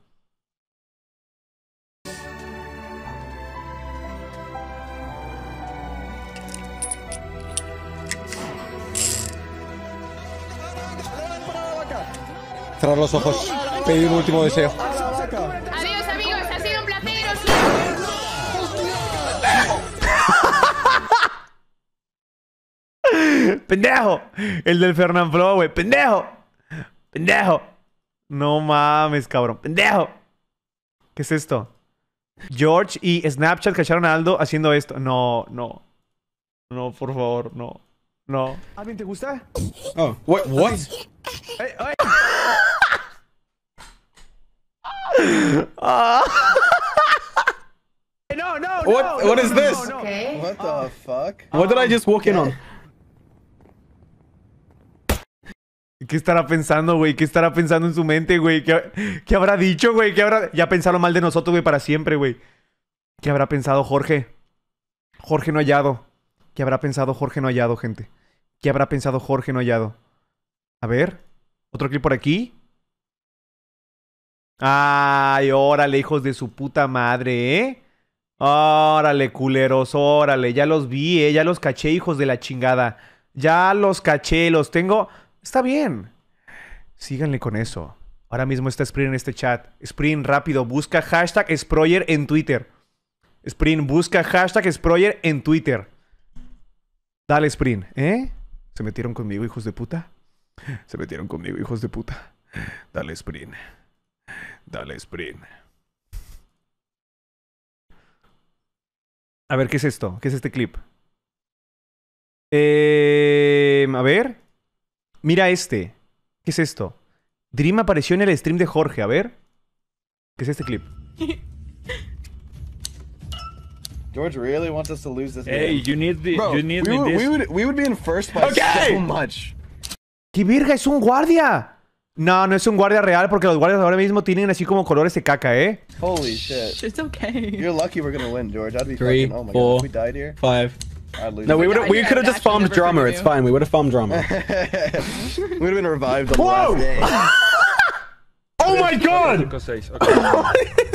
Cerrar los ojos. Pedir un último deseo. Pendejo. El del Fernán Flow, güey. Pendejo. Pendejo. No mames, cabrón. Pendejo. ¿Qué es esto? George y Snapchat cacharon a Aldo haciendo esto. No, no. No, por favor, no. No. ¿Alguien te gusta? Oh, what? what? Hey, no, ah. no, no, what, is this? What the oh. fuck? What did I just walk in on? ¿Qué estará pensando, güey? ¿Qué estará pensando en su mente, güey? ¿Qué, habrá dicho, güey? ¿Qué habrá... Ya pensaron mal de nosotros, güey, para siempre, güey. ¿Qué habrá pensado Jorge? Jorge no hallado. ¿Qué habrá pensado Jorge no hallado, gente? ¿Qué habrá pensado Jorge no hallado? A ver. ¿Otro clip por aquí? Ay, órale, hijos de su puta madre, ¿eh? Órale, culeros, órale. Ya los vi, ¿eh? Ya los caché, hijos de la chingada. Ya los caché, los tengo... Está bien. Síganle con eso. Ahora mismo está Sprint en este chat. Sprint, rápido, busca hashtag Sproyer en Twitter. Sprint, busca hashtag Sproyer en Twitter. Dale, Sprint, ¿eh? Se metieron conmigo, hijos de puta. Se metieron conmigo, hijos de puta. Dale, Sprint. Dale, Sprint. A ver, ¿qué es esto? ¿Qué es este clip? Eh, a ver. Mira este. ¿Qué es esto? Dream apareció en el stream de Jorge, a ver. ¿Qué es este clip? George really wants us to lose this game. Hey, you need the, Bro, you need we, would, we would be in first place okay. much. ¡Qué virga, ¡Es un guardia! No, no es un guardia real porque los guardias ahora mismo tienen así como colores de caca, ¿eh? Holy shit. It's okay. You're lucky we're gonna win, George. I'd be Three, oh my god, we died here. Five, no, we would we could have just farmed drama. It's fine. We would have farmed drama. we would have been revived. Whoa! oh my god!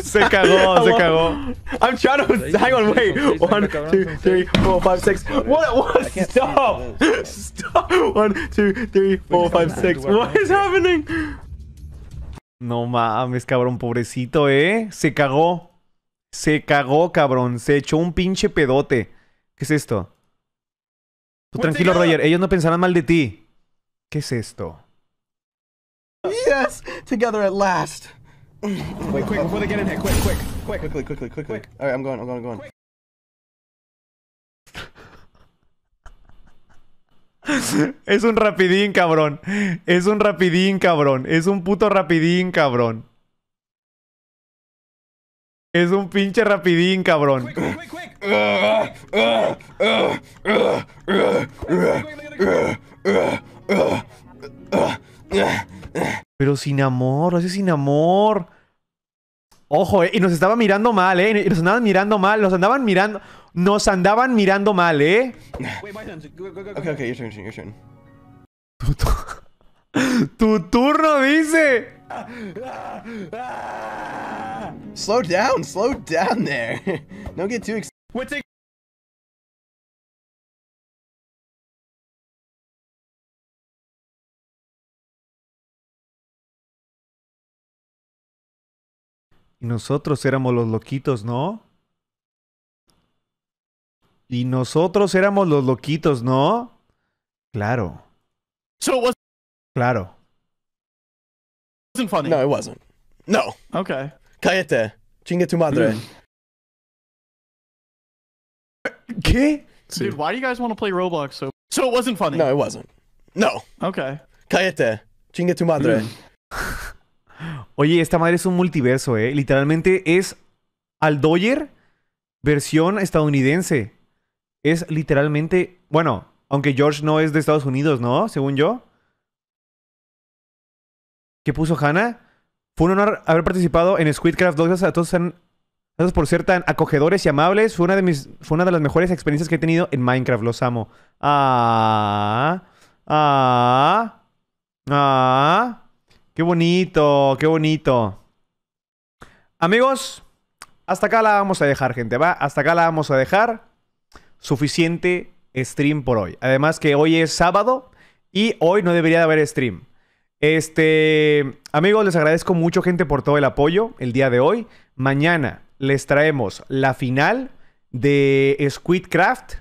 se cagó, se cagó. I'm trying to hang on. Wait, one, two, three, four, five, six. What? What? Stop! Stop! One, two, three, four, five, six. What is happening? No mames, cabrón, pobrecito, eh. Se cagó. Se cagó, cabrón. Se echó un pinche pedote. ¿Qué es esto? Tú tranquilo, Roger. Ellos no pensarán mal de ti. ¿Qué es esto? Yes, together at last. Wait, quick, before they get in here, quick, quick, quick. Quickly, quickly, quickly. Quick. All right, I'm going, I'm going, I'm going. es un rapidín, cabrón. Es un rapidín, cabrón. Es un puto rapidín, cabrón. Es un pinche rapidín, cabrón. Pero sin amor, así sin amor. Ojo, eh, y nos estaba mirando mal, eh. nos andaban mirando mal, nos andaban mirando. Nos andaban mirando mal, eh. tu turno dice. Slow down, slow down there. No get too excited. Y nosotros éramos los loquitos, ¿no? Y nosotros éramos los loquitos, ¿no? Claro. claro wasn't funny. No, it wasn't. No. Okay. Cállate. Chinga tu madre. ¿Qué? Dude, why do you guys want to play Roblox so So it wasn't funny. No, it wasn't. No. Okay. Cállate. Chinga tu madre. Oye, esta madre es un multiverso, ¿eh? Literalmente es al Doyer versión estadounidense. Es literalmente, bueno, aunque George no es de Estados Unidos, ¿no? Según yo. ¿Qué puso Hannah. Fue un honor haber participado en Squidcraft 2. Gracias a todos por ser tan acogedores y amables. Fue una, de mis, fue una de las mejores experiencias que he tenido en Minecraft. Los amo. Ah, ah, ah. Qué bonito, qué bonito. Amigos, hasta acá la vamos a dejar, gente. Va, hasta acá la vamos a dejar. Suficiente stream por hoy. Además que hoy es sábado y hoy no debería de haber stream. Este, amigos, les agradezco mucho, gente, por todo el apoyo el día de hoy. Mañana les traemos la final de Squidcraft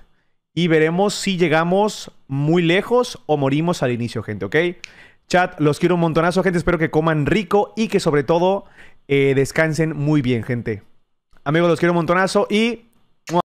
y veremos si llegamos muy lejos o morimos al inicio, gente, ¿ok? Chat, los quiero un montonazo, gente. Espero que coman rico y que sobre todo eh, descansen muy bien, gente. Amigos, los quiero un montonazo y